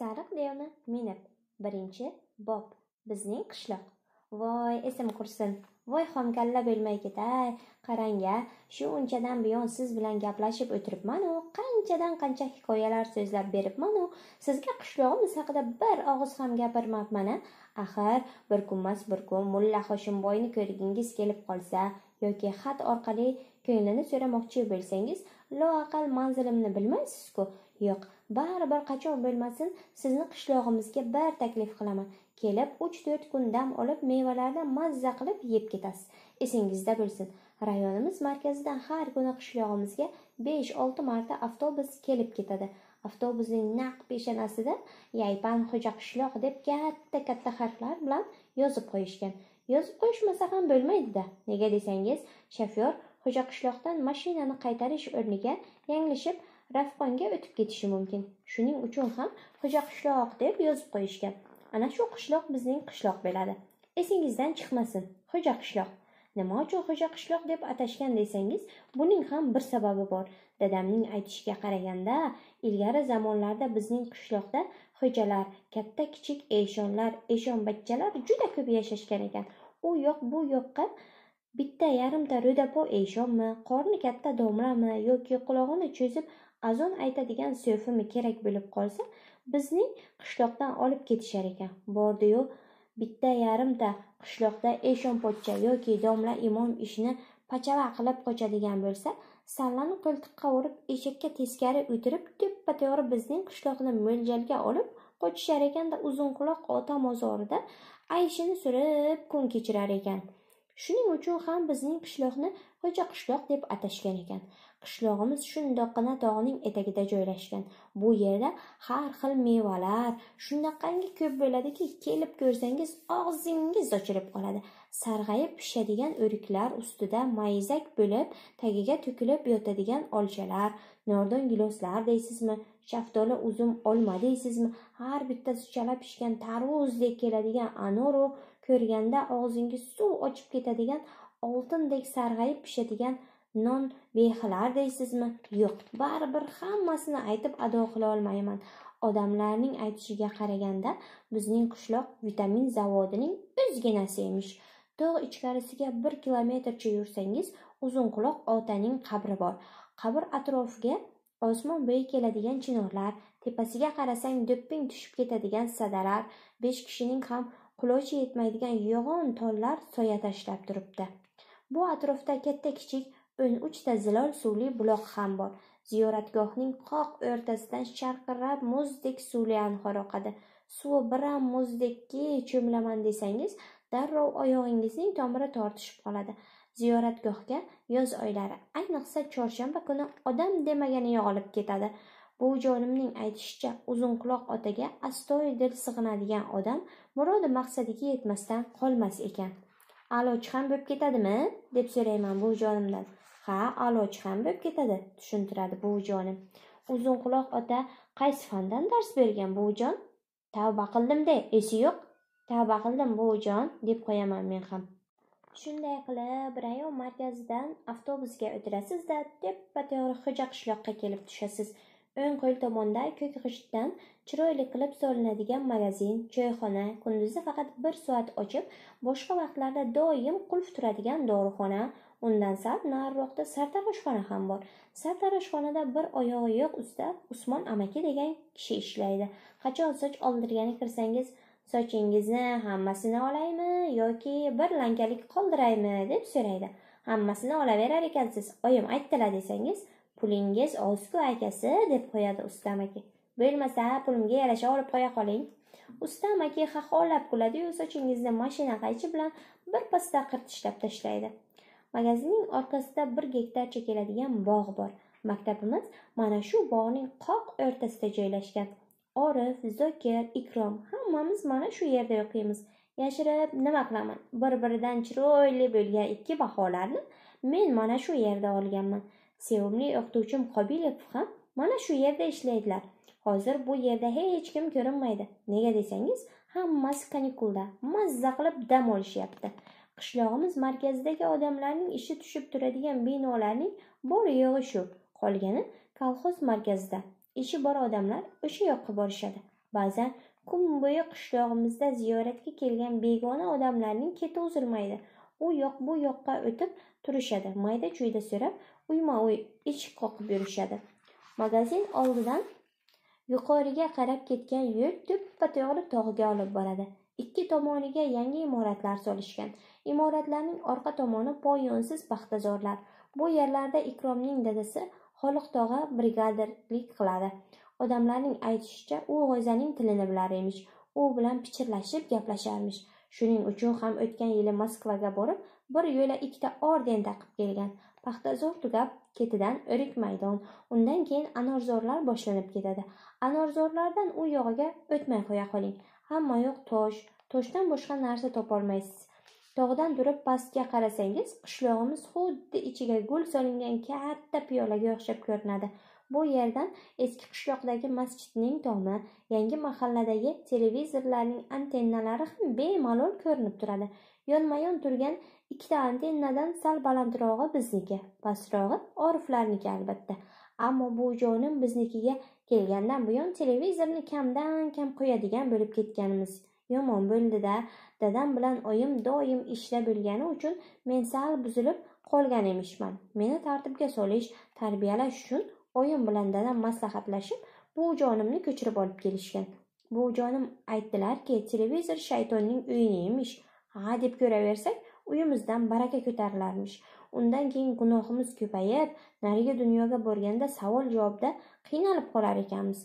Sariq devni minib. Birinchi bob. Bizning qishloq. Voy, esim qursin. Voy kalla bo'lmay ketay. Qarang-a, shu unchadan buyon siz bilan gaplashib o'tiribman-u, qanchadan qancha hikoyalar so'zlab beribman-u, sizga qishlog'imiz haqida bir og'iz ham gapirmabman-a. Axir, bir kunmas bir kun mulla Hoshimboyni ko'rgingiz kelib qolsa yoki xat orqali ko'nglini so'ramoqchi bo'lsangiz, loaqal manzilimni bilmaysiz-ku. Yo'q, baribir qachon bo'lmasin sizni qishlog'imizga bir taklif qilaman kelib uch to'rt kun dam olib mevalarni mazza qilib yeb ketasiz esingizda bo'lsin rayonimiz markazidan har kuni qishlog'imizga besh olti marta avtobus kelib ketadi avtobusning naq peshanasida yaypan xo'ja qishloq deb katta katta harflar bilan yozib qo'yishgan yozib qo'yishmasa ham bo'lmaydida nega desangiz shofyor xo'ja qishloqdan mashinani qaytarish o'rniga yanglishib rafqonga o'tib ketishi mumkin shuning uchun ham xo'ja qishloq deb yozib qo'yishgan ana shu qishloq bizning qishloq bo'ladi esingizdan chiqmasin xo'ja qishloq nima uchun xo'ja qishloq deb atashgan desangiz buning ham bir sababi bor dadamning aytishiga qaraganda ilgari zamonlarda bizning qishloqda xo'jalar katta kichik eshonlar eshonbachchalar juda ko'p yashashgan ekan u yoq bu yoqqa bitta yarimta ro'dapo eshonmi qorni katta domlami yoki qulog'ini cho'zib azon aytadigan suyfimi kerak bo'lib qolsa bizning qishloqdan olib ketishar ekan bordiyu bitta yarimta qishloqda eshon yoki domla imom ishni pachava qilib qochadigan bo'lsa sallani qo'ltiqqa urib eshakka teskari o'tirib teppa to'g'ri bizning qishloqni mo'ljalga olib qochishar ekanda uzunquloq ota mozorida ayshini surib kun kechirar ekan shuning uchun ham bizning qishloqni xo'ja qishloq deb atashgan ekan Qishlog'imiz shundoqqina tog'ning etagida joylashgan. Bu yerda har xil mevalar shundaqangi ko'p bo'ladiki, kelib ko'rsangiz og'zingiz ochilib qoladi. Sarg'ayib pishadigan o'riklar ustida mayizak bo'lib, tagiga to'kilib yotadigan olchalar, nordon giloslar deysizmi? Shaftoli uzum olma deysizmi? Har bittasi chala pishgan tarvuzdek keladigan anoru ko'rganda og'zingiz suv ochib ketadigan oltindek sarg'ayib pishadigan non behilar deysizmi yo'q baribir hammasini aytib ado qila olmayman odamlarning aytishiga qaraganda bizning qishloq vitamin zavodining o'zginasi emish tog' ichkarisiga bir kilometrcha yursangiz uzunquloq otaning qabri bor qabr atrofiga osmon bo'yi keladigan chinorlar tepasiga qarasang do'pping tushib ketadigan sadalar besh kishining ham qulochi yetmaydigan yo'g'on tollar soya tashlab turibdi bu atrofda katta kichik O'n uchta zilol suvli buloq ham bor. Ziyoratgohning qoq o'rtasidan sharqirab muzdek suvli anhor oqadi. Suvi biram muzdekki cho'milaman desangiz, darrov oyog'ingizning tomiri tortishib qoladi. Ziyoratgohga yoz oylari, ayniqsa chorshanba kuni odam demagani yog'ilib ketadi. Bu jonimning aytishicha, uzunquloq otaga astoydil sig'inadigan odam murodi maqsadiga yetmasdan qolmas ekan. A'lochi ham bo'lib ketadimi? deb so'rayman jonimdan. ha a'lochi ham bo'lib ketadi tushuntiradi buvijonim quloq ota qaysi fandan dars bergan buvijon tavba qildimda esi yo'q tavba qildim buvijon deb qo'yaman men ham shunday qilib rayon markazidan avtobusga o'tirasizda teppa to'g'ri xo'ja qishloqqa kelib tushasiz o'ng qo'l tomonda ko'k g'ishtdan chiroyli qilib solinadigan magazin choyxona kunduzi faqat bir soat ochib boshqa vaqtlarda doim qulf turadigan dorixona undan sal nariroqda sartaroshxona ham bor sartaroshxonada bir oyoq usta usmon amaki degan kishi ishlaydi qachon soch oldirgani kirsangiz sochingizni hammasini olaymi yoki bir lankalik qoldiraymi deb so'raydi hammasini olaverar ekansiz oyim aytdilar desangiz pulingiz ozku akasi deb qo'yadi usta amaki bo'lmasa pulimga yarasha olib qo'ya qoling usta amaki xaxolab kuladiyu sochingizni mashina qaychi bilan birpasda qirtishlab tashlaydi Magazinning orqasida 1 gektarcha keladigan bog' bor. Maktabimiz mana shu bog'ning qoq o'rtasida joylashgan. Orif, Zokir, Ikrom hammamiz mana shu yerda o'qiymiz. Yashirib nima qilaman? Bir-biridan chiroyli bo'lgan ikki baholarni men mana shu yerda olganman. Sevimli o'qituvchim Qobilov ham mana shu yerda ishlaydilar. Hozir bu yerda hech kim ko'rinmaydi. Nega desangiz, hammasi kanikulda. Mazza qilib dam olishyapti. Qishlog'imiz markazidagi odamlarning ishi tushib turadigan binolarning bori yo'g'i shu. Qolgani kolxoz markazida. Ishi bor odamlar o'sha yoqqa borishadi. Ba'zan kun bo'yi qishlog'imizda ziyoratga kelgan begona odamlarning keti uzilmaydi. U yoq bu yoqqa o'tib turishadi. Mayda-chuyda so'rab, uyma-uy eshik qoqib yurishadi. Magazin oldidan yuqoriga qarab ketgan yo'l to'ppa-to'g'ri tog'ga olib boradi. Ikki tomoniga yangi imoratlar solishgan. Imoratlarning orqa tomoni poyonsiz paxtazorlar. Bu yerlarda Ikromning dadasi Xoliq tog'a brigadirlik qiladi. Odamlarning aytishicha, u g'o'zaning tilini bilar emish. U bilan pichirlashib gaplasharmish. Shuning uchun ham o'tgan yili Moskvaga borib, bir yo'la ikkita orden taqib kelgan. Paxtazor tugab, ketidan o'rik maydon. Undan keyin anorzorlar boshlanib ketadi. Anorzorlardan u yog'iga o'tmay qo'ya qoling. hammayoq tosh toshdan boshqa narsa topolmaysiz tog'dan turib pastga qarasangiz qishlog'imiz xuddi ichiga gul solingan katta piyolaga o'xshab ko'rinadi bu yerdan eski qishloqdagi masjidning tomi yangi mahalladagi televizorlarning antennalari ham bemalol ko'rinib turadi yonma yon turgan ikkita antennadan sal balandrog'i bizniki pastrog'i oriflarniki albatta ammo bu jonim biznikiga Kelgandan buyon televizorni kamdan kam qo'yadigan bo'lib ketganmiz. Yomon bo'ldi-da, dadam bilan oyim doim ishda bo'lgani uchun men sal buzilib qolgan emishman. Meni tartibga solish, tarbiyalash uchun oyim bilan dadam maslahatlashib, bu jonimni ko'chirib olib kelishgan. Bu jonim aytdilarki, televizor shaytonning uyini emish. Ha deb ko'raversak, uyimizdan baraka ko'tarilarmish. Undan keyin gunohimiz ko'payib, narigi dunyoga borganda savol javobda qiynalib qolar ekanmiz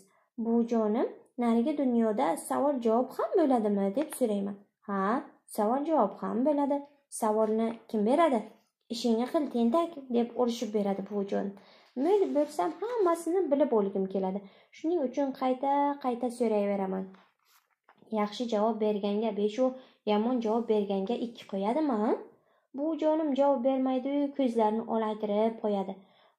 jonim narigi dunyoda savol javob ham bo'ladimi deb so'rayman ha savol javob ham bo'ladi savolni kim beradi ishingni qil tentak deb urishib beradi bu jon men bo'lsam hammasini bilib olgim keladi shuning uchun qayta qayta so'rayveraman yaxshi javob berganga beshu yomon javob berganga ikki qo'yadimi jonim javob bermaydiyu ko'zlarini olaytirib qo'yadi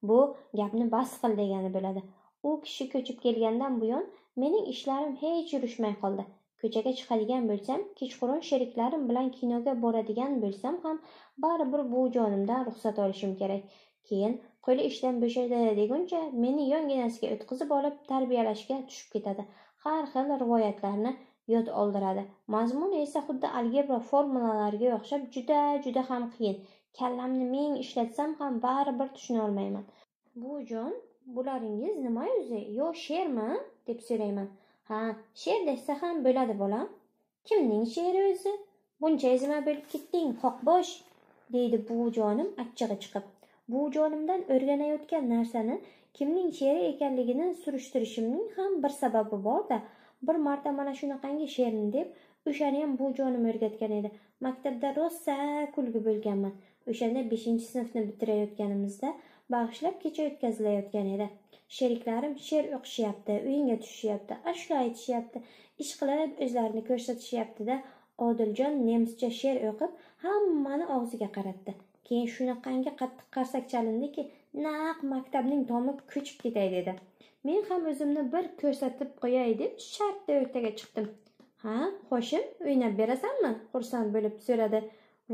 bu gapni bas qil degani bo'ladi U kishi ko'chib kelgandan buyon mening ishlarim hech yurishmay qoldi. Ko'chaga chiqadigan bo'lsam, kechqurun sheriklarim bilan kinoga boradigan bo'lsam ham, baribir bu jonimdan ruxsat olishim kerak. Keyin qo'li ishdan bo'shadi deguncha meni yonginasiga o'tkazib olib tarbiyalashga tushib ketadi. Har xil rivoyatlarni yod oldiradi. Mazmuni esa xuddi algebra formulalariga o'xshab juda juda ham qiyin. Kallamni ming ishlatsam ham baribir tushuna olmayman. bu jon bularingiz nima o'zi yo she'rmi deb so'rayman ha she'r desa ham bo'ladi bolam kimning she'ri o'zi buncha ezma bo'lib ketding qoqbosh deydi buvijonim achchig'i chiqib buvijonimdan o'rganayotgan narsani kimning she'ri ekanligini surishtirishimning ham bir sababi borda bir marta mana shunaqangi she'rni deb o'shani ham buvijonim o'rgatgan edi maktabda rosa kulgi bo'lganman o'shanda beshinchi sinfni bitirayotganimizda bag'ishlab kecha o'tkazilayotgan edi sheriklarim she'r o'qishyapti uyingga tushishyapti ashula aytishyapti ish qilib o'zlarini ko'rsatishyaptida odiljon nemischa she'r o'qib hammani og'ziga qaratdi keyin shunaqangi qattiq qarsak chalindiki naq maktabning tomi ko'chib ketay dedi men ham o'zimni bir ko'rsatib qo'yay deb shartta o'rtaga chiqdim ha qo'shim o'ynab berasanmi xursand bo'lib so'radi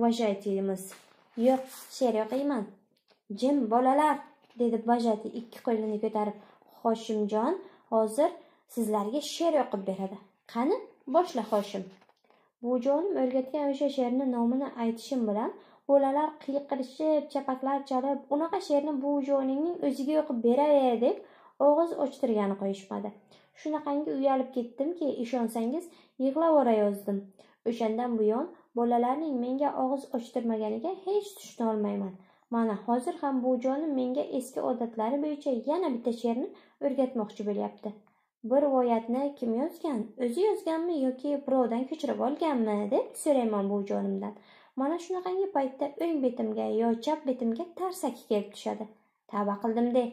вожатийimiz yo'q she'r o'qiyman jim bolalar dedi bajati ikki qo'lini ko'tarib hoshimjon hozir sizlarga she'r o'qib beradi qani boshla hoshim buvijonim o'rgatgan o'sha she'rni nomini aytishim bilan bolalar qiyqirishib chapaklar chalib unaqa she'rni buvijoningning o'ziga o'qib beraver deb og'iz ochtirgani qo'yishmadi shunaqangi uyalib ketdimki ishonsangiz yig'lavorayozdim o'shandan buyon bolalarning menga og'iz ochtirmaganiga hech tushunolmayman mana hozir ham bu jonim menga eski odatlari bo'yicha yana bitta she'rni o'rgatmoqchi bo'lyapti bu rivoyatni kim yozgan o'zi yozganmi yoki birovdan ko'chirib olganmi deb so'rayman bu jonimdan mana shunaqangi paytda o'ng betimga yo chap betimga tarsaki kelib tushadi tavba qildim de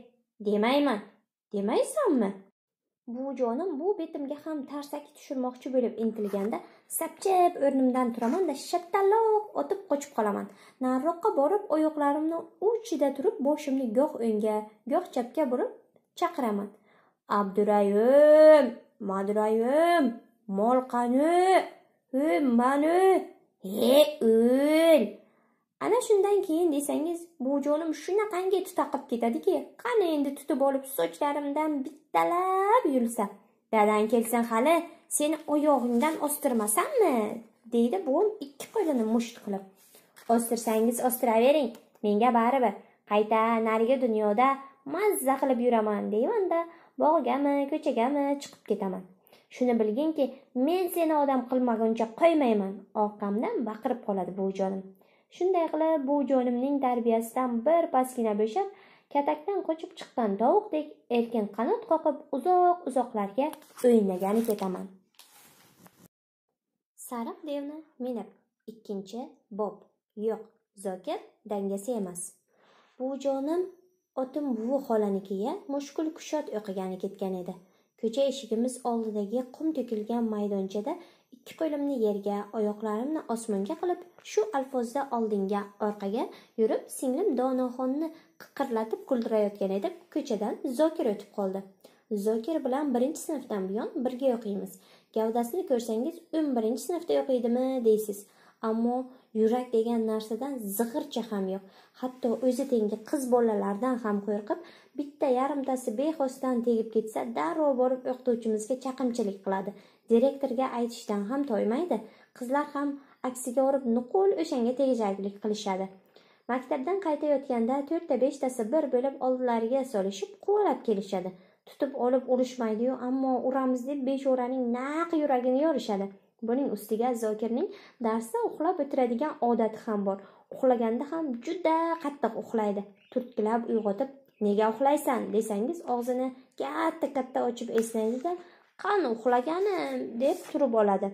demayman demaysanmi bu jonim bu betimga ham tarsaki tushirmoqchi bo'lib intilganda sapchib o'rnimdan turaman da otib qochib qolaman nariroqqa borib oyoqlarimni uchida turib boshimni goh o'ngga goh chapga burib chaqiraman abdurayim mol molqani e mani he o'l ana shundan keyin desangiz bu jonim shunaqangi tutaqib ketadiki qani endi tutib olib sochlarimdan bittalab yulsa dadang kelsin hali seni oyog'ingdan ostirmasammi deydi bo'l ikki qo'lini musht qilib ostirsangiz ostiravering menga baribir qayta narigi dunyoda mazza qilib yuraman deymanda bog'gami ko'chagami chiqib ketaman shuni bilginki men seni odam qilmaguncha qo'ymayman orqamdan baqirib qoladi buvijonim shunday qilib buvijonimning tarbiyasidan bir pastgina bo'shab katakdan qochib chiqqan tovuqdek erkin qanot qoqib uzoq uzoqlarga o'ynagani ketaman sariq devni minib ikkinchi bob yo'q zokir dangasa emas bu buvijonim otim buvi xolanikiga mushkul kushot o'qigani ketgan edi ko'cha eshigimiz oldidagi qum to'kilgan maydonchada ikki qo'limni yerga oyoqlarimni osmonga qilib shu alfozda oldinga orqaga yurib singlim donoxonni qiqirlatib kuldirayotgan edi ko'chadan zokir o'tib qoldi zokir bilan birinchi sinfdan buyon birga o'qiymiz Gavdasini ko'rsangiz 11 sinfda o'qiydimi deysiz. Ammo yurak degan narsadan zig'ircha ham yo'q. Hatto o'zi tengi qiz bolalardan ham qo'rqib, bitta yarimtasi bexosdan tegib ketsa, darrov borib o'qituvchimizga chaqimchilik qiladi. Direktorga aytishdan ham toymaydi. Qizlar ham aksiga urib nuqul o'shanga tegajaklik qilishadi maktabdan qaytayotganda to'rtta beshtasi bir bo'lib oldilariga solishib quvalab kelishadi tutib olib urishmaydiyu ammo uramiz deb o'raning naq yuragini yorishadi buning ustiga zokirning darsda uxlab o'tiradigan odati ham bor uxlaganda ham juda qattiq uxlaydi turtkilab uyg'otib nega uxlaysan desangiz og'zini katta katta ochib eslaydida qani uxlaganim deb turib oladi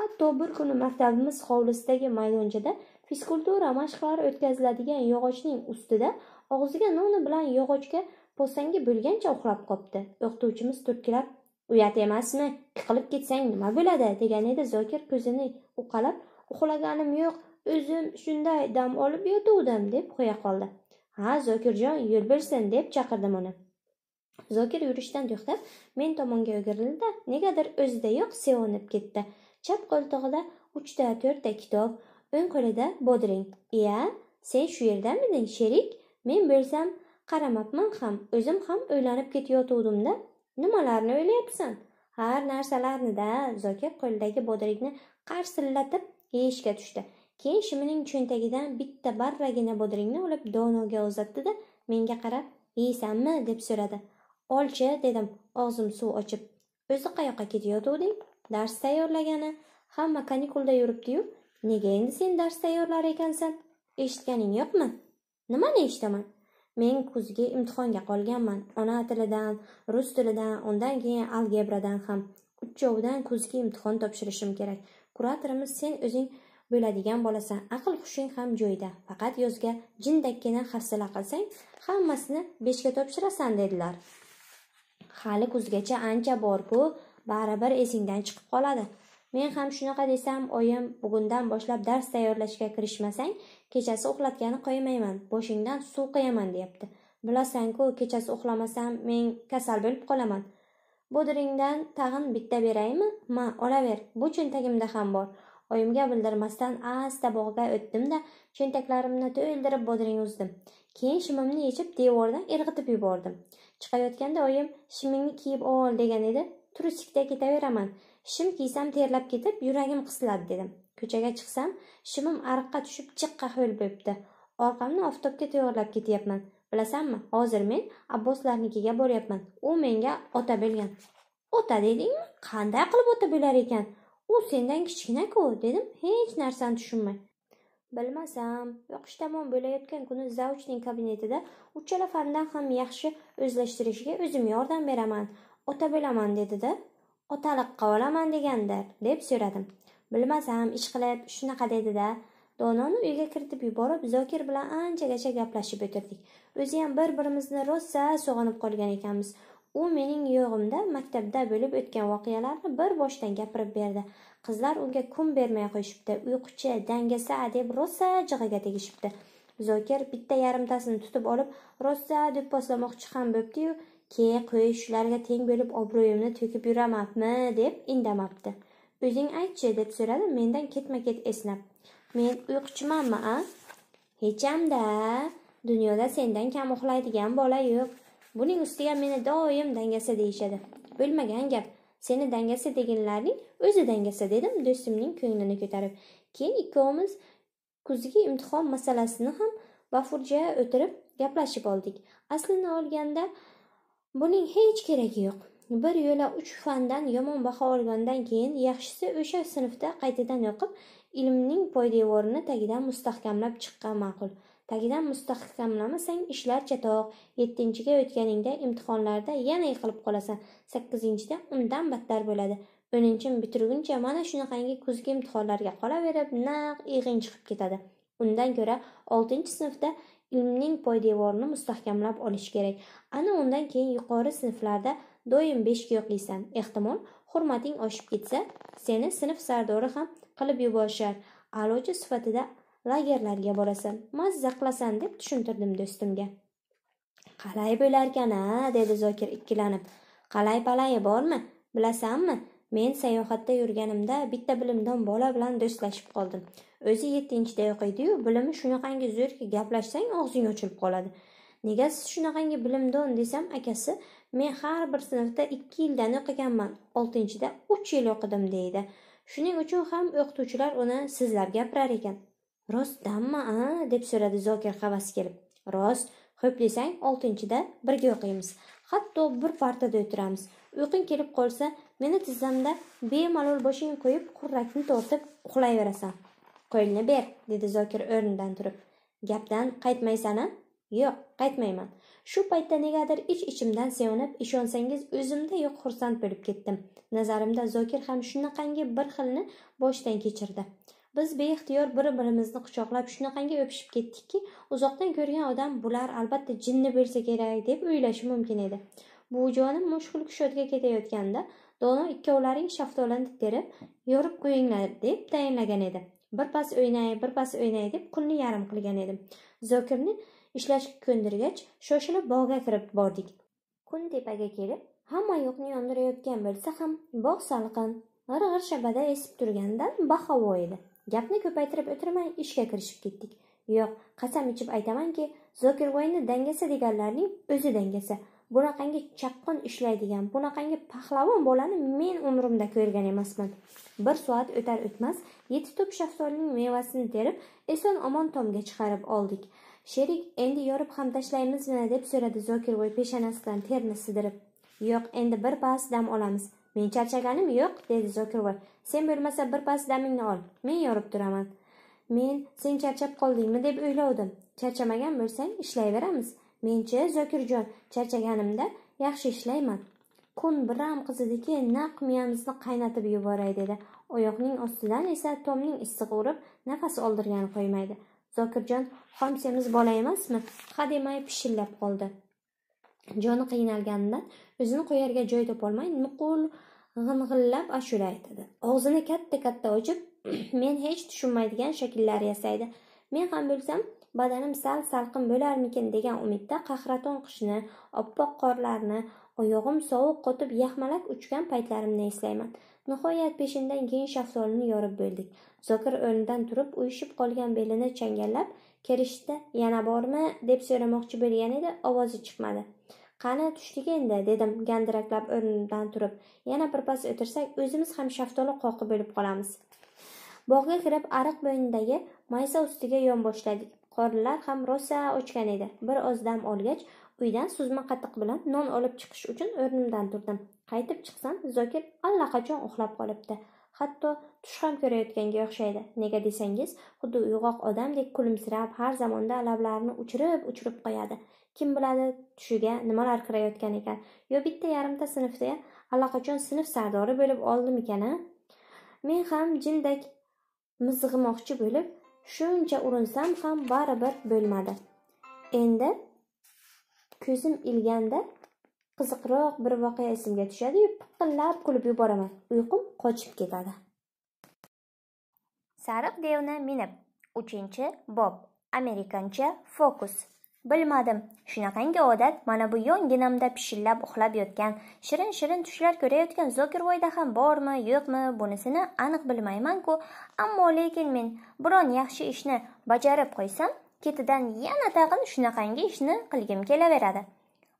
hatto bir kuni maktabimiz hovlisidagi maydonchada fizkultura mashqlari o'tkaziladigan yog'ochning ustida og'ziga noni bilan yog'ochga posangi bo'lgancha uxlab qopti o'qituvchimiz turkilab, uyat emasmi yiqilib ketsang nima bo'ladi degan edi zokir ko'zini uqalab uxlaganim yo'q o'zim shunday dam olib yotuvdim deb qo'ya qoldi ha zokirjon yo'l bersin deb chaqirdim uni zokir yurishdan to'xtab men tomonga o'girildi negadir yo'q, sevinib ketdi chap qo'ltig'ida uchta to'rtta kitob o'ng qo'lida bodring iya sen shu yerdamiding sherik men bo'lsam qaramabman ham o'zim ham o'ylanib ketayotgandimda nimalarni o'ylayapsan har narsalarni da zokir qo'lidagi bodrigini qarsillatib yeyishga tushdi keyin shimining cho'ntagidan bitta barragina bodringni olib donoga uzatdi-da, menga qarab yeysanmi deb so'radi olchi dedim og'zim suv ochib o'zi qayoqqa ketayotuvding dars tayyorlagani hamma kanikulda yuribdi-yu, nega endi sen dars tayyorlar ekansan eshitganing yo'qmi nimani eshitaman Men kuzgi imtihonga qolganman. Ona tilidan, rus tilidan, undan keyin algebradan ham. Uchovidan kuzgi imtihon topshirishim kerak. Kuratorimiz sen o'zing bo'ladigan bolasan. Aql hushing ham joyida. Faqat yozga jindakkina hafsala qilsang, hammasini 5 ga topshirasan dedilar. Hali kuzgacha ancha bor-ku, baribir esingdan chiqib qoladi. Men ham shunaqa desam, oyim, bugundan boshlab dars tayyorlashga kirishmasang, kechasi uxlatgani qo'ymayman boshingdan suv qiyaman deyapti bilasan-ku kechasi uxlamasam men kasal bo'lib qolaman bodringdan tag'in bitta beraymi ma olaver bu cho'ntagimda ham bor oyimga bildirmasdan asta bog'ga o'tdimda cho'ntaklarimni to'ldirib bodring uzdim keyin shimimni yechib devordan irg'itib yubordim chiqayotganda oyim shimingni kiyib ol degan edi turishikda ketaveraman shim kiysam terlab ketib yuragim qisiladi dedim ko'chaga chiqsam shimim ariqqa tushib jiqqa ho'l bo'libdi orqamni oftobga tayyorlab ketyapman bilasanmi hozir men abboslarnikiga boryapman u menga ota bo'lgan ota dedingmi qanday qilib ota bo'lar ekan u sendan kichkinaku dedim hech narsani tushunmay bilmasam o'qish tamom bo'layotgan kuni zavuchning kabinetida uchala fandan ham yaxshi o'zlashtirishga o'zim yordam beraman ota bo'laman dedida otaliqqa olaman degandir deb so'radim bilmasam ishqilib shunaqa dedida dononi uyga kiritib yuborib zokir bilan anchagacha gaplashib o'tirdik o'zi ham bir birimizni rosa sog'inib qolgan ekanmiz u mening yo'g'imda maktabda bo'lib o'tgan voqealarni bir boshdan gapirib berdi qizlar unga kun bermay qo'yishibdi uyquchi dangasa deb rosa jig'iga tegishibdi zokir bitta yarimtasini tutib olib rosa deb poslamoqchi ham bo'libdiyu ke qo'y shularga teng bo'lib obro'yimni to'kib yuramanmi deb indamabdi O'zing aytchi deb so'radi mendan ketma-ket esnab. Men uyquchimanmi, a? Hecham-da, dunyoda sendan kam uxlaydigan bola yo'q. Buning ustiga meni doim dangasa deyishadi. Bo'lmagan gap. Seni dangasa deganlarning o'zi dangasa dedim do'stimning ko'nglini ko'tarib. Keyin ikkovimiz kuzgi imtihon masalasini ham bafurja o'tirib gaplashib oldik. Aslini olganda buning hech keragi yo'q. bir yo'la uch fandan yomon baho olgandan keyin yaxshisi o'sha sinfda qaytadan o'qib ilmning poydevorini tagidan mustahkamlab chiqqan ma'qul tagidan mustahkamlamasang ishlar chatoq yettinchiga o'tganingda imtihonlarda yana yiqilib qolasan sakkizinchida undan battar bo'ladi o'ninchini bitirguncha mana shunaqangi kuzgi imtihonlarga qolaverib naq yig'ing chiqib ketadi undan ko'ra oltinchi sinfda ilmning poydevorini mustahkamlab olish kerak ana undan keyin yuqori sinflarda doim beshkuyoqlisan ehtimol hurmating oshib ketsa seni sinf sardori ham qilib yuborishar a'lochi sifatida lagerlarga borasan mazza qilasan deb tushuntirdim do'stimga qalay bo'larkan a dedi zokir ikkilanib qalay palay bormi bilasanmi men sayohatda yurganimda bitta bilimdon bola bilan do'stlashib qoldim o'zi yettinchida o'qiydiyu bilimi shunaqangi zo'rki gaplashsang og'zing ochilib qoladi nega siz shunaqangi bilimdon desam akasi men har bir sinfda ikki yildan o'qiganman oltinchida uch yil o'qidim deydi shuning uchun ham o'qituvchilar uni sizlab gapirar ekan rostdanmi a deb so'radi zokir havasi kelib rost xo'p desang oltinchida birga o'qiymiz hatto bir partada o'tiramiz uyqung kelib qolsa meni tizzamda bemalol boshing qo'yib qurrakni tortib uxlayverasan qo'lni ber dedi zokir o'rnidan turib gapdan qaytmaysan a yo'q qaytmayman shu paytda negadir ich ichimdan sevinib ishonsangiz o'zimda yo'q xursand bo'lib ketdim nazarimda zokir ham shunaqangi bir xilni boshdan kechirdi biz beixtiyor bir birimizni quchoqlab shunaqangi o'pishib ketdikki uzoqdan ko'rgan odam bular albatta jinni bo'lsa kerak deb o'ylashi mumkin edi buvijonim mushkul kushotga ketayotganda dono ikkovlaring shaftolani terib yorib qo'yinglar deb tayinlagan edi birpas o'ynay birpas o'ynay deb kunni yarim qilgan edim zokirni ishlashga ko'ndirgach shoshilib bog'ga kirib bordik kun tepaga kelib hamma yoqni yondirayotgan bo'lsa ham bog' salqin g'ir g'ir shabada esib turganidan bahavo edi gapni ko'paytirib o'tirmay ishga kirishib ketdik yo'q qasam ichib aytamanki zokirvoyni dangasa deganlarning o'zi dangasa bunaqangi chaqqon ishlaydigan bunaqangi pahlavon bolani men umrimda ko'rgan emasman bir soat o'tar o'tmas yetti tup shaftolining mevasini terib eson omon tomga chiqarib oldik sherik endi yorib ham tashlaymizmi deb so'radi voy peshanasidan terni sidirib yo'q endi bir pas dam olamiz men charchaganim yo'q dedi voy sen bo'lmasa bir pas damingni ol men yorib turaman men sen charchab qoldingmi deb o'ylovdim charchamagan bo'lsang ishlayveramiz menchi zokirjon charchaganimda yaxshi ishlayman kun biram qizidiki naq miyamizni qaynatib yuboray dedi oyoqning ostidan esa tomning issiq urib nafas oldirgani qo'ymaydi Zokirjon, xom semiz bola emasmi? demay pishillab qoldi. Joni qiynalganidan o'zini qo'yarga joy topolmay nuqul g'ing'illab ashula aytadi. Og'zini katta-katta ochib, men hech tushunmaydigan shakllar yasaydi. Men ham bo'lsam, badanim sal salqin bo'larmikin degan umidda qahraton qishni, oppoq qorlarni, oyog'im sovuq qotib yaxmalak uchgan paytlarimni eslayman. nihoyat peshindan keyin shaftolini yorib bo'ldik zokir o'rnidan turib uyushib qolgan belini changallab kerishda yana bormi deb so'ramoqchi bo'lgan edi ovozi chiqmadi qani tushdik endi dedim gandiraklab o'rnimdan turib yana birpas o'tirsak o'zimiz ham shaftoli qoqi bo'lib qolamiz bog'ga kirib ariq bo'yinidagi maysa ustiga yonboshladik qorinlar ham rosa ochgan edi bir oz dam olgach uydan suzma qatiq bilan non olib chiqish uchun o'rnimdan turdim qaytib chiqsam zokir allaqachon uxlab qolibdi hatto tush ham ko'rayotganga o'xshaydi nega desangiz xuddi uyg'oq odamdek kulimsirab har zamonda lablarini uchirib uchirib qo'yadi kim biladi tushiga nimalar kirayotgan ekan yo bitta yarimta sinfda allaqachon sinf sardori bo'lib oldimikan a men ham jindak mizg'imoqchi bo'lib shuncha urinsam ham baribir bo'lmadi endi ko'zim ilganda qiziqroq bir voqea esimga tushadiyu piqillab kulib yuboraman uyqum qochib ketadi sariq devni minib uchinchi bob amerikancha fokus bilmadim shunaqangi odat mana bu yonginamda pishillab uxlab yotgan shirin shirin tushlar ko'rayotgan zokirvoyda ham bormi yo'qmi bunisini aniq bilmaymanku ammo lekin men biron yaxshi ishni bajarib qo'ysam ketidan yana tag'in shunaqangi ishni qilgim kelaveradi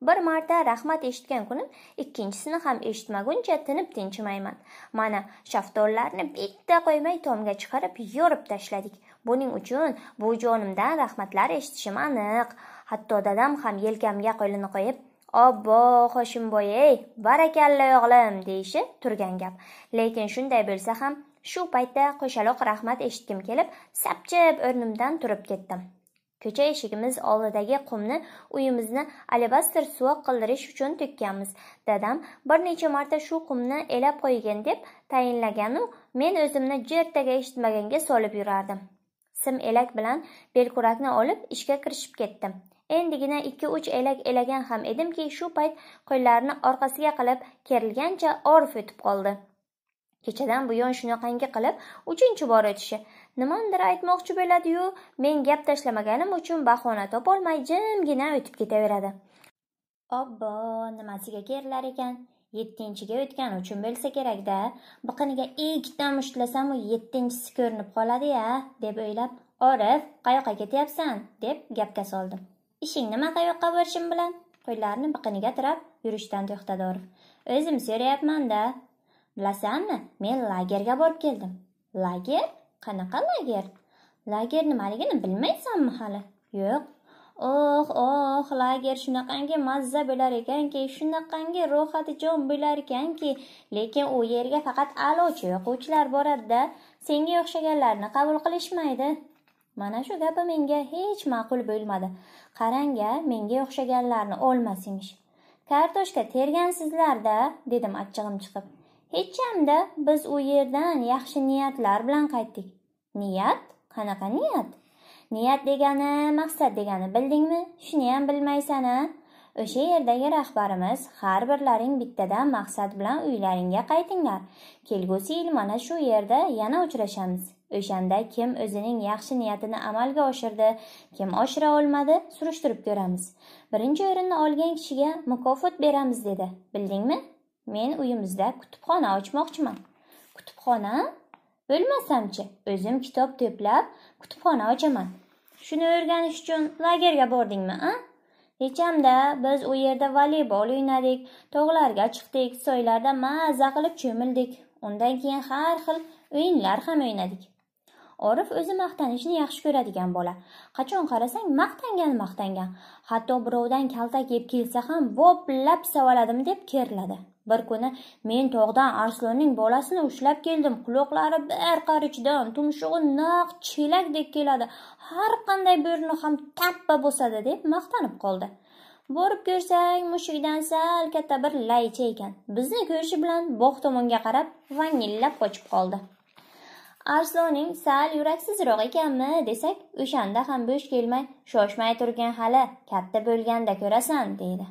bir marta rahmat eshitgan kunim ikkinchisini ham eshitmaguncha tinib tinchimayman mana shaftollarni bitta qo'ymay tomga chiqarib yo'rib tashladik buning uchun bu jonimdan rahmatlar eshitishim aniq hatto dadam ham yelkamga qo'lini qo'yib obbo hoshimboy ey barakalla o'g'lim deyishi turgan gap lekin shunday bo'lsa ham shu paytda qo'shaloq rahmat eshitgim kelib sapchib o'rnimdan turib ketdim Ko'cha eshigimiz oldidagi qumni uyimizni alabaster suvoq qildirish uchun tukkanmiz Dadam bir necha marta shu qumni elab qo'ygin deb tayinlaganu, men o'zimni jertaga eshitmaganga solib yurardim. Sim elak bilan belkurakni olib ishga kirishib ketdim. Endigina 2-3 elak elagan ham edimki, shu payt qo'llarini orqasiga qilib kerilgancha orif o'tib qoldi. Kechadan buyon shunaqangi qilib 3-bor o'tishi. nimanidir aytmoqchi bo'ladi-yu, men gap tashlamaganim uchun bahona topolmay jimgina o'tib ketaveradi. Obbo, nimasiga kerilar ekan? 7-chiga o'tgani uchun bo'lsa kerak-da. Biqiniga ikkita mushtlasam u 7-chisi ko'rinib qoladi-ya, deb o'ylab, "Orif, qayoqqa ketyapsan?" deb gapga soldim. "Ishing nima qayoqqa borishim bilan?" qo'llarini biqiniga tirab yurishdan to'xtadi Orif. "O'zim so'rayapman-da. Bilasanmi, men lagerga borib keldim." "Lager?" qanaqa lager lager nimaligini bilmaysanmi hali yo'q oh oh lager shunaqangi mazza bo'lar ekanki shunaqangi ro'yxati jon bo'lar ekanki lekin u yerga faqat aloqchi o'quvchilar boradida senga o'xshaganlarni qabul qilishmaydi mana shu gapi menga hech ma'qul bo'lmadi qarang a menga o'xshaganlarni olmas emish kartoshka tergansizlarda dedim achchig'im chiqib hechamda biz u yerdan yaxshi niyatlar bilan qaytdik niyat qanaqa niyat niyat degani maqsad degani bildingmi shuni ham bilmaysan a o'sha yerdagi rahbarimiz har birlaring bittadan maqsad bilan uylaringga qaytinglar kelgusi yil mana shu yerda yana uchrashamiz o'shanda kim o'zining yaxshi niyatini amalga oshirdi kim oshira olmadi surishtirib ko'ramiz birinchi o'rinni olgan kishiga mukofot beramiz dedi bildingmi men uyimizda kutubxona ochmoqchiman kutubxona bo'lmasamchi o'zim kitob to'plab kutubxona ochaman shuni o'rganish uchun lagerga bordingmi a kechamda biz u yerda voleybol o'ynadik tog'larga chiqdik soylarda mazza qilib cho'mildik undan keyin har xil o'yinlar ham o'ynadik orif o'zi maqtanishni yaxshi ko'radigan bola qachon qarasang maqtangan maqtangan hatto birovdan kaltak yeb kelsa ham voplab savoladim deb kerladi bir kuni men tog'dan arslonning bolasini ushlab keldim quloqlari bir qarichdan tumshug'i naq chelakdek keladi har qanday bo'rini ham tappa bosadi deb maqtanib qoldi borib ko'rsak mushukdan sal katta bir laycha ekan bizni ko'rishi bilan bog' tomonga qarab vangillab qochib qoldi arsloning sal yuraksizroq ekanmi desak o'shanda ham bo'sh kelmay shoshmay turgin hali katta bo'lganda ko'rasan deydi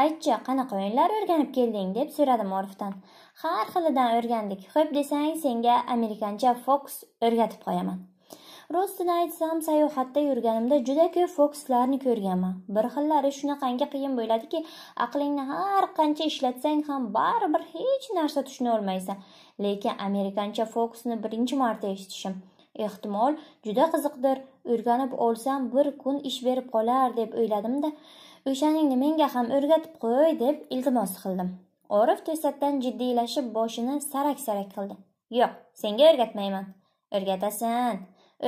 aytchi qanaqa o'yinlar o'rganib kelding deb so'radim orifdan har xilidan o'rgandik xo'p desang senga amerikancha foks o'rgatib qo'yaman rostini aytsam sayohatda yurganimda juda ko'p fokslarni ko'rganman bir xillari shunaqangi qiyin bo'ladiki aqlingni har qancha ishlatsang ham baribir hech narsa tushuna olmaysan lekin amerikancha fokusni birinchi marta eshitishim ehtimol juda qiziqdir o'rganib olsam bir kun ish berib qolar deb o'yladimda o'shaningni menga ham o'rgatib qo'y deb iltimos qildim orif to'satdan jiddiylashib boshini sarak sarak qildi yo'q senga o'rgatmayman o'rgatasan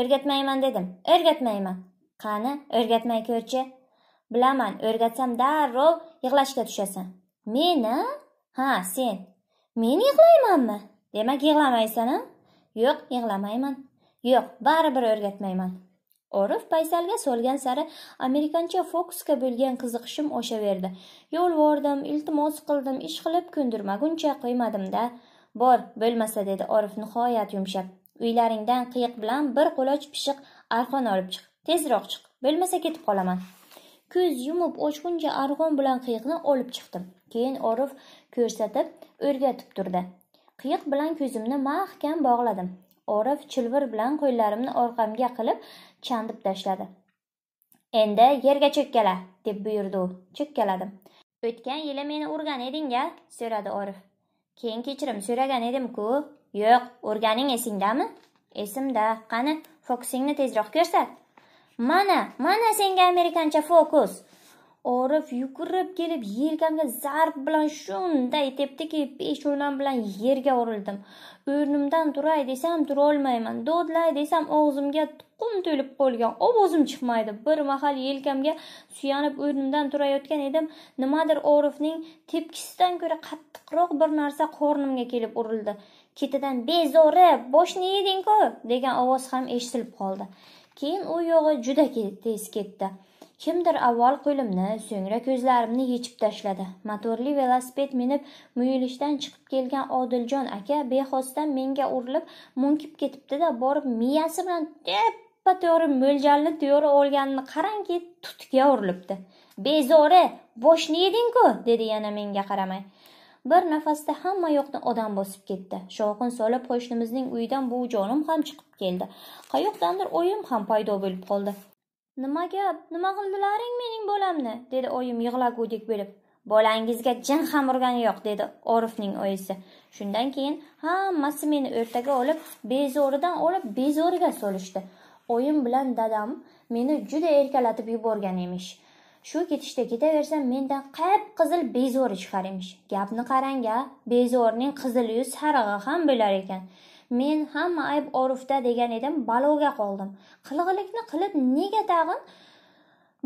o'rgatmayman dedim o'rgatmayman qani o'rgatmay ko'rchi bilaman o'rgatsam darrov yig'lashga tushasan meni ha sen men yig'laymanmi demak yig'lamaysan yo'q yig'lamayman yo'q baribir o'rgatmayman orif paysalga solgan sari amerikancha fokusga bo'lgan qiziqishim o'shaverdi yolvordim iltimos qildim ish qilib ko'ndirmaguncha qo'ymadim-da. bor bo'lmasa dedi orif nihoyat yumshab uylaringdan qiyiq bilan bir quloch pishiq arqon olib chiq tezroq chiq bo'lmasa ketib qolaman ko'z yumib ochguncha arg'on bilan qiyiqni olib chiqdim keyin orif ko'rsatib o'rgatib turdi qiyiq bilan ko'zimni mahkam bog'ladim orif chilvir bilan qo'llarimni orqamga qilib chandib tashladi endi yerga cho'kkala deb buyurdi u cho'kkaladim o'tgan yili meni urgan eding so'radi orif keyin kechirim so'ragan edim ku yo'q urganing esingdami esimda qani fokusingni tezroq ko'rsat mana mana senga amerikancha fokus orif yugurib kelib yelkamga zarb bilan shunday tepdiki peshonam bilan yerga urildim o'rnimdan turay desam turolmayman dodlay desam og'zimga tuqum to'lib qolgan ovozim chiqmaydi bir mahal yelkamga suyanib o'rnimdan turayotgan edim nimadir orifning tepkisidan ko'ra qattiqroq bir narsa qornimga kelib urildi ketidan bezori boshni yeding ku degan ovoz ham eshitilib qoldi keyin u yog'i juda tez ketdi Kimdir avval qo'limni, so'ngra ko'zlarimni yechib tashladi. Motorli velosiped minib, muyulishdan chiqib kelgan Odiljon aka bexosdan menga urilib, munkib ketibdi-da, borib miyasi bilan teppa to'g'ri mo'ljalni to'g'ri olganini qarangki, tutga urilibdi. Bezori, boshni yeding-ku, dedi yana menga qaramay. bir nafasda hamma yoqni odam bosib ketdi shovqin solib qo'shnimizning uyidan buvijonim ham chiqib keldi qayoqdandir oyim ham paydo bo'lib qoldi nima gap nima qildilaring mening bolamni dedi oyim yig'lagudek bo'lib bolangizga jin ham urgani yo'q dedi orifning oyisi shundan keyin hammasi meni o'rtaga olib bezoridan olib bezoriga solishdi oyim bilan dadam meni juda erkalatib yuborgan emish shu ketishda ketaversam mendan qip qizil bezori chiqar emish gapni qarang a bezo'rning qizil yuz sarig'i ham bo'lar ekan men hamma ayb orifda degan edim baloga qoldim qilg'ilikni qilib nega tag'in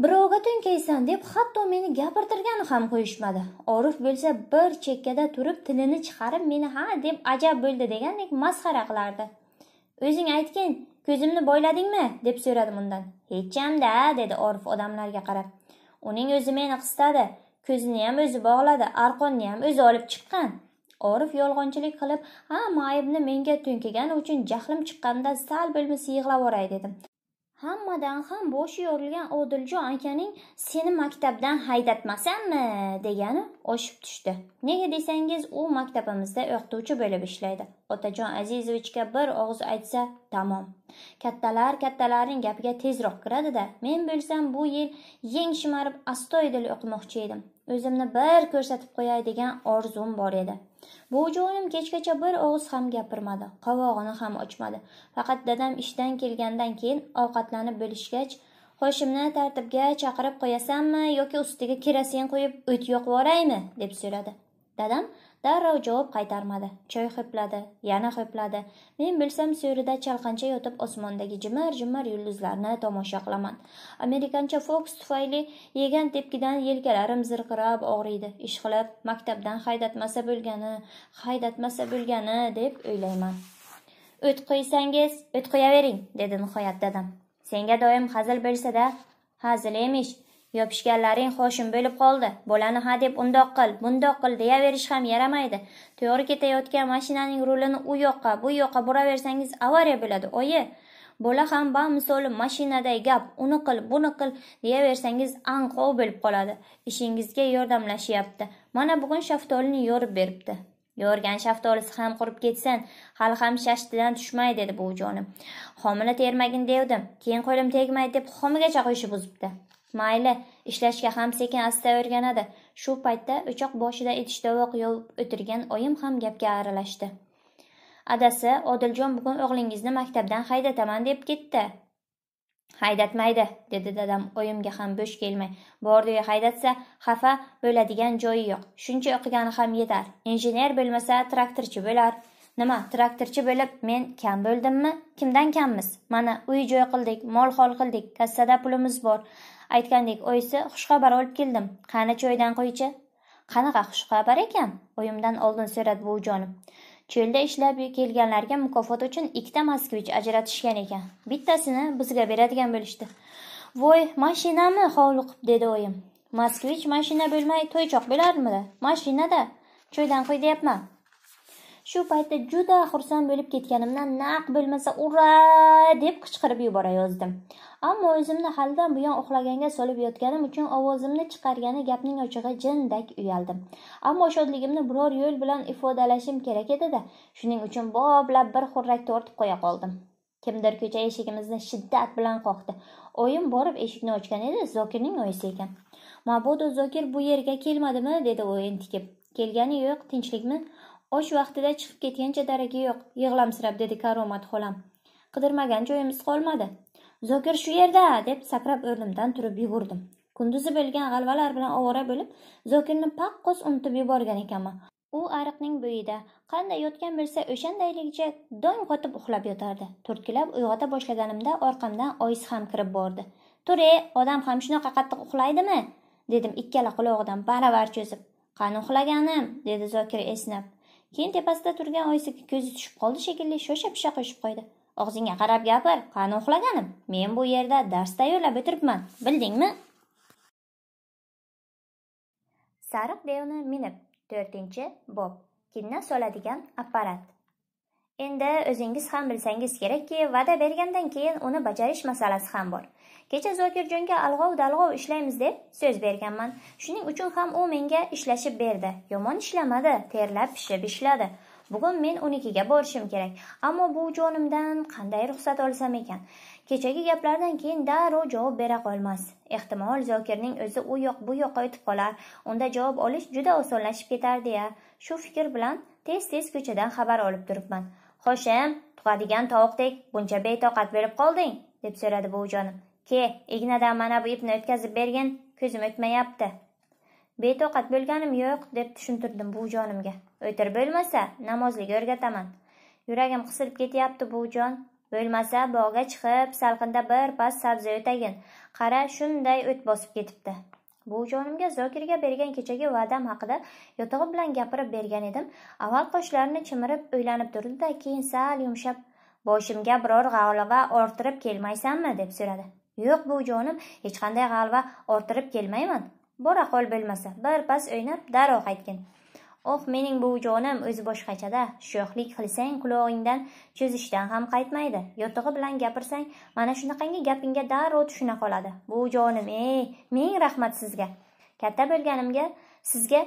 birovga to'nkaysan deb hatto meni gapirtirgani ham qo'yishmadi orif bo'lsa bir chekkada turib tilini chiqarib meni ha deb ajab bo'ldi degandek masxara qilardi o'zing aytgin ko'zimni boyladingmi deb so'radim undan hechamda dedi orif odamlarga qarab uning o'zi meni qistadi ko'zini ham o'zi bog'ladi arqonni ham o'zi olib chiqqan orif yolg'onchilik qilib hamma aybni menga to'nkigani uchun jahlim chiqqanda sal bo'lmasa yig'lavoray dedim hammadan ham boshi yorilgan odiljon akaning seni maktabdan haydatmasanmi degani oshib tushdi nega desangiz u maktabimizda o'qituvchi bo'lib ishlaydi otajon azizovichga bir og'iz aytsa tamom kattalar kattalarning gapiga tezroq kiradida men bo'lsam bu yil yeng shimarib astoydil o'qimoqchi edim o'zimni bir ko'rsatib qo'yay degan orzum bor edi bu jonim kechgacha bir og'iz ham gapirmadi qovog'ini ham ochmadi faqat dadam ishdan kelgandan keyin ovqatlanib bo'lishgach hoshimni tartibga chaqirib qo'yasanmi yoki ustiga kerosin quyib o't yoqib yuboraymi deb so'radi dadam darrov javob qaytarmadi choy ho'pladi yana ho'pladi men bilsam so'rida chalqancha yotib osmondagi jimar jimar yulduzlarni tomosha qilaman amerikancha foks tufayli yegan tepkidan yelkalarim zirqirab og'riydi ishqilib maktabdan haydatmasa bo'lgani haydatmasa bo'lgani deb o'ylayman o't qo'ysangiz o't qo'yavering dedi nihoyat dadam senga doim hazil bo'lsada hazil emish Yopishganlaring xoshim bo'lib qoldi. Bolani ha deb undoq qil, bundoq qil deyaverish ham yaramaydi. To'g'ri ketayotgan mashinaning rulini u yoqqa, bu yoqqa buraversangiz avariya bo'ladi, oyi. Bola ham ba misoli mashinaday gap, uni qil, buni qil deyaversangiz anqov bo'lib qoladi. Ishingizga yordamlashyapti. Mana bugun shaftolini yorib beribdi. Yorgan shaftolisi ham qurib ketsin, hali ham shashtidan tushmay dedi buvijonim. Homila termagin devdim, keyin qo'lim tegmaydi deb xomigacha qo'yishib buzibdi. mayli ishlashga ham sekin asta o'rganadi shu paytda uchoq boshida etishdovoq yovib o'tirgan oyim ham gapga aralashdi adasi odiljon bugun o'g'lingizni maktabdan haydataman deb ketdi haydatmaydi dedi dadam oyimga ham bo'sh kelmay bordiyu haydatsa xafa bo'ladigan joyi yo'q shuncha o'qigani ham yetar injener bo'lmasa traktorchi bo'lar nima traktorchi bo'lib men kam bo'ldimmi kimdan kammiz mana uy joy qildik mol hol qildik kassada pulimiz bor aytgandek oyisi xushxabar olib keldim qani choydan qo'ychi qanaqa xushxabar ekan oyimdan oldin so'radi buvijonim cho'lda ishlab kelganlarga mukofot uchun ikkita moskvich ajratishgan ekan bittasini bizga beradigan bo'lishdi voy mashinami hovliqib dedi oyim moskvich mashina bo'lmay to'ychoq bo'larmidi mashinada choydan qo'y deyapman shu paytda juda xursand bo'lib ketganimdan naq bo'lmasa ura deb qichqirib yubora yozdim ammo o'zimni halidan buyon uxlaganga solib yotganim uchun ovozimni chiqargani gapning ochig'i jindak uyaldim ammo shodligimni biror yo'l bilan ifodalashim kerak edida shuning uchun boblab bir xurrak tortib qo'ya qoldim kimdir ko'cha eshigimizni shiddat bilan qoqdi oyim borib eshikni ochgan edi zokirning oyisi ekan mabodo zokir bu yerga kelmadimi dedi u entikib kelgani yo'q tinchlikmi osh vaqtida chiqib ketgancha daragi yo'q yig'lamsirab dedi karomat xolam qidirmagan joyimiz qolmadi zokir shu yerda deb sakrab o'rnimdan turib yugurdim kunduzi bo'lgan g'alvalar bilan ovora bo'lib zokirni paqqos unutib yuborgan ekanman u ariqning bo'yida qanday yotgan bo'lsa o'shandayligicha dong qotib uxlab yotardi turtkilab uyg'ota boshlaganimda orqamdan oyis ham kirib bordi tur e, odam ham shunaqa qattiq uxlaydimi dedim ikkala qulog'idan baravar cho'zib qani uxlaganim dedi zokir esnab keyin tepasida turgan oyisiga ko'zi tushib qoldi shekilli shosha pisha qo'shib qo'ydi og'zingga qarab gapir qani uxlaganim men bu yerda dars tayyorlab o'tiribman bildingmi sariq devni minib to'rtinchi bob kinna soladigan apparat endi o'zingiz ham bilsangiz kerakki va'da bergandan keyin uni bajarish masalasi ham bor kecha zokirjonga alg'ov dalg'ov ishlaymiz deb so'z berganman shuning uchun ham u menga ishlashib berdi yomon ishlamadi terlab pishib ishladi bugun men unikiga borishim kerak ammo bu jonimdan qanday ruxsat olsam ekan kechagi gaplardan keyin darrov javob bera qolmas ehtimol zokirning o'zi u yoq bu yoqqa o'tib qolar unda javob olish juda osonlashib ketar ya shu fikr bilan tez tez ko'chadan xabar olib turibman xo'shim tug'adigan tovuqdek buncha betoqat bo'lib qolding deb so'radi buvijonim ke ignadan mana bu ipni o'tkazib bergin ko'zim o'tmayapti betoqat bo'lganim yo'q deb tushuntirdim jonimga o'tir bo'lmasa namozlik o'rgataman yuragim qisilib ketyapti jon bo'lmasa bog'ga chiqib salqinda bir pas sabzi o'tagin qara shunday o't bosib ketibdi jonimga zokirga bergan kechagi va'dam haqida yotog'i bilan gapirib bergan edim avval qoshlarini chimirib o'ylanib turdida keyin sal yumshab boshimga biror g'alva orttirib kelmaysanmi deb so'radi yo'q jonim hech qanday g'alva orttirib kelmayman bora qol bo'lmasa bir pas o'ynab darrov qaytgin oh mening bu jonim o'zi boshqachada sho'xlik qilsang qulog'ingdan cho'zishdan ham qaytmaydi yotig'i bilan gapirsang mana shunaqangi gapingga darrov tushuna qoladi bu jonim ey ming rahmat sizga katta bo'lganimga sizga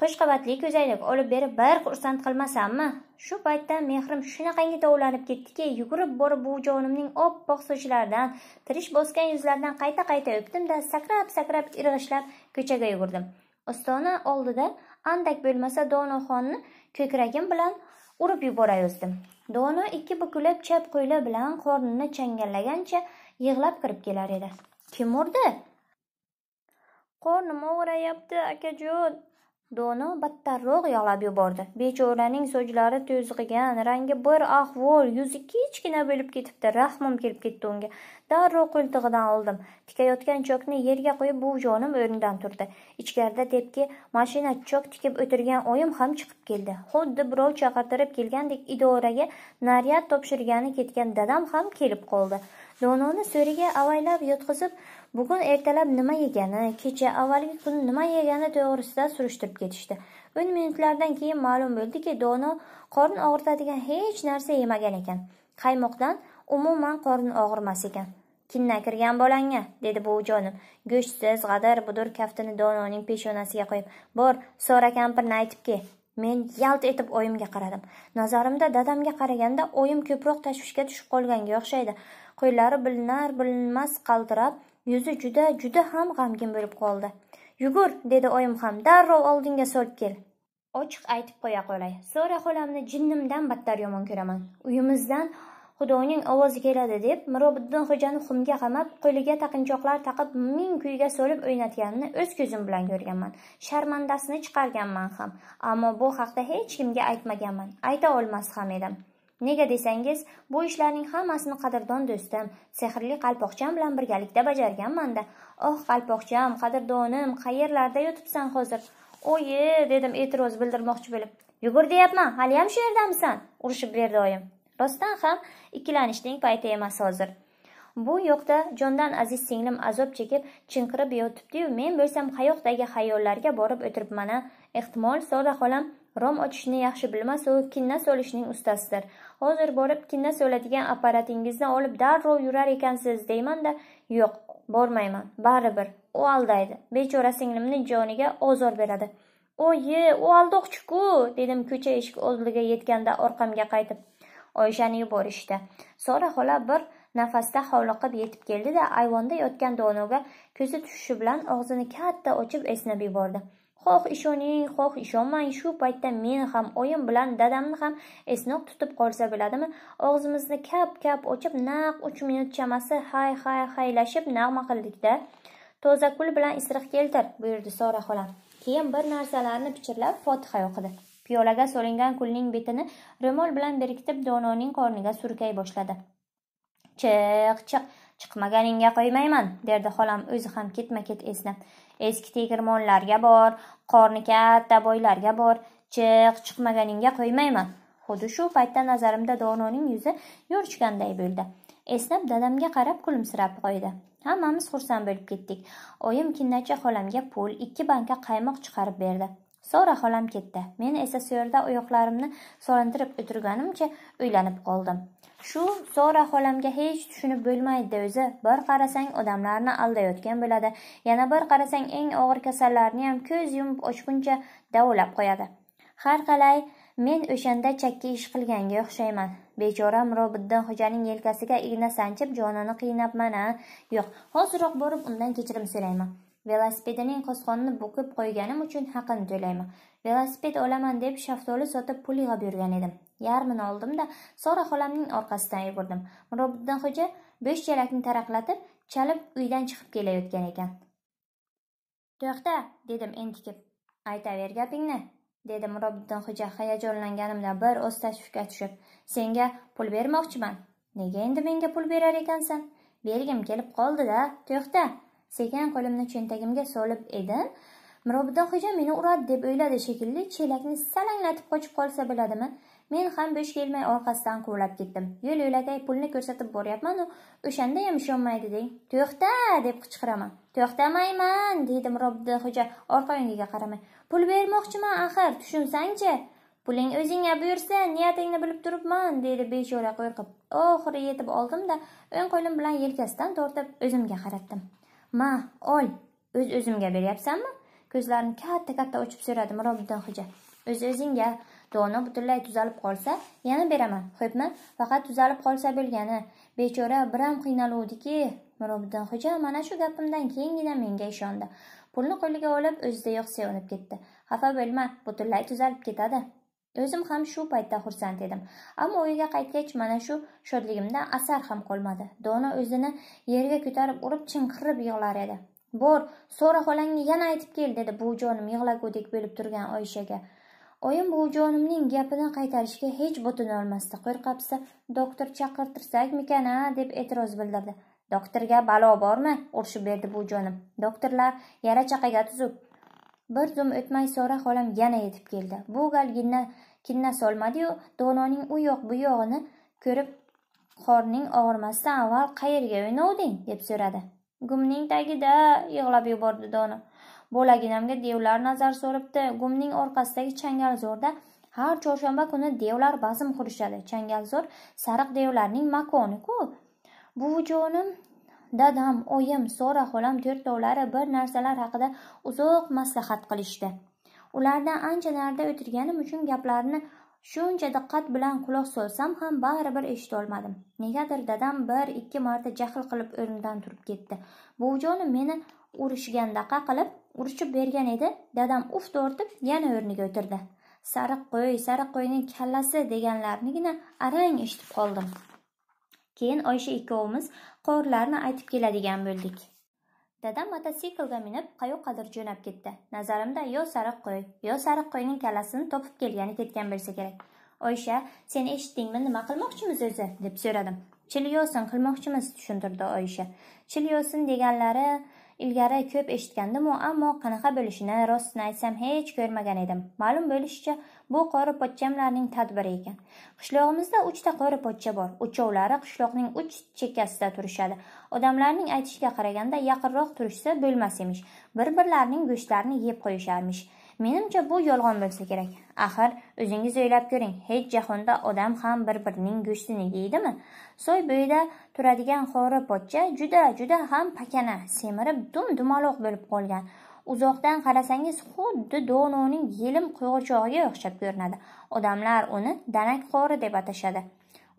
qish qavatli ko'zoynak olib berib bir xursand qilmasammi shu paytda mehrim shunaqangi tovlanib ketdiki yugurib borib jonimning oppoq sochlaridan tirish bosgan yuzlaridan qayta qayta o'pdimda sakrab sakrab irg'ishlab ko'chaga yugurdim ostona oldida andak bo'lmasa donoxonni ko'kragim bilan urib yuborayozdim dono ikki bukilib chap qo'li bilan qornini changallagancha yig'lab kirib kelar edi kim urdi qornim og'rayapti akajon Dono battarroq yig'lab yubordi. Bechoraning sochlari to'zg'igan, rangi bir ahvol, yuzi kichkina bo'lib ketibdi. Rahmim kelib ketdi unga. Darrov qo'ltig'idan oldim. Tikayotgan chokni yerga qo'yib, bu jonim o'rnidan turdi. Ichkarida debki, mashina chok tikib o'tirgan oyim ham chiqib keldi. Xuddi birov chaqirtirib kelgandek idoraga naryad topshirgani ketgan dadam ham kelib qoldi. Dononi so'riga avaylab yotqizib, bugun ertalab nima yegani kecha avvalgi kun nima yegani to'g'risida surishtirib ketishdi o'n minutlardan keyin ma'lum bo'ldiki dono qorin og'ritadigan hech narsa yemagan ekan qaymoqdan umuman qorin og'rimas ekan kinna kirgan bolangga dedi buvijonim go'shtsiz g'adir budur kaftini dononing peshonasiga qo'yib bor so'ra kampirni aytib kel men yalt etib oyimga qaradim nazarimda dadamga qaraganda oyim ko'proq tashvishga tushib qolganga o'xshaydi qo'llari bilinar bilinmas qaltirab yuzi juda juda ham g'amgin bo'lib qoldi yugur dedi oyim ham darrov oldinga so'rib kel ochiq aytib qo'ya qolay so'ra xolamni jinnimdan battar yomon ko'raman uyimizdan xudoning ovozi keladi deb mirobiddin xo'jani xumga qamab qo'liga taqinchoqlar taqib ming kuyga solib o'ynatganini o'z ko'zim bilan ko'rganman sharmandasini chiqarganman ham ammo bu haqda hech kimga aytmaganman ayta olmas ham edim nega desangiz bu ishlarning hammasini qadrdon do'stim sehrli qalpoqcham bilan birgalikda bajarganmanda oh qalpoqcham qadrdonim qayerlarda yotibsan hozir oyi dedim e'tiroz bildirmoqchi bo'lib yugur deyapman ham shu yerdamisan urishib berdi oyim rostdan ham ikkilanishning payti emas hozir bu yoqda jondan aziz singlim azob chekib chinqirib yotibdi-yu, men bo'lsam qayoqdagi xayollarga borib o'tiribman ehtimol Soda xolam rom ochishni yaxshi u kinna solishning ustasidir hozir borib kinna so'ladigan apparatingizni olib darrov yurar ekansiz deymanda yo'q bormayman baribir u aldaydi bechora singlimni joniga ozor beradi oyi u aldoqchi ku dedim ko'cha eshik oldiga yetganda orqamga qaytib Oyshani yuborishdi sora xola bir nafasda hovliqib yetib keldi da ayvonda yotgan donoga ko'zi tushishi bilan og'zini katta ochib esnab yubordi xoh ishoning xoh ishonmang shu paytda men ham oyim bilan dadamni ham esnoq tutib qolsa bo'ladimi og'zimizni kap kap ochib naq uch minut chamasi hay hay haylashib nag'ma qildikda toza kul bilan isiriq keltir buyurdi sora xolam keyin bir narsalarni pichirlab fotiha o'qidi piyolaga solingan kulning betini ro'mol bilan berkitib dononing qorniga surkay boshladi chiq chiq chiqmaganingga qo'ymayman derdi xolam o'zi ham ketma ket esnab eski tegirmonlarga bor Qorni katta boylarga bor, chiq chiqmaganingga qo'ymayman. Xuddi shu paytda nazarimda Dononing yuzi yo'rchganday bo'ldi. Esnab dadamga qarab kulimsirab qo'ydi. Hammamiz xursand bo'lib ketdik. Oyim kinnacha xolamga pul, ikki banka qaymoq chiqarib berdi. Sora xolam ketdi. Men esa yerda oyoqlarimni solintirib o'tirganimcha o'ylanib qoldim. Shu Sora xolamga hech tushunib bo'lmaydi o'zi. Bir qarasang odamlarni aldayotgan bo'ladi, yana bir qarasang eng og'ir kasallarni ham ko'z yumib ochguncha davolab qo'yadi. Har qalay men o'shanda chakki ish qilganga o'xshayman. Bechora Mirobiddin xo'janing yelkasiga igna sanchib jonini qiynabman a. Yo'q, hoziroq borib undan kechirim so'rayman. Velosipedining qosqonini bukib qo'yganim uchun haqini to'layman. Velosiped olaman deb shaftoli sotib pul yig'ib yurgan edim. Yarmini oldim-da, Sora xolamning orqasidan yugurdim. Mirobiddin xo'ja bo'sh chelakni taraqlatib, chalib uydan chiqib kelayotgan ekan. "To'xta", dedim entikib. "Aytaver gapingni", dedi Mirobiddin xo'ja hayajonlanganimda bir o'z tashvishga tushib. "Senga pul bermoqchiman. Nega endi menga pul berar ekansan? Bergim kelib qoldi-da, to'xta." Sekin qo'limni cho'ntagimga solib edim xo'ja meni uradi deb o'yladi shekilli chelakni salanglatib qochib qolsa bo'ladimi men ham bo'sh kelmay orqasidan quvlab ketdim yo'l yo'lakay pulni ko'rsatib boryapman-u, o'shanda ham ishonmaydi deng to'xta deb qichqiraman to'xtamayman deydi mirobidonxo'ja orqa o'ngiga qaramay pul bermoqchiman axir tushunsang-chi? puling o'zingga buyursa niyatingni bilib turibman dedi beshola qo'rqib oxiri yetib oldimda o'ng qo'lim bilan yelkasidan tortib o'zimga qaratdim ma ol o'z o'zimga beryapsanmi ko'zlarini katta katta ochib so'radi mirobiddin xo'ja o'z o'zingga dono butunlay tuzalib qolsa yana beraman xo'pmi faqat tuzalib qolsa bo'lgani bechora biram qiynaluvdiki mirobiddin xo'ja mana shu gapimdan keyingina menga ishondi pulni qo'liga olib yo'q sevinib ketdi xafa bo'lma butunlay tuzalib ketadi o'zim ham shu paytda xursand edim ammo uyiga qaytgach mana shu shodligimdan asar ham qolmadi dono o'zini yerga ko'tarib urib chinqirib yig'lar edi bor so'ra xolangga yana aytib kel dedi buvijonim yig'lagudek bo'lib turgan oyshaga oyim buvijonimning gapini qaytarishga hech olmasdi. Qo'rqapsa, doktor chaqirtirsakmikan a deb e'tiroz bildirdi doktorga balo bormi urishib berdi buvijonim doktorlar yara chaqaga tuzuk bir zum o'tmay so'ra xolam yana yetib keldi bu gal kinna kinna solmadiyu dononing u yoq bu yog'ini ko'rib qorning og'irmasdan avval qayerga o'ynovding deb so'radi gumning tagida yig'lab yubordi dona bo'laginamga devlar nazar so'ribdi gumning orqasidagi changalzorda har chorshanba kuni devlar bazm qurishadi changalzor sariq devlarning makoniku buvijonim dadam oyim sora xolam to'rtovlari bir narsalar haqida uzoq maslahat qilishdi ulardan ancha narida o'tirganim uchun gaplarini shuncha diqqat bilan quloq solsam ham baribir eshitolmadim negadir dadam bir ikki marta jahl qilib o'rnidan turib ketdi buvijonim meni urishgandaqa qilib urishib bergan edi dadam uf tortib yana o'rniga o'tirdi sariq qo'y sariq qo'yning kallasi deganlarnigina arang eshitib qoldim keyin oysha ikkovimiz qorlarni aytib keladigan bo'ldik dadam mototsiklga minib qayoqqadir jo'nab ketdi nazarimda yo sariq qo'y yo sariq qo'yning kallasini topib kelgani ketgan bo'lsa kerak oysha sen eshitdingmi nima qilmoqchimiz o'zi deb so'radim chilyosin qilmoqchimiz tushuntirdi oysha chilyosin deganlari ilgari ko'p eshitgandimu ammo qanaqa bo'lishini rostini aytsam hech ko'rmagan edim ma'lum bo'lishicha bu qori pochchamlarning tadbiri ekan qishlog'imizda uchta qori pochcha bor uchovlari qishloqning uch chekkasida turishadi odamlarning aytishiga qaraganda yaqinroq turishsa bo'lmas emish bir birlarining go'shtlarini yeb qo'yisharmish menimcha bu yolg'on bo'lsa kerak axir o'zingiz o'ylab ko'ring hech jahonda odam ham bir birining go'shtini yeydimi soy bo'yida turadigan qori pochcha juda juda ham pakana semirib dum dumaloq bo'lib qolgan uzoqdan qarasangiz xuddi dononing yelim qo'g'irchog'iga o'xshab ko'rinadi odamlar uni danak qori deb atashadi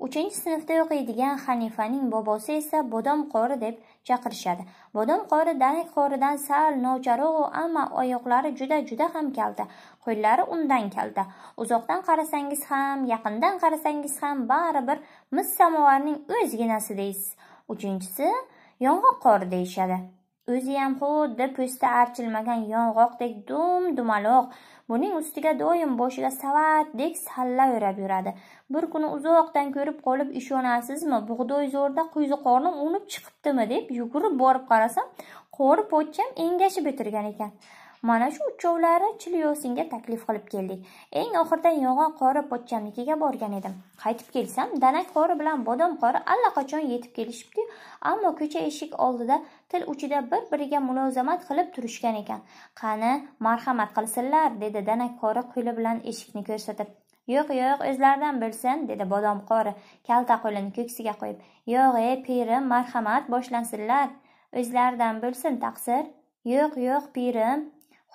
uchinchi sinfda o'qiydigan hanifaning bobosi esa bodom qori deb chaqirishadi bodom qori danak qoridan sal novcharog'u ammo oyoqlari juda juda ham kalta qo'llari undan kalta uzoqdan qarasangiz ham yaqindan qarasangiz ham baribir mis samovarning o'zginasi deysiz uchinchisi yong'oq qori deyishadi O'ziyam xuddi po'sti archilmagan yong'oqdek dum-dumaloq. Buning ustiga doim boshiga savatdek salla o'rab yuradi. Bir kuni uzoqdan ko'rib qolib, ishonasizmi, bug'doy zo'rda qo'yziqorni unib chiqibdimi deb yugurib borib qarasam, qori pochcham engashib o'tirgan ekan. Mana shu uchovlari Chilyosinga taklif qilib keldik. Eng oxirida yog'on qori pochchamnikiga borgan edim. Qaytib kelsam, danak qori bilan bodom qori allaqachon yetib kelishibdi, ammo ko'cha eshik oldida til uchida bir biriga mulozamat qilib turishgan ekan qani marhamat qilsinlar dedi danak qora qo'li bilan eshikni ko'rsatib yo'q yo'q o'zlaridan bilsin dedi bodom qori kalta qo'lini ko'ksiga qo'yib yo'q ey pirim marhamat boshlansinlar o'zlaridan bilsin taqsir yo'q yo'q pirim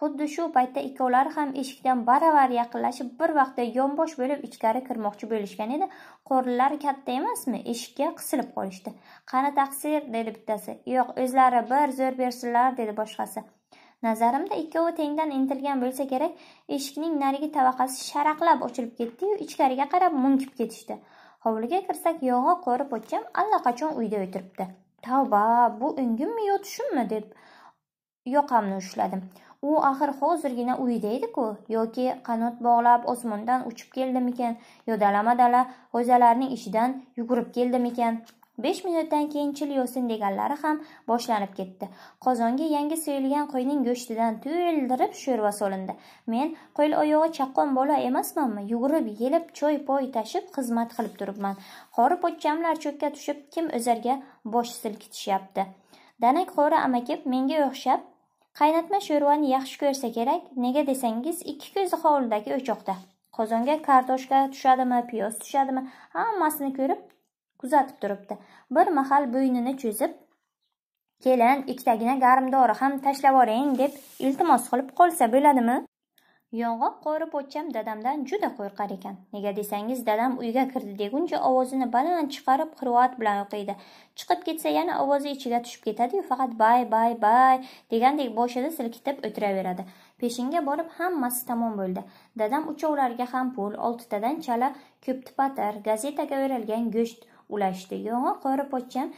xuddi shu paytda ikkovlari ham eshikdan baravar yaqinlashib bir vaqtda yonbosh bo'lib ichkari kirmoqchi bo'lishgan edi qo'rlilari katta emasmi eshikka qisilib qolishdi qani taqsir dedi bittasi yo'q o'zlari bir zo'r bersinlar dedi boshqasi nazarimda ikkovi tengdan intilgan bo'lsa kerak eshikning narigi tavaqasi sharaqlab ochilib ketdiyu ichkariga qarab munkib ketishdi hovliga kirsak yog'i qo'rib pochcham allaqachon uyda o'tiribdi tavba bu o'ngimmi yo tushimmi deb yoqamni ushladim U axir hozirgina uyida edi-ku, yoki qanot bog'lab osmondan uchib keldimikan, yo dala-madala g'o'zalarning ishidan yugurib keldimikan. 5 minutdan keyin chil yo'sin deganlari ham boshlanib ketdi. Qozonga yangi so'yilgan qo'yning go'shtidan to'ldirib sho'rva solindi. Men qo'l oyog'i chaqqon bola emasmanmi? Yugurib, yelib, choy poy tashib xizmat qilib turibman. Qori pochchamlar cho'kka tushib, kim o'zarga bosh silkitishyapti. Danak qora amakib menga o'xshab Qaynatma sho'rvani yaxshi ko'rsa kerak, nega desangiz, ikki ko'zi hovlidagi o'choqda. Qozonga kartoshka tushadimi, piyoz tushadimi, hammasini ko'rib kuzatib turibdi. Bir mahal bo'ynini cho'zib, kelin ikkitagina garmdori ham tashlab yuboring deb iltimos qilib qolsa bo'ladimi? yong'oq qori pochcham dadamdan juda qo'rqar ekan nega desangiz dadam uyga kirdi deguncha ovozini baland chiqarib qiroat bilan o'qiydi chiqib ketsa yana ovozi ichiga tushib ketadiyu faqat bay bay bay degandek boshida silkitib o'tiraveradi peshinga borib hammasi tamom bo'ldi dadam uchovlarga ham pul oltitadan chala ko'ptipatir gazetaga o'ralgan go'sht ulashdi yong'oq qori pochcham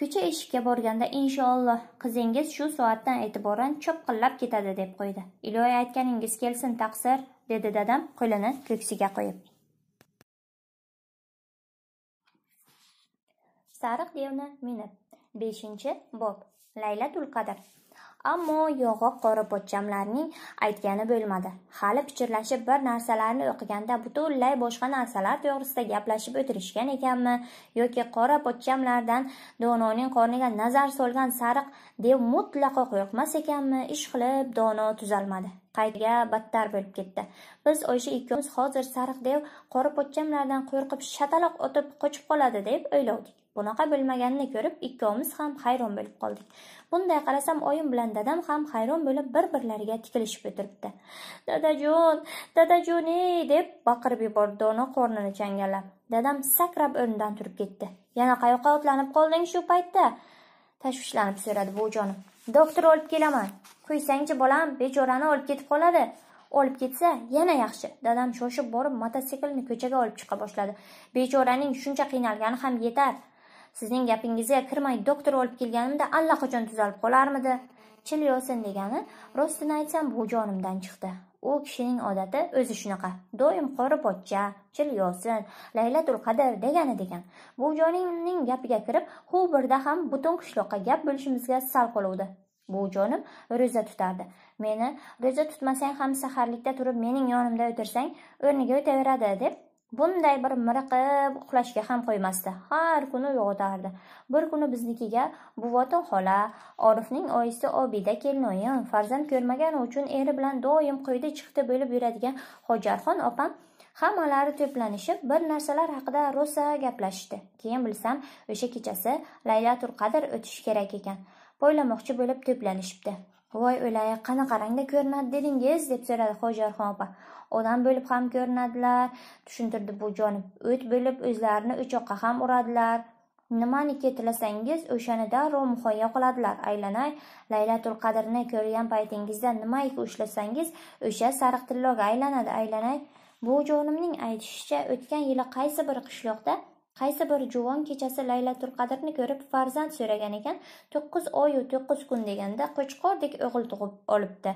Ko'cha eshikka borganda inshaalloh qizingiz shu soatdan e'tiboran chopqillab ketadi deb qo'ydi. Iloya aytganingiz kelsin taqsir, dedi dadam qo'lini ko'ksiga qo'yib. Sariq devni minib 5-bob Laylatul Qadr Ammo yog'oq Qorapodchamlarning aytgani bo'lmadi. Hali pichirlashib bir narsalarni o'qiganda butunlay boshqa narsalar to'g'risida gaplashib o'tirishgan ekanmi yoki qora pochamlardan Dononing qorniga nazar solgan sariq dev mutlaqo qo'rqmas ekanmi? Ish qilib Dono tuzalmadi. qayga battar bo'lib ketdi biz oysha ikkovimiz hozir sariq dev qora pochchamlardan qo'rqib shataloq otib qochib qoladi deb o'ylovdik bunaqa bo'lmaganini ko'rib ikkovimiz ham hayron bo'lib qoldik bunday qarasam oyim bilan dadam ham hayron bo'lib bir birlariga tikilishib o'tiribdi dadajon dadajon ey deb baqirib yubordi dono qornini changallab dadam sakrab o'rnidan turib ketdi yana qayoqqa otlanib qolding shu paytda tashvishlanib so'radi buvijonim doktor olib kelaman quysangchi bolam bechorani olib ketib qoladi olib ketsa yana yaxshi dadam shoshib borib mototsiklni ko'chaga olib chiqa boshladi bechoraning shuncha qiynalgani ham yetar sizning gapingizga kirmay doktor olib kelganimda allaqachon tuzalib qolarmidi chil yosin degani rostini aytsam bu jonimdan chiqdi u kishining odati o'zi shunaqa doim qori pochcha chil yosin laylatul qadr degani degan bu buvijonimning gapiga kirib hu birda ham butun qishloqqa gap bo'lishimizga sal qoluvdi bu jonim ro'za tutardi meni ro'za tutmasang ham saharlikda turib mening yonimda o'tirsang o'rniga o'taveradi deb bunday bir miriqib uxlashga ham qo'ymasdi har kuni uyg'otardi bir kuni biznikiga buvotin xola orifning oyisi obida kelinoyim farzand ko'rmagani uchun eri bilan doim quyida chiqdi bo'lib yuradigan hojarxon opam hammalari to'planishib bir narsalar haqida rosa gaplashishdi keyin bilsam o'sha kechasi laylatul qadr o'tishi kerak ekan poylamoqchi bo'lib to'planishibdi voy o'lay qanaqa qarangda ko'rinadi dedingiz deb so'radi hojarxon opa odam bo'lib ham ko'rinadilar tushuntirdi bu jonib o't bo'lib o'zlarini o'choqqa ham uradilar nimani tilasangiz o'shani darrov muhayyo qiladilar aylanay laylatul qadrni ko'rgan paytingizda nimaiki ushlasangiz o'sha sariq tilloga aylanadi aylanay bu jonimning aytishicha o'tgan yili qaysi bir qishloqda Qaysi bir juvon kechasi Laylatul Qadrni ko'rib farzand so'ragan ekan, 9 oyu 9 kun deganda qo'chqordek o'g'il tug'ib olibdi.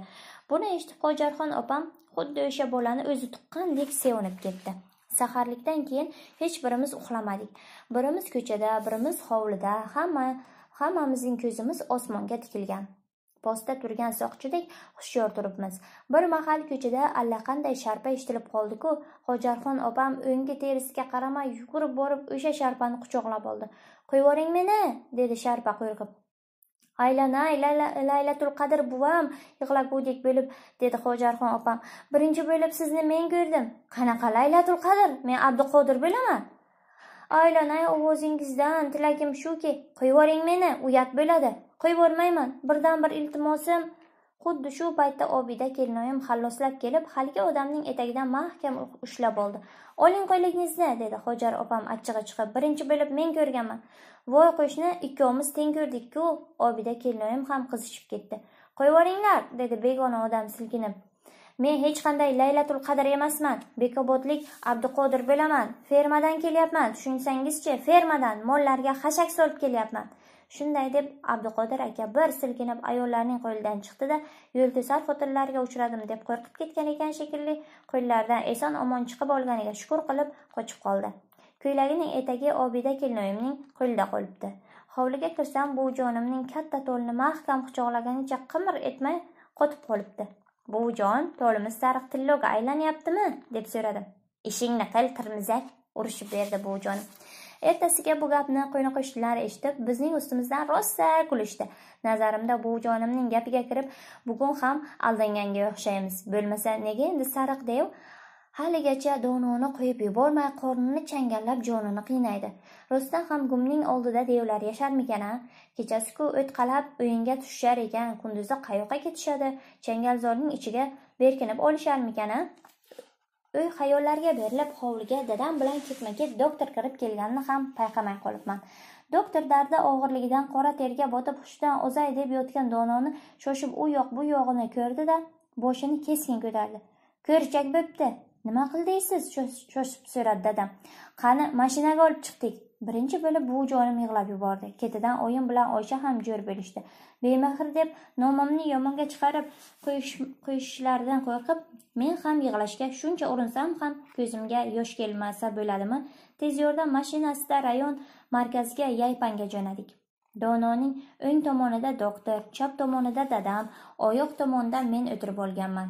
Buni eshitib Qojarxon opam xuddi o'sha bolani o'zi tuqqandek sevinib ketdi. Saharlikdan keyin hech birimiz uxlamadik. Birimiz ko'chada, birimiz hovlida, hamma hammamizning ko'zimiz osmonga tikilgan. postda turgan soqchidek hushyor turibmiz bir mahal ko'chada allaqanday sharpa eshitilib qoldi-ku. opam o'ngi terisiga qaramay yugurib borib o'sha sharpani quchoqlab oldi qo'yvoring meni dedi sharpa qo'rqib aylanay laylatul qadr buvam yig'lagudek bo'lib dedi xo'jarxon opam birinchi bo'lib sizni men ko'rdim qanaqa laylatul qadr men abduqodir bo'laman aylanay ovozingizdan tilagim shuki qo'yvoring meni uyat bo'ladi qo'yvormayman birdan bir iltimosim xuddi shu paytda obida kelinoyim halloslab kelib haligi odamning etagidan mahkam ushlab oldi oling qo'ylingizni dedi hojar opam achchig'i chiqib birinchi bo'lib men ko'rganman voy qo'shni ikkovimiz teng ko'rdikku obida kelinoyim ham qizishib ketdi qo'yvoringlar dedi begona odam silkinib men hech qanday laylatul qadr emasman bekobodlik abduqodir bo'laman fermadan kelyapman tushunsangizchi fermadan mollarga xashak solib kelyapman shunday deb abduqodir aka bir silkinib ayollarning qo'lidan chiqdida yo'lkesar xotinlarga uchradim deb qo'rqib ketgan ekan shekilli qo'llaridan eson omon chiqib olganiga shukur qilib qochib qoldi ko'ylagining etagi obida kelinoyimning qo'lida qolibdi hovliga kirsam jonimning katta to'lini mahkam quchoqlaganicha qimir etmay qotib qolibdi buvijon to'limiz sariq tilloga aylanyaptimi deb so'radim ishingni qil tirmizak urishib berdi buvijon ertasiga bu gapni qo'ni qo'shnilar eshitib bizning ustimizdan rosa kulishdi nazarimda bu jonimning gapiga kirib bugun ham aldanganga o'xshaymiz bo'lmasa nega endi sariq dev haligacha dononi qo'yib yubormay qornini changallab jonini qiynaydi rostdan ham gumning oldida devlar yasharmikan a kechasiku o'tqalab o'yinga tushishar ekan kunduzi qayoqqa ketishadi changalzorning ichiga berkinib olisharmikan a O'y xayollarga berilib hovliga dadam bilan ketma-ket doktor kirib kelganini ham payqamay qolibman. Doktor dardi og'irligidan qora terga botib hushdan o'zay deb yotgan dononi shoshib u yoq bu yog'ini ko'rdi-da, boshini keskin ko'tardi. ko'richak bo'pti. Nima qildingiz? shoshib so'radi dadam. Qani mashinaga olib chiqdik. birinchi bo'lib jonim yig'lab yubordi ketidan oyim bilan oysha ham jo'r bo'lishdi bemahr deb nomimni yomonga chiqarib qo'yishishlaridan qo'rqib men ham yig'lashga shuncha urinsam ham ko'zimga yosh kelmasa bo'ladimi tez yordam mashinasida rayon markaziga yaypanga jo'nadik dononing o'ng tomonida doktor chap tomonida dadam oyoq tomonda men o'tirib olganman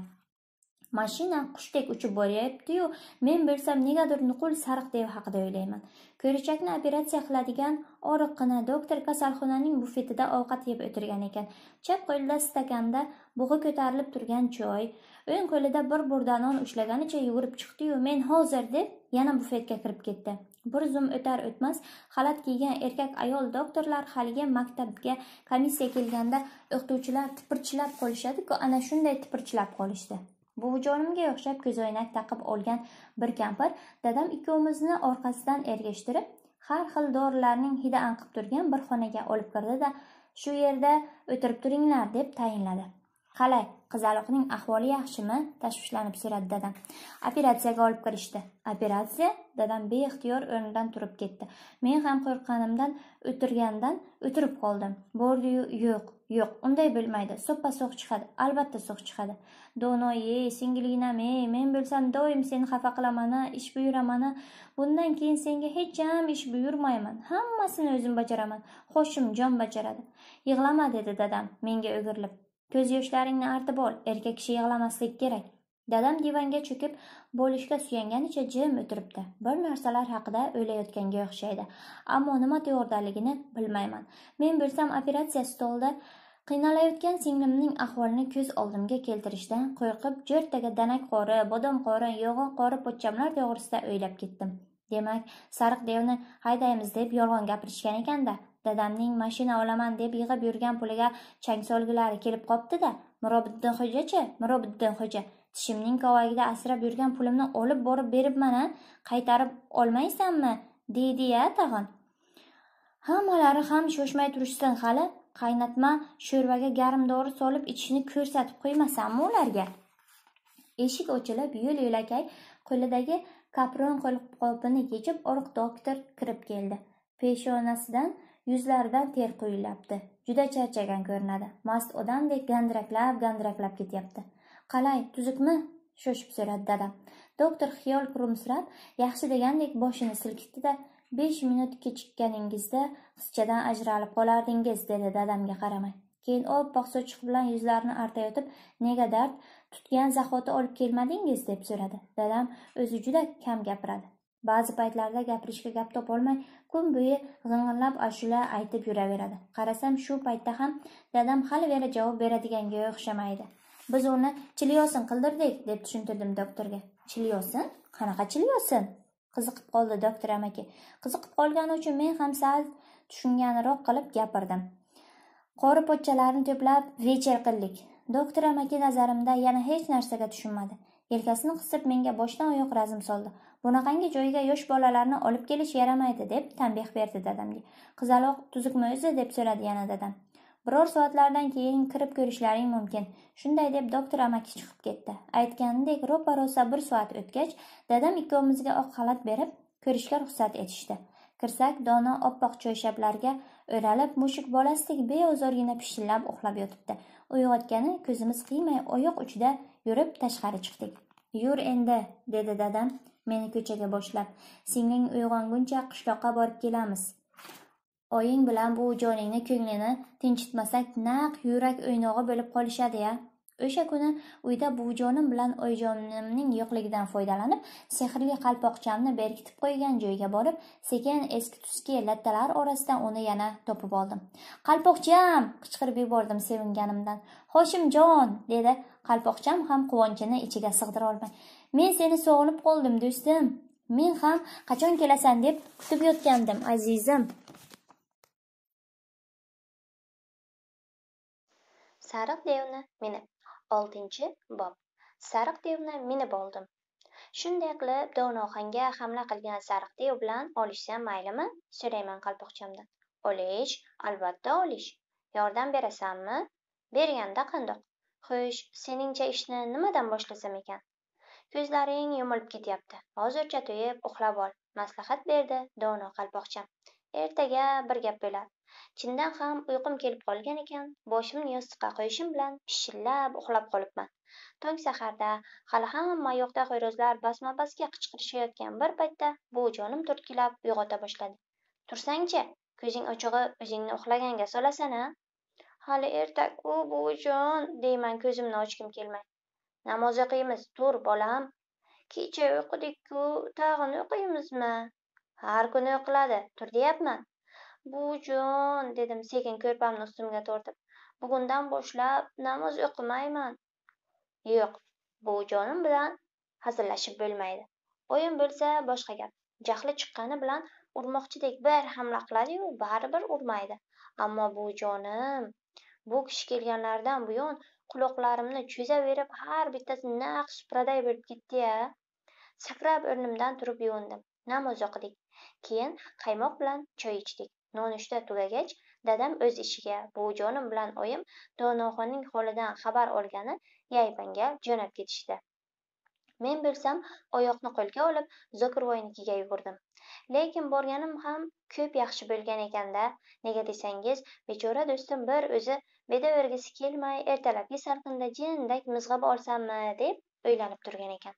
mashina qushdek uchib boryapti-yu, men bo'lsam negadir nuqul sariq dev haqida o'ylayman. Ko'richakni operatsiya qiladigan oriqqina doktor kasalxonaning bufetida ovqat yeb o'tirgan ekan. Chap qo'lida stakanda bug'i ko'tarilib turgan choy, o'ng qo'lida bir burdanon ushlaganicha yugurib chiqdi-yu, men hozir deb yana bufetga kirib ketdi. bir zum o'tar o'tmas xalat kiygan erkak ayol doktorlar haligi maktabga komissiya kelganda o'qituvchilar tipirchilab qolishadi-ku ana shunday tipirchilab qolishdi buvijonimga o'xshab ko'zoynak taqib olgan bir kampir dadam ikkovimizni orqasidan ergashtirib har xil dorilarning hidi anqib turgan bir xonaga olib kirdi da shu yerda o'tirib turinglar deb tayinladi qalay qizaloqning ahvoli yaxshimi tashvishlanib so'radi dadam operatsiyaga olib kirishdi operatsiya dadam beixtiyor o'rnidan turib ketdi men ham qo'rqqanimdan o'tirgandan o'tirib qoldim bordiyu yo'q yo'q unday bo'lmaydi so'ppa so'q chiqadi albatta so'q chiqadi ye, singilginam ey men bo'lsam doim seni xafa qilaman ish buyuraman bundan keyin senga hech ham ish buyurmayman hammasini o'zim bajaraman jon bajaradi yig'lama dedi dadam menga o'girilib ko'z yoshlaringni artib ol erkak kishi yig'lamaslik kerak dadam divanga cho'kib bo'lishga suyanganicha jim o'tiribdi bir narsalar haqida o'ylayotganga o'xshaydi ammo nima to'g'ridaligini bilmayman men bilsam operatsiya stolida qiynalayotgan singlimning ahvolini ko'z oldimga keltirishdan qo'rqib jo'rtaga danak qori bodom qori yog'oq qori pochchamlar to'g'risida o'ylab ketdim demak sariq devni haydaymiz deb yolg'on gapirishgan ekanda dadamning mashina olaman deb yig'ib yurgan puliga chang solgilari kelib qopti mirobiddinxo'jachi mirobiddinxo'ja xo'jachi tishimning kovagida asrab yurgan pulimni olib borib beribman a qaytarib olmaysanmi deydi ya tag'in hammalari ham shoshmay turishsin hali qaynatma sho'rvaga garim dori solib ichishni ko'rsatib qo'ymasanmi ularga eshik ochilib yo'l yo'lakay qo'lidagi kapron qopini yechib oriq doktor kirib keldi peshonasidan yuzlaridan ter quyilyapti juda charchagan ko'rinadi mast odamdek gandiraklab gandiraklab ketyapti qalay tuzukmi shoshib so'radi dadam doktor xiyol kulimsirab yaxshi degandek boshini silkitdida besh minut kechikkaningizda qizchadan ajralib qolardingiz dedi dadamga qaramay keyin oppoq sochiq bilan yuzlarini artayotib nega dard tutgan zahoti olib kelmadingiz deb so'radi dadam o'zi juda kam gapiradi ba'zi paytlarda gapirishga gap topolmay kun bo'yi g'ing'illab ashula aytib yuraveradi qarasam shu paytda ham dadam hali veri javob beradiganga o'xshamaydi biz uni chilyosin qildirdik deb tushuntirdim doktorga chilyosin qanaqa chilyosin qiziqib qoldi doktor amaki qiziqib qolgani uchun men ham sal tushunganroq qilib gapirdim qori pochchalarni to'plab vecher qildik doktor amaki nazarimda yana hech narsaga tushunmadi yelkasini qisib menga boshdan oyoq razm soldi bunaqangi joyga yosh bolalarni olib kelish yaramaydi deb tanbeh berdi dadamga qizaloq tuzukmi o'zi deb so'radi yana dadam biror soatlardan keyin kirib ko'rishlaring mumkin shunday deb doktor amaki chiqib ketdi aytganidek ro'pa rosa bir soat o'tgach dadam ikkovimizga oq xalat berib ko'rishga ruxsat etishdi kirsak dono oppoq choyshablarga o'ralib mushuk bolasidek beozorgina pishillab uxlab yotibdi uyg'otgani ko'zimiz qiymay oyoq uchida yurib tashqari chiqdik yur endi dedi dadam meni ko'chaga boshlab singling uyg'onguncha qishloqqa borib kelamiz Oying bilan bu joningni ko'nglini tinchitmasak, naq yurak o'ynog'i bo'lib qolishadi-ya. O'sha kuni uyda buvijonim bilan oyijonimning yo'qligidan foydalanib, sehrli qalpoqchamni berkitib qo'ygan joyga borib, sekin eski tuski lattalar orasidan uni yana topib oldim. "Qalpoqcham!" qichqirib yubordim sevinganimdan. "Hoshimjon!" dedi. Qalpoqcham ham quvonchini ichiga sig'dira olmay, "Men seni sog'inib qoldim, do'stim. Men ham qachon kelasan deb kutib yotgandim, azizim." sariq devni minib oltinchi bob sariq devni minib oldim shunday qilib donoxonga hamla qilgan sariq dev bilan olishsam maylimi so'rayman qalpoqchamdan olish albatta olish yordam berasanmi berganda qandoq xo'sh seningcha ishni nimadan boshlasam ekan ko'zlaring yumilib ketyapti hozircha to'yib uxlab ol maslahat berdi dono qalpoqcham ertaga bir gap bo'lar chindan ham uyqum kelib qolgan ekan boshimni yostiqqa qo'yishim bilan pishillab uxlab qolibman tong saharda hali hamma yoqda xo'rozlar basma basga qichqirishayotgan bir paytda bu jonim turtkilab uyg'ota boshladi tursangchi ko'zing ochig'i o'zingni uxlaganga solasan a hali ertaku buvijon deyman ko'zimni ochgim kelmay namoz o'qiymiz tur bolam kecha o'qidikku ku tag'in o'qiymizmi har kuni o'qiladi tur deyapman jon dedim sekin ko'rpamni ustimga tortib bugundan boshlab namoz o'qimayman yo'q buvijonim bilan hazillashib bo'lmaydi oyim bo'lsa boshqa gap jahli chiqqani bilan urmoqchidek bir hamla qiladiyu baribir urmaydi ammo buvijonim bu kishi kelganlaridan buyon quloqlarimni cho'zaverib har bittasi naq supraday bo'lib ketdi ya sakrab o'rnimdan turib yuvindim namoz o'qidik keyin qaymoq bilan choy ichdik nonushta tugagach dadam o'z ishiga buvijonim bilan oyim donoxonning holidan xabar olgani yaybanga jo'nab ketishdi men bo'lsam oyoqni qo'lga olib zokirvoynikiga yugurdim lekin borganim ham ko'p yaxshi bo'lgan ekanda nega desangiz bechora do'stim bir o'zi bedavergisi kelmay ertalabki salqinda jindak mizg'ib olsammi deb o'ylanib turgan ekan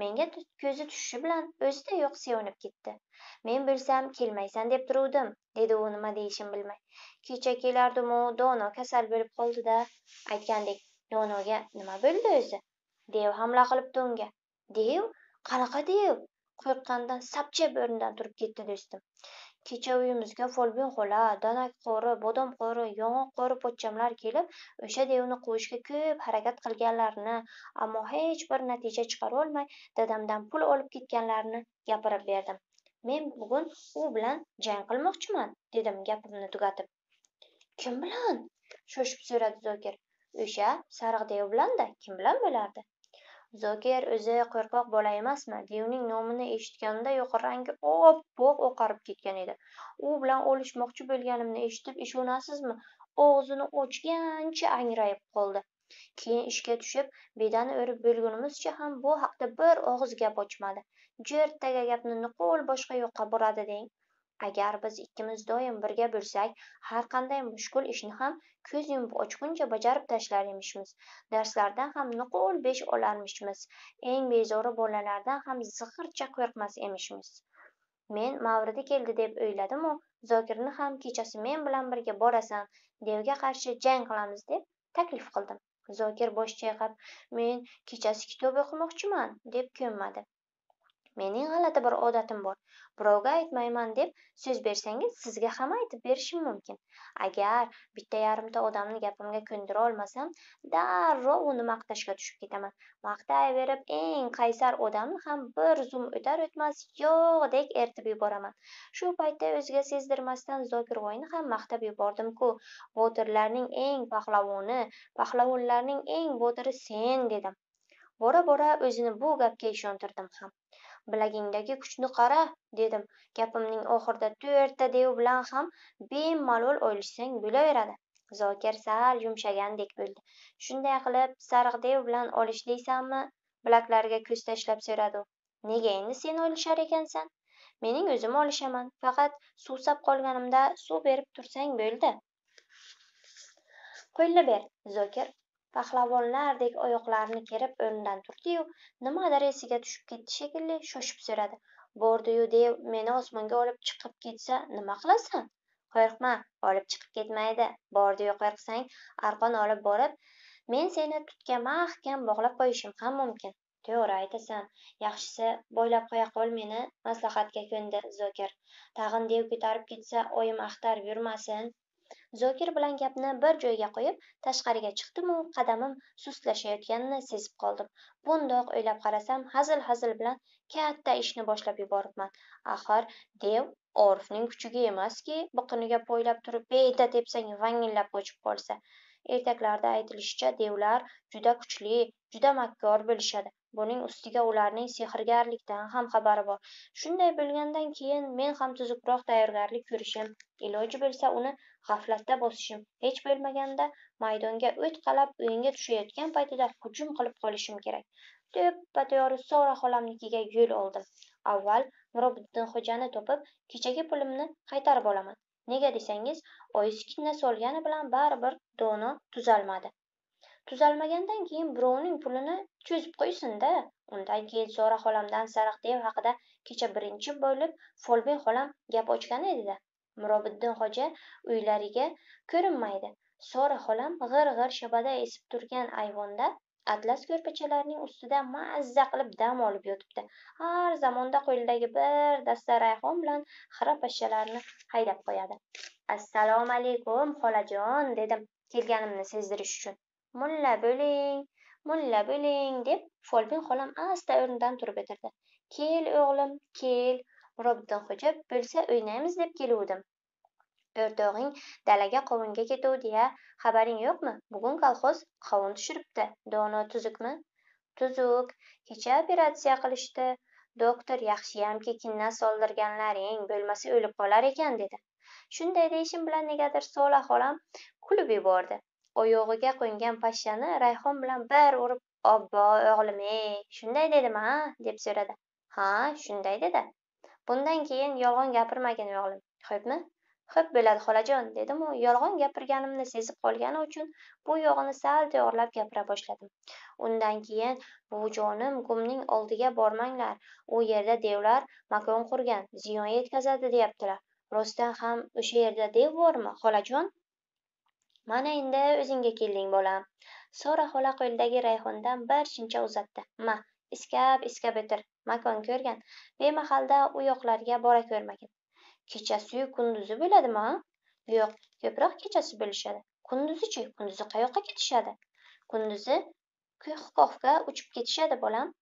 menga ko'zi tushishi bilan o'zida yo'q sevinib ketdi men bilsam kelmaysan deb turuvdim dedi u nima deyishini bilmay kecha kelardimu dono kasal bo'lib qoldi da aytgandek donoga nima bo'ldi o'zi dev hamla qilibdi unga dev qanaqa dev qo'rqqanidan sapchib o'rnidan turib ketdi do'stim kecha uyimizga folbin xola danak qori bodom qori yong'oq qori pochchamlar kelib o'sha devni quvishga ko'p harakat qilganlarini ammo hech bir natija chiqarolmay dadamdan pul olib ketganlarini gapirib berdim men bugun u bilan jang qilmoqchiman dedim gapimni tugatib kim bilan shoshib so'radi zokir o'sha sariq dev da kim bilan bo'lardi zokir o'zi qo'rqoq bola emasmi devning nomini eshitganida rangi oppoq oqarib ketgan edi u bilan olishmoqchi bo'lganimni eshitib ishonasizmi og'zini ochgancha angrayib qoldi keyin ishga tushib bedani o'rib bo'lgunimizcha ham bu haqda bir og'iz gap ochmadi jertaga gapni nuqul boshqa yoqqa buradi deng agar biz ikkimiz doim birga bo'lsak har qanday mushkul ishni ham ko'z yumib ochguncha bajarib tashlar emishmiz darslardan ham nuqul besh olarmishmiz eng bezori bolalardan ham zig'ircha qo'rqmas emishmiz men mavridi keldi deb o'yladimu zokirni ham kechasi men bilan birga borasan devga qarshi jang qilamiz deb taklif qildim zokir bosh chayqab men kechasi kitob o'qimoqchiman deb ko'nmadi mening g'alati bir odatim bor birovga aytmayman deb so'z bersangiz sizga ham aytib berishim mumkin agar bitta yarimta odamni gapimga ko'ndira olmasam darrov uni maqtashga tushib ketaman maqtayverib eng qaysar odamni ham bir zum o'tar o'tmas yo'qdek ertib yuboraman shu paytda o'ziga sezdirmasdan zokirvoyni ham maqtab yubordimku botirlarning eng pahlavoni pahlavonlarning eng botiri sen dedim bora bora o'zini bu gapga ishontirdim ham bilagingdagi kuchni qara dedim gapimning oxirida to'rtta dev bilan ham bemalol olishsang bo'laveradi zokir sal yumshagandek bo'ldi shunday qilib sariq dev bilan deysanmi bilaklariga ko'z tashlab so'radi u nega endi sen olishar ekansan mening o'zim olishaman faqat suvsab qolganimda suv berib tursang bo'ldi qo'lni ber zokir pahlavonlardek oyoqlarini kerib o'rnidan turdiyu nimadir esiga tushib ketdi shekilli shoshib so'radi bordiyu dev meni osmonga olib chiqib ketsa nima qilasan qo'rqma olib chiqib ketmaydi bordiyu qo'rqsang arqon olib borib men seni tutga mahkam bog'lab qo'yishim ham mumkin to'g'ri aytasan yaxshisi bo'ylab qo'ya qol meni maslahatga ko'ndi zokir tag'in dev ko'tarib ketsa oyim axtarib yurmasin zokir bilan gapni bir joyga qo'yib tashqariga chiqdimu qadamim sustlashayotganini sezib qoldim bundoq o'ylab qarasam hazil hazil bilan katta ishni boshlab yuboribman axir dev orifning kuchiga emaski biqiniga poylab turib beda tepsang vangillab qochib qolsa ertaklarda aytilishicha devlar juda kuchli juda makkor bo'lishadi buning ustiga ularning sehrgarlikdan ham xabari bor shunday bo'lgandan keyin men ham tuzukroq tayyorgarlik ko'rishim iloji bo'lsa uni g'aflatda bosishim hech bo'lmaganda maydonga o'tqalab o'yinga tushayotgan paytida hujum qilib qolishim kerak deb to'g'ri sora xolamnikiga yo'l oldim avval nuriddin xo'jani topib kechagi pulimni qaytarib olaman nega desangiz oyisi kinna solgani bilan baribir dono tuzalmadi tuzalmagandan keyin birovning pulini cho'zib qo'ysinda undan keyin zora xolamdan sariqdev haqida kecha birinchi bo'lib folbin xolam gap ochgan edida mirobiddin xoja uylariga ko'rinmaydi sora xolam g'ir g'ir shabada esib turgan ayvonda atlas ko'rpachalarning ustida mazza qilib dam olib yotibdi har zamonda qo'lidagi bir dasta rayhon bilan xira pashshalarni haydab qo'yadi assalomu alaykum xolajon dedim kelganimni sezdirish uchun mulla bo'ling mulla bo'ling deb folbin xolam asta o'rnidan turib o'tirdi kel o'g'lim kel xo'ja bo'lsa o'ynaymiz deb keluvdim o'rtog'ing dalaga qovunga ketuvdi ya xabaring yo'qmi bugun kolxoz qovun tushiribdi dono tuzukmi tuzuk kecha operatsiya qilishdi doktor yaxshiyamki kinna soldirganlaring bo'lmasa o'lib qolar ekan dedi shunday deyishim bilan negadir sola xolam kulib yubordi oyog'iga qo'ngan pashshani rayhon bilan bir urib obbo o'g'lim ey shunday dedim a deb so'radi ha shunday dedi bundan keyin yolg'on gapirmagin o'g'lim xo'pmi xo'p bo'ladi xolajon dedim u yolg'on gapirganimni sezib qolgani uchun bu yog'ini sal to'g'irlab gapira boshladim undan keyin buvijonim gumning oldiga bormanglar u yerda devlar makon qurgan ziyon yetkazadi deyaptilar rostdan ham o'sha yerda dev bormi xolajon mana endi o'zingga kelding bolam sora xola qo'lidagi rayhondan bir shuncha uzatdi ma iskab iskab o'tir makon ko'rgin bemahalda u yoqlarga bora ko'rmagin kechasiyu kunduzi bo'ladimi yo'q ko'proq kechasi bo'lishadi kunduzichi kunduzi qayoqqa ketishadi kunduzi ko'hkovga uchib ketishadi bolam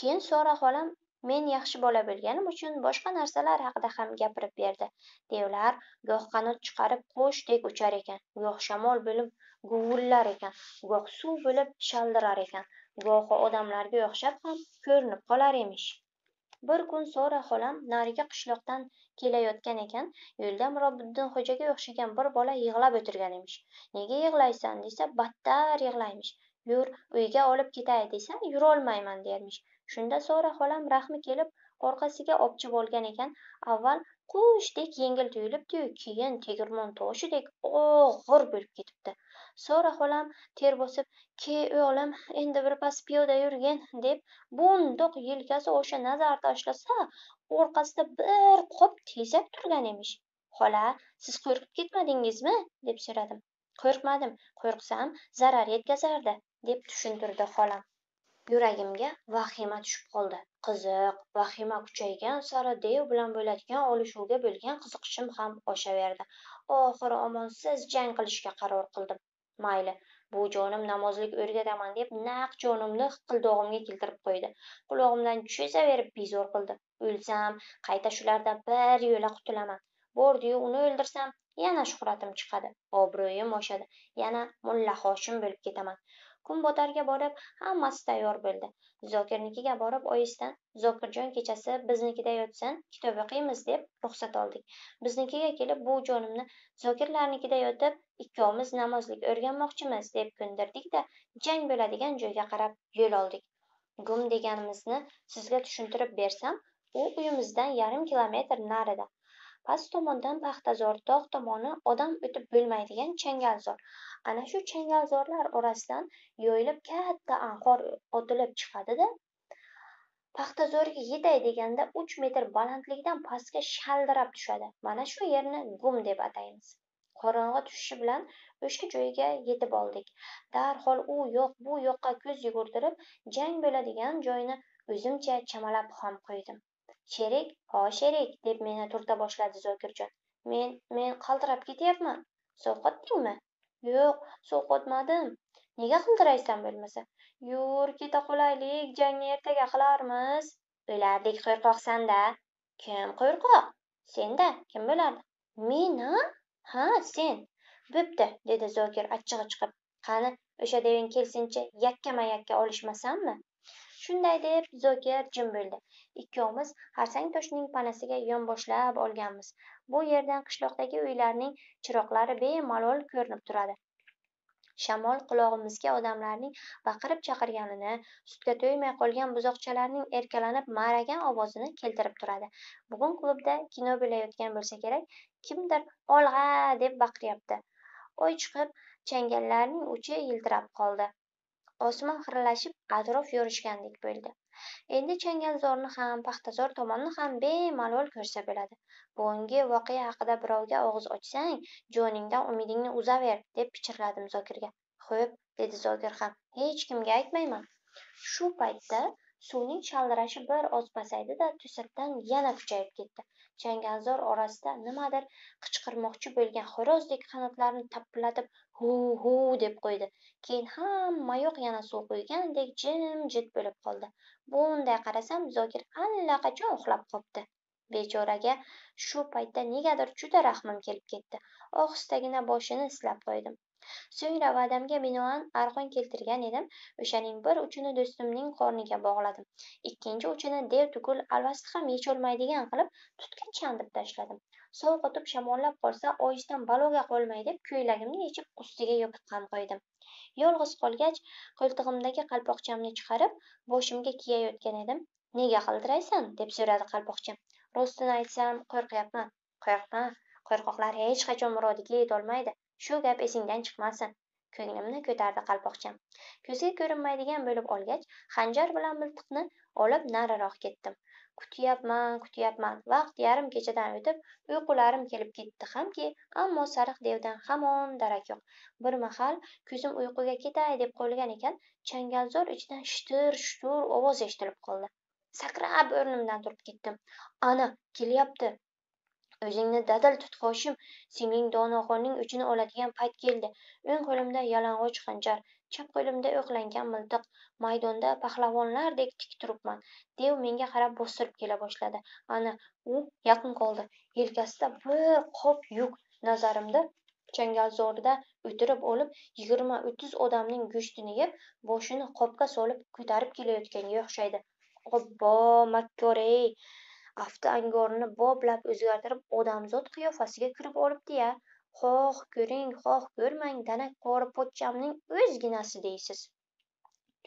keyin sora xolam men yaxshi bola bo'lganim uchun boshqa narsalar haqida ham gapirib berdi devlar goh qanot chiqarib qushdek uchar ekan goh shamol bo'lib guvillar ekan goh suv bo'lib shaldirar ekan gohi odamlarga o'xshab ham ko'rinib qolar emish bir kun sora xolam narigi qishloqdan kelayotgan ekan yo'lda mirobiddin xo'jaga o'xshagan bir bola yig'lab o'tirgan emish nega yig'laysan desa battar yig'laymish yur uyga olib ketay desa yurolmayman dermish shunda sora xolam rahmi kelib orqasiga opchib olgan ekan avval qushdek yengil tuyulibdiyu keyin tegirmon toshidek og'ir bo'lib ketibdi sora xolam ter bosib ke o'g'lim endi birpas piyoda yurgin deb bundoq yelkasi osha nazar tashlasa orqasida bir qop tezak turgan emish xola siz qo'rqib ketmadingizmi deb so'radim qo'rqmadim qo'rqsam zarar yetkazardi deb tushuntirdi xolam yuragimga vahima tushib qoldi qiziq vahima kuchaygan sari dev bilan bo'ladigan olishuvga bo'lgan qiziqishim ham oshaverdi oxiri omonsiz jang qilishga qaror qildim mayli bu jonim namozlik o'rgataman deb naq jonimni hiqildog'imga keltirib qo'ydi qulog'imdan cho'zaverib bezor qildi o'lsam qayta shulardan bir yo'la qutulaman bordiyu uni o'ldirsam yana shuhratim chiqadi obro'yim oshadi yana mulla hoshim bo'lib ketaman kunbotarga borib hammasi tayyor bo'ldi zokirnikiga borib oyisidan zokirjon kechasi biznikida yotsin kitob o'qiymiz deb ruxsat oldik biznikiga kelib buvijonimni zokirlarnikida yotib ikkovimiz namozlik o'rganmoqchimiz deb ko'ndirdikda de, jang bo'ladigan joyga qarab yo'l oldik gum deganimizni sizga tushuntirib bersam u uyimizdan yarim kilometr narida Past tomondan Paxtazor, tog' tomoni odam o'tib bo'lmaydigan changalzor. Ana shu changalzorlar orasidan yoyilib katta anhor otilib chiqadi-da, Paxtazorga yetay deganda uch metr balandlikdan pastga shaldirab tushadi. Mana shu yerni gum deb ataymiz. Qorong'i tushishi bilan o'sha joyga yetib oldik. Darhol u yoq, bu yoqqa ko'z yugurtirib, jang bo'ladigan joyni o'zimcha chamalab ham qo'ydim. sherik ho sherik deb meni turta boshladi zokirjon men men qaltirab ketyapman sovqotdingmi yo'q sovqotmadim nega qildiraysan bo'lmasa yur keta qolaylik jangni ertaga qilarmiz o'lardik qo'rqoqsan da kim qo'rqoq senda kim bo'lardi men a ha sen bo'pti dedi zokir achchig'i chiqib qani o'sha deving kelsinchi yakkama yakka olishmasanmi shunday deb zoker jim bo'ldi ikkovimiz harsang toshning panasiga yonboshlab olganmiz bu yerdan qishloqdagi uylarning chiroqlari bemalol ko'rinib turadi shamol qulog'imizga odamlarning baqirib chaqirganini sutga to'ymay qolgan buzoqchalarning erkalanib ma'ragan ovozini keltirib turadi bugun klubda kino bo'layotgan bo'lsa kerak kimdir olg'a deb baqiryapti oy chiqib changallarning uchi yiltirab qoldi osmon xiralashib atrof yorishgandek bo'ldi endi changalzorni ham paxtazor tomonni ham bemalol ko'rsa bo'ladi bugungi voqea haqida birovga og'iz ochsang joningdan umidingni uzaver deb pichirladim zokirga xo'p dedi zokir ham hech kimga aytmayman shu paytda suvning shaldirashi bir oz pasaydi da to'satdan yana kuchayib ketdi changalzor orasida nimadir qichqirmoqchi bo'lgan xo'rozdek qanotlarini tapillatib hu hu deb qo'ydi keyin hammayoq yana suv quygandek jit bo'lib qoldi bunday qarasam zokir allaqachon uxlab qopti bechoraga shu paytda negadir juda rahmim kelib ketdi ohistagina boshini silab qo'ydim so'ngra va'damga binoan arqon keltirgan edim o'shaning bir uchini do'stimning qorniga bog'ladim ikkinchi uchini dev tugul alvasti ham yecholmaydigan qilib tutga chandib tashladim sovqotib shamollab qolsa oyisidan baloga qolmay deb ko'ylagimni yechib ustiga yopiq ham qo'ydim yolg'iz qolgach qo'ltig'imdagi qalpoqchamni chiqarib boshimga kiyayotgan edim nega qildiraysan deb so'radi qalpoqcha rostini aytsam qo'rqyapman qo'rqma qo'rqoqlar hech qachon murodiga yetolmaydi shu gap esingdan chiqmasin ko'nglimni ko'tardi qalpoqcham ko'zga ko'rinmaydigan bo'lib olgach xanjar bilan miltiqni olib nariroq ketdim kutyapman kutyapman vaqt yarim kechadan o'tib uyqularim kelib ketdi hamki ammo sariq devdan hamon darak yo'q bir mahal ko'zim uyquga ketay deb qo'yilgan ekan changalzor ichidan shitir shutur ovoz eshitilib qoldi sakrab o'rnimdan turib ketdim ana kelyapti o'zingni dadil tut hoshim singling donoxonning uchini oladigan payt keldi o'ng qo'limda yalang'och xanjar chap qo'limda o'qlangan miltiq maydonda pahlavonlardek tik turibman dev menga qarab bostirib kela boshladi ana u yaqin qoldi yelkasida bir qop yuk nazarimda changalzorda o'tirib olib yigirma o'ttiz odamning go'shtini yeb boshini qopga solib ko'tarib kelayotganga o'xshaydi obbo makkor ey aftiangorini boblab o'zgartirib odamzod qiyofasiga kirib olibdi-ya xoh ko'ring xoh ko'rmang dana qori pochchamning o'zginasi deysiz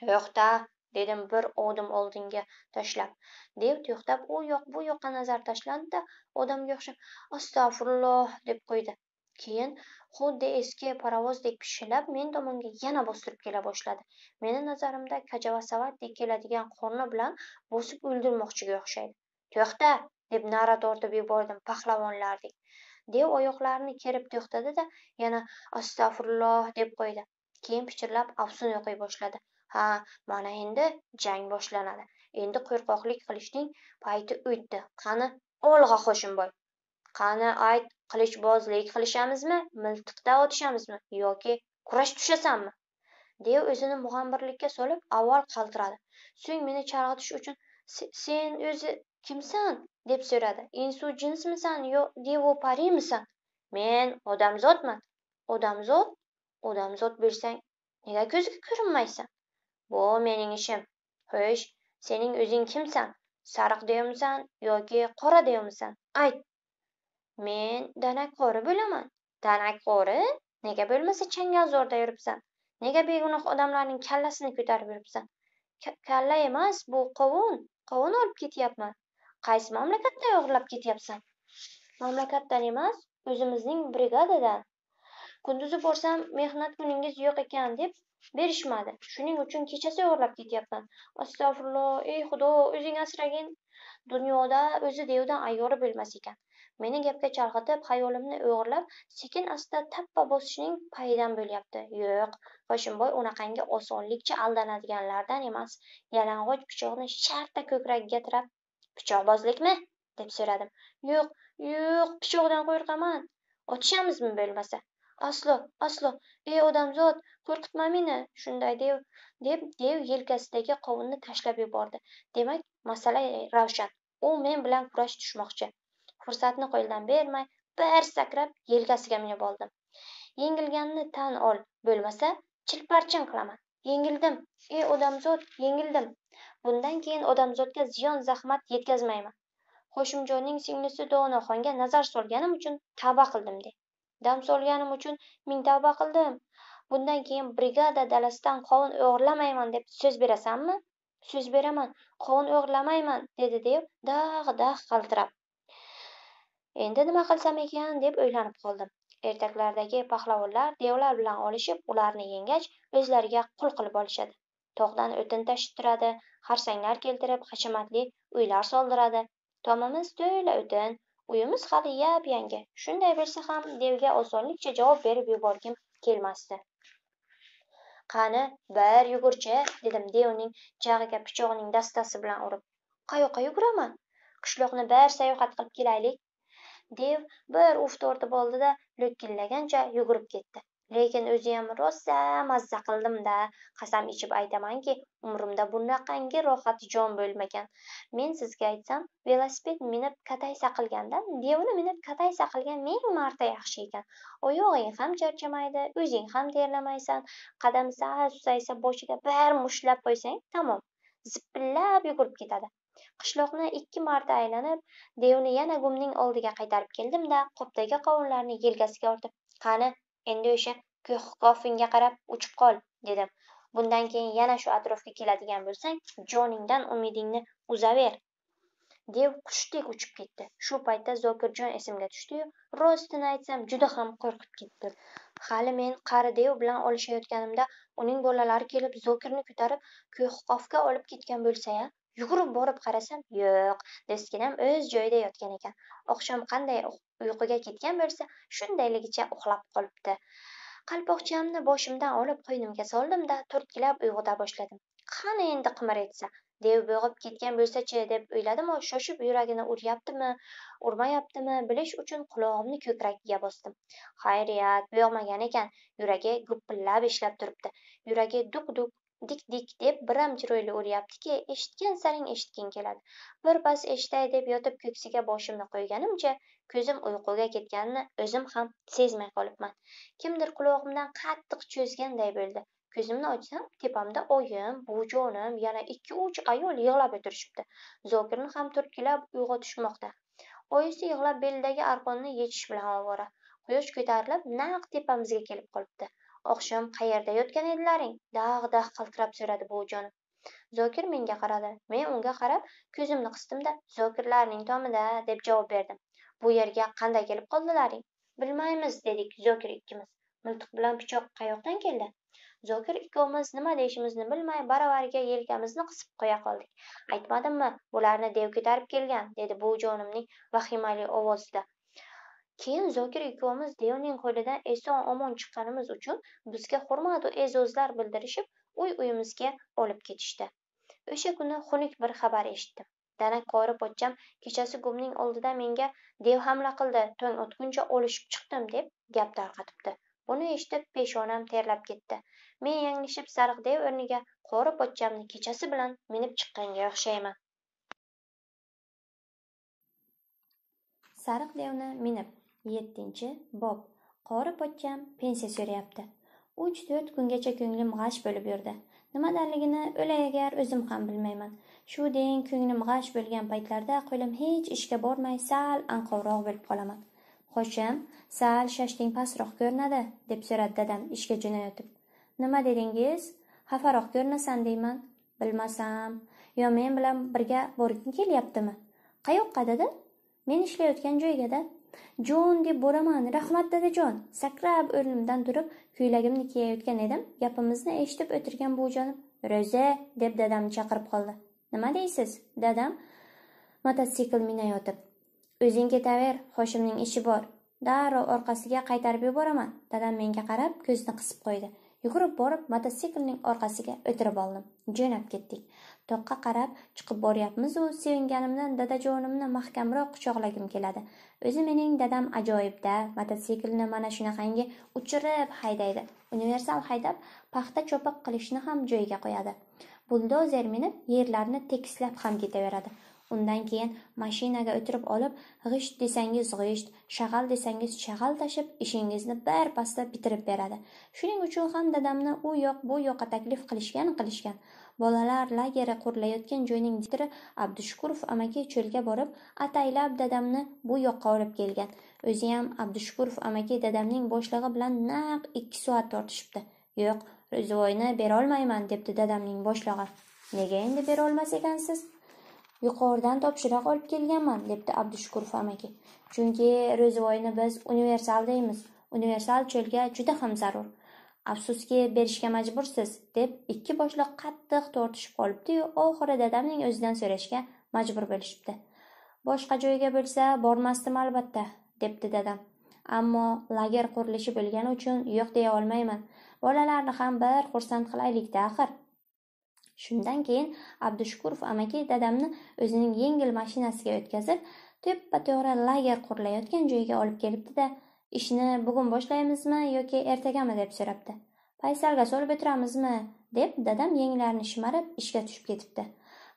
to'xta dedim bir odim oldinga tashlab dev to'xtab u yoq bu yoqqa nazar tashladi da odamga o'xshab astag'firulloh deb qo'ydi keyin xuddi eski parovozdek pishillab men tomonga yana bostirib kela boshladi meni nazarimda kajavasavatdek keladigan qorni bilan bosib o'ldirmoqchiga o'xshaydi to'xta deb nara tortib yubordim pahlavonlardek dev oyoqlarini kerib to'xtadi da yana astag'firulloh deb qo'ydi keyin pichirlab afsun o'qiy boshladi ha mana endi jang boshlanadi endi qo'rqoqlik qilishning payti o'tdi qani olg'a qo'shinboy qani ayt qilichbozlik qilishamizmi miltiqda otishamizmi yoki kurash tushasanmi dev o'zini mug'ambirlikka solib avval qaltiradi so'ng meni chalg'itish uchun sen o'zi kimsan deb so'radi insu jinsmisan yo devu parimisan men odamzodman odamzod odamzod bo'lsang nega ko'zga ko'rinmaysan bu mening ishim xo'sh sening o'zing kimsan sariq deymisan yoki qora deymisan ayt men danakqori bo'laman danakqori nega bo'lmasa changalzorda yuribsan nega begunoh odamlarning kallasini ko'tarib yuribsan kalla emas bu qovun qovun olib ketyapman Qaysi mamlakatda o'g'irlab ketyapsan? Mamlakatdan emas, o'zimizning brigadadan. Kunduzi borsam, mehnat kuningiz yo'q ekan deb berishmadi. Shuning uchun kechasi o'g'irlab ketyapman. astag'firulloh ey Xudo, o'zing asragin. Dunyoda o'zi devdan ayyori bo'lmas ekan. Meni gapga chalg'itib, xayolimni o'g'irlab, sekin asta tappa bosishning payidan bo'lyapti. Yo'q, Boshimboy unaqangi osonlikcha aldanadiganlardan emas. Yalang'och pichoqni shartta ko'kragiga tirab, pichoqbozlikmi deb so'radim yo'q yo'q pichoqdan qo'rqaman otishamizmi bo'lmasa aslo aslo ey odamzod qo'rqitma meni shunday dev deb dev yelkasidagi qovunni tashlab yubordi demak masala ravshan u men bilan kurash tushmoqchi fursatni qo'ldan bermay bir sakrab yelkasiga minib oldim yengilganni tan ol bo'lmasa chilparchin qilaman yengildim ey odamzod yengildim bundan keyin odamzodga ziyon zahmat yetkazmayman qo'shimjonning singlisi donoxonga nazar solganim uchun tavba qildim de dam solganim uchun ming tavba qildim bundan keyin brigada dalasidan qovun o'g'irlamayman deb so'z berasanmi so'z beraman qovun o'g'irlamayman dedi deb dag' dag' qaltirab endi nima qilsam ekan deb o'ylanib qoldim ertaklaridagi pahlavonlar devlar bilan olishib ularni yenggach o'zlariga qul qilib olishadi tog'dan o'tin tashib turadi xarsanglar keltirib hashamatli uylar soldiradi tomimiz to'la o'tin uyimiz hali yap yangi shunday bo'lsa ham devga osonlikcha javob berib yuborgim kelmasdi qani bir yugurchi dedim devning jag'iga pichoqning dastasi bilan urib qayoqqa yuguraman qishloqni bir sayohat qilib kelaylik dev bir uf tortib oldida lo'killagancha yugurib ketdi lekin o'ziyam rosa mazza qildimda qasam ichib aytamanki umrimda bunaqangi jon bo'lmagan men sizga aytsam velosiped minib kataysa qilgandan devni minib kataysa qilgan ming marta yaxshi ekan oyog'ing ham charchamaydi o'zing ham terlamaysan qadam sal susaysa boshiga bir mushtlab qo'ysang tamom zipillab yugurib ketadi qishloqni ikki marta aylanib devni yana gumning oldiga qaytarib keldimda qopdagi qovunlarni yelkasiga ortib qani endi o'sha kofinga qarab uchib qol dedim bundan keyin yana shu atrofga keladigan bo'lsang joningdan umidingni uzaver dev qushdek uchib ketdi shu paytda zokirjon esimga tushdiyu rostini aytsam juda ham qo'rqib ketdim hali men qaridev bilan olishayotganimda uning bolalari kelib zokirni ko'tarib ko'hqofga olib ketgan bo'lsa ya yugurib borib qarasam yo'q daskinam o'z joyida yotgan ekan oqshom qanday uyquga ketgan bo'lsa shundayligicha uxlab qolibdi qalpoqchamni boshimdan olib qo'ynimga soldimda turtkilab uyg'ota boshladim qani endi qimir etsa dev bo'g'ib ketgan bo'lsachi deb o'yladimu shoshib yuragini uryaptimi urmayaptimi bilish uchun qulog'imni ko'kragiga bosdim xayriyat bo'g'magan ekan yuragi gupillab ishlab turibdi yuragi duk duk dik dik deb biram chiroyli o'ryaptiki eshitgan sayin eshitging keladi birpas eshitay deb yotib ko'ksiga boshimni qo'yganimcha ko'zim uyquga ketganini o'zim ham sezmay qolibman kimdir qulog'imdan qattiq cho'zganday bo'ldi ko'zimni ochsam tepamda oyim buvijonim yana ikki uch ayol yig'lab o'tirishibdi zokirni ham turtkilab uyg'otishmoqda oyisi yig'lab belidagi arqonni yechish bilan ovora quyosh ko'tarilib naq tepamizga kelib qolibdi oqshom qayerda yotgan edilaring dag' dag' qaltirab so'radi buvijonim zokir menga qaradi men unga qarab ko'zimni qisdimda zokirlarning tomida deb javob berdim bu yerga qanday kelib qoldilaring bilmaymiz dedik zokir ikkimiz miltiq bilan pichoq qayoqdan keldi zokir ikkovimiz nima deyishimizni bilmay baravariga yelkamizni qisib qo'ya qoldik aytmadimmi bularni dev ko'tarib kelgan dedi buvijonimning vahimali ovozida Keyin Zokir ikkovimiz devning qo'lidan eson omon chiqqanimiz uchun bizga hurmatu e'zozlar bildirishib, uy uyimizga olib ketishdi. O'sha kuni xunuk bir xabar eshitdim. Danak qori pochcham kechasi gumning oldida menga dev hamla qildi, tong otguncha olishib chiqdim deb gap tarqatibdi. Buni eshitib peshonam terlab ketdi. Men yanglishib sariq dev o'rniga qori pochchamni kechasi bilan minib chiqqanga o'xshayman. Sariq devni minib Yettinchi bob. Qori pochcham pensiya so'rayapti. Uch-to'rt kungacha ko'nglim g'ash bo'lib yurdi. Nimadanligini o'lay agar o'zim ham bilmayman. Shu deng ko'nglim g'ash bo'lgan paytlarda qo'lim hech ishga bormay sal anqovroq bo'lib qolaman. xo'shim sal shashting pastroq ko'rinadi, deb so'radi dadam ishga jo'nayotib. Nima dedingiz? Xafaroq ko'rinasan deyman. Bilmasam, yo men bilan birga borging kelyaptimi? Qayoqqa dada Men ishlayotgan joygada jon deb boraman rahmat dadajon sakrab o'rnimdan turib ko'ylagimni kiyayotgan edim gapimizni eshitib o'tirgan buvijonim ro'za deb dadamni chaqirib qoldi nima deysiz dadam mototsikl minayotib o'zing ketaver hoshimning ishi bor darrov orqasiga qaytarib yuboraman dadam menga qarab ko'zini qisib qo'ydi yugurib borib mototsiklning orqasiga o'tirib oldim jo'nab ketdik toqqa qarab chiqib boryapmizu sevinganimdan dadajonimni mahkamroq quchoqlagim keladi o'zi mening dadam ajoyibda mototsiklni mana shunaqangi uchirib haydaydi universal haydab paxta cho'piq qilishni ham joyiga qo'yadi buldozer minib yerlarni tekislab ham ketaveradi undan keyin mashinaga o'tirib olib g'isht desangiz g'isht shag'al desangiz shag'al tashib ishingizni birpasda bitirib beradi shuning uchun ham dadamni u yoq bu yoqqa taklif qilishgan qilishgan Bolalar lageri qurilayotgan joyning direktori Abdushukurov amaki cho'lga borib, ataylab dadamni bu yoqqa olib kelgan. O'ziyam Abdushukurov amaki dadamning boshlig'i bilan naq 2 soat tortishibdi. Yo'q, ro'zivoyni berolmayman debdi dadamning boshlig'i. Nega endi berolmas ekansiz? Yuqoridan topshiriq olib kelganman, debdi Abdushukurov amaki. Chunki ro'zivoyni biz universal deymiz. Universal cho'lga juda ham zarur. Afsuski, berishga majbursiz, deb ikki boshliq qattiq tortishib qolibdi-yu, oxiri dadamning o'zidan so'rashga majbur bo'lishibdi. Boshqa joyga bo'lsa, bormasdim albatta, debdi dadam. Ammo lager qurilishi bo'lgani uchun yo'q deya olmayman. Bolalarni ham bir xursand qilaylik-da axir. Shundan keyin Abdushukurov amaki dadamni o'zining yengil mashinasiga o'tkazib, teppa togri lager qurilayotgan joyga olib kelibdi-da, Ishni bugun boshlaymizmi yoki ertagami deb so'rabdi. Paysalga so'rib o'tiramizmi deb dadam yenglarini shimarib ishga tushib ketibdi.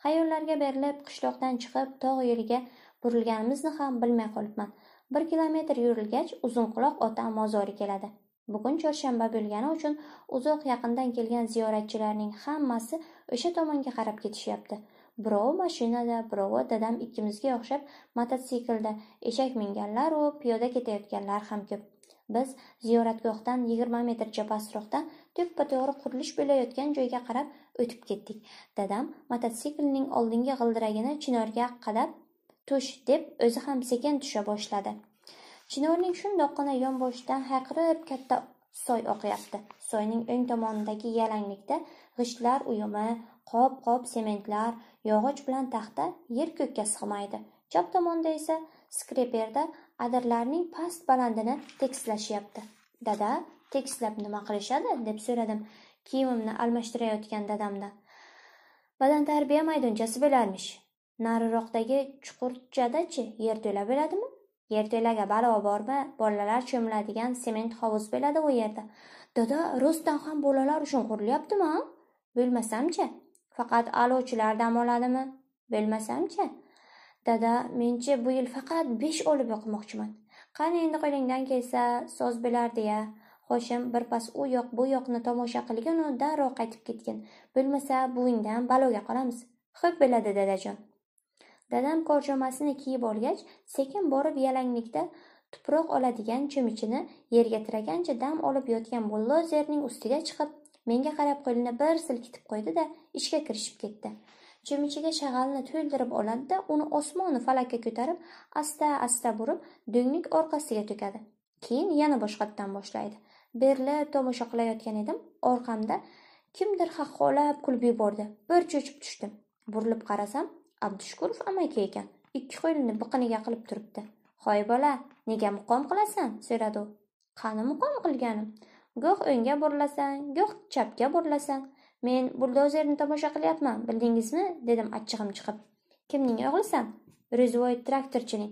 Xayollarga berilib qishloqdan chiqib tog' yo'liga burilganimizni ham bilmay qolibman. Bir kilometr yurilgach Uzunquloq ota mozori keladi. Bugun chorshanba bo'lgani uchun uzoq yaqindan kelgan ziyoratchilarning hammasi o'sha tomonga qarab ketishyapti. birovi mashinada, birovi dadam ikkimizga o'xshab mototsiklda, eshak minganlar u piyoda ketayotganlar ham ko'p. Biz ziyoratgohdan 20 metrcha pastroqda tuppa to'g'ri qurilish bo'layotgan joyga qarab o'tib ketdik. Dadam mototsiklning oldingi g'ildiragini chinorga qadab tush deb o'zi ham sekin tusha boshladi. Chinorning shundoqqina yonboshidan hayqirib katta soy oqyapti. Soyning o'ng tomonidagi yalanglikda g'ishtlar uyumi, qop-qop sementlar, Yog'och bilan taxta yer ko'kka sig'maydi. Chap tomonda esa skreperda adirlarning past balandini tekislashyapti. Dada, tekislab nima qilishadi deb so'radim kiyimimni almashtirayotgan dadamdan. tarbiya maydonchasi bo'larmish. Nariroqdagi chuqurchadachi yer to'la bo'ladimi? balo bormi bolalar cho'miladigan sement hovuz bo'ladi u yerda dada rostdan ham bolalar uchun qurilyaptimi bo'lmasamchi Faqat aluvchilar dam oladimi? Bilmasam-chi. Dada, menchi bu yil faqat 5 olib o'qimoqchiman. Qani endi qo'lingdan kelsa, so'z bilardi-ya. Hoshim birpas u yoq bu yoqni tomosha u darrov qaytib ketgin. Bilmasa, buvingdan baloga qolamiz. Xo'p biladi dadajon. Dadam korjomasini kiyib olgach, sekin borib yalanglikda tuproq oladigan cho'michini yerga tiragancha dam olib yotgan bullozerning ustiga chiqib Menga qarab qo'lini bir silkitib qo'ydi-da, ichga kirishib ketdi. Cho'michiga shag'alni to'ldirib oladi-da, uni osmonni falakka ko'tarib, asta-asta burib, do'nglik orqasiga to'kadi. Keyin yana boshqatdan boshlaydi. Berli tomosha qilayotgan edim, orqamda kimdir xaxolab kulib yubordi. Bir cho'chib tushdim. Burilib qarasam, Abdushkurov amaki ekan. Ikki qo'lini biqiniga qilib turibdi. "Hoy bola, nega muqom qilasan?" so'radi u. "Qani muqom qilganim? Goh o'ngga burlasang, goh chapga burlasang, Men buldozerni tomosha qilyapman, bildingizmi? dedim achchig'im chiqib. Kimning o'g'lisan? Rezvoy traktorchining.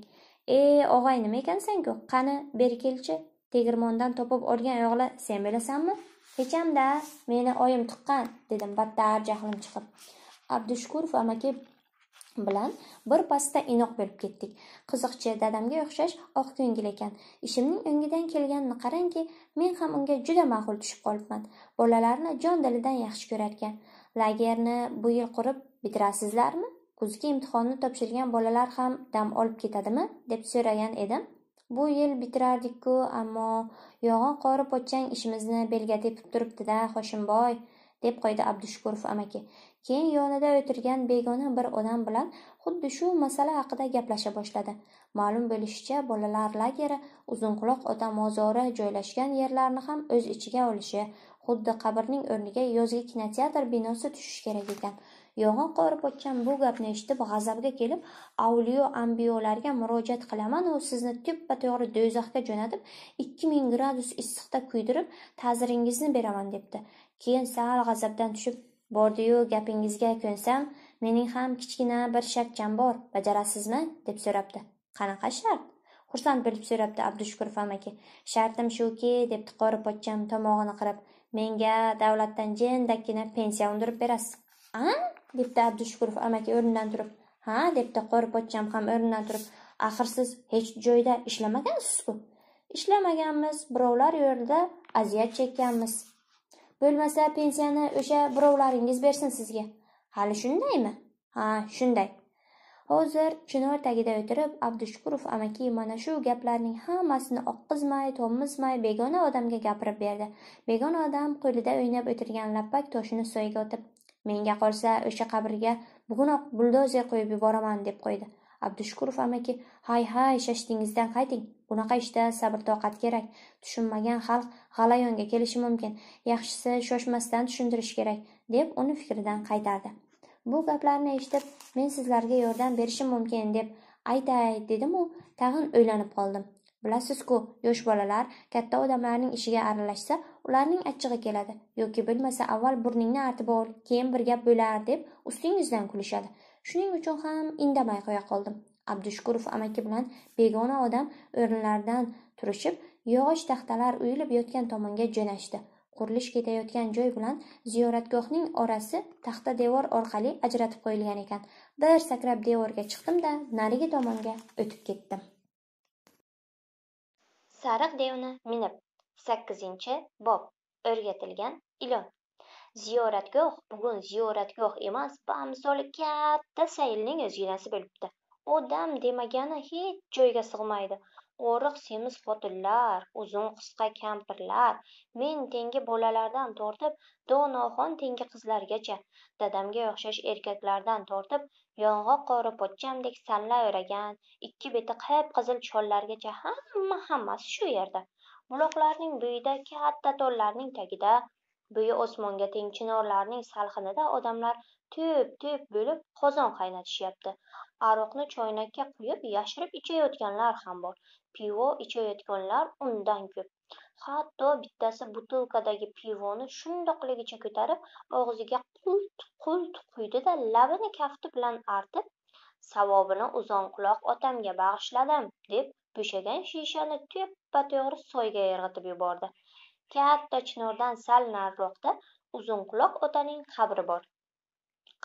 E, og'ay, nima ekansan-ku? Qani, ber kelchi. Tegirmondan topib olgan o'g'li sen bilasanmi? hecham meni oyim tuqqan, dedim battar jahlim chiqib. Abdushukurov amaki bilan bir pasta inoq berib ketdik qiziqchi dadamga o'xshash oq ko'ngil ekan ishimning o'ngidan kelganini qarangki men ham unga juda ma'qul tushib qolibman bolalarni jon dilidan yaxshi ko'rarkan lagerni bu yil qurib bitirasizlarmi kuzgi imtihonni topshirgan bolalar ham dam olib ketadimi deb so'ragan edim bu yil bitirardikku ammo yog'on qori pochchang ishimizni belga tepib turibdida hoshimboy deb qo'ydi abdushukurov amaki keyin yonida o'tirgan begona bir odam bilan xuddi shu masala haqida gaplasha boshladi ma'lum bo'lishicha bolalar lageri uzunquloq ota mozori joylashgan yerlarni ham o'z ichiga olishi xuddi qabrning o'rniga yozgi kinoteatr binosi tushishi kerak ekan yog'in qorib o'tgan bu gapni eshitib g'azabga kelib avliyo ambiyolarga murojaat qilamanu sizni tuppa to'g'ri do'zaxga jo'natib ikki ming gradus issiqda kuydirib ta'ziringizni beraman debdi keyin sal g'azabdan tushib Bordi-yu, gapingizga ko'nsam, mening ham kichkina bir shakcham bor, bajarasizmi? deb so'rabdi. Qanaqa shart? Xursand bo'lib so'rabdi Abdushukurov amaki. Shartim shuki, debdi qori pochcham tomog'ini qirib, menga davlatdan jendakkina pensiya undirib berasiz. A? debdi Abdushukurov amaki o'rnidan turib. Ha, debdi qori pochcham ham o'rnidan turib. Axir siz hech joyda ishlamagansizku. Ishlamaganmiz, birovlar yo'lida aziyat chekkanmiz. bo'lmasa pensiyani o'sha birovlaringiz bersin sizga hali shundaymi ha shunday hozir chinor tagida o'tirib abdushukurov amaki mana shu gaplarning hammasini oqqizmay to'mmizmay begona odamga gapirib berdi begona odam qo'lida o'ynab o'tirgan lappak toshini soyga otib menga qolsa o'sha qabrga bugunoq buldozer qo'yib yuboraman deb qo'ydi abdushukurov amaki hay hay shashtingizdan qayting Bunaqa ishda sabr-toqat kerak. Tushunmagan xalq g'alayonga kelishi mumkin. Yaxshisi shoshmasdan tushuntirish kerak, deb uni fikridan qaytardi. Bu gaplarni eshitib, men sizlarga yordam berishim mumkin deb aytay dedim-u, tag'in o'ylanib qoldim. Bilasiz-ku, yosh bolalar katta odamlarning ishiga aralashsa, ularning achchig'i keladi yoki bilmasa avval burningni artib ol, keyin bir gap bo'lar deb ustingizdan kulishadi. Shuning uchun ham indamay qo'ya qoldim. Abdushukurov amaki bilan begona odam o'rinlaridan turishib, yog'och taxtalar uyilib yotgan tomonga jo'nashdi. Qurilish ketayotgan joy bilan ziyoratgohning orasi taxta devor orqali ajratib qo'yilgan ekan. Bir sakrab devorga chiqdim-da, narigi tomonga o'tib ketdim. Sariq devni minib. 8-bob. O'rgatilgan ilon. Ziyoratgoh bugun ziyoratgoh emas, bamisoli katta saylning o'zginasi bo'libdi. u dam demagani hech joyga sig'maydi o'riq semiz xotinlar uzun qisqa kampirlar men tengi bolalardan tortib donoxon tengi qizlargacha dadamga o'xshash erkaklardan tortib yong'oq qori pochchamdek o'ragan ikki beti qip qizil chollargacha hamma hammasi shu yerda buloqlarning bo'yida katta tollarning tagida bo'yi osmonga teng chinorlarning salqinida odamlar to'p to'p bo'lib qozon qaynatishyapti aroqni choynakka quyib yashirib ichayotganlar ham bor pivo ichayotganlar undan ko'p hatto bittasi butilkadagi pivoni shundoqligicha ko'tarib og'ziga qult qult quydida labini kafti bilan artib savobini uzunquloq otamga bag'ishladim deb bo'shagan shishani teppa to'g'ri soyga irg'itib yubordi katta chinordan sal nariroqda uzunquloq otaning qabri bor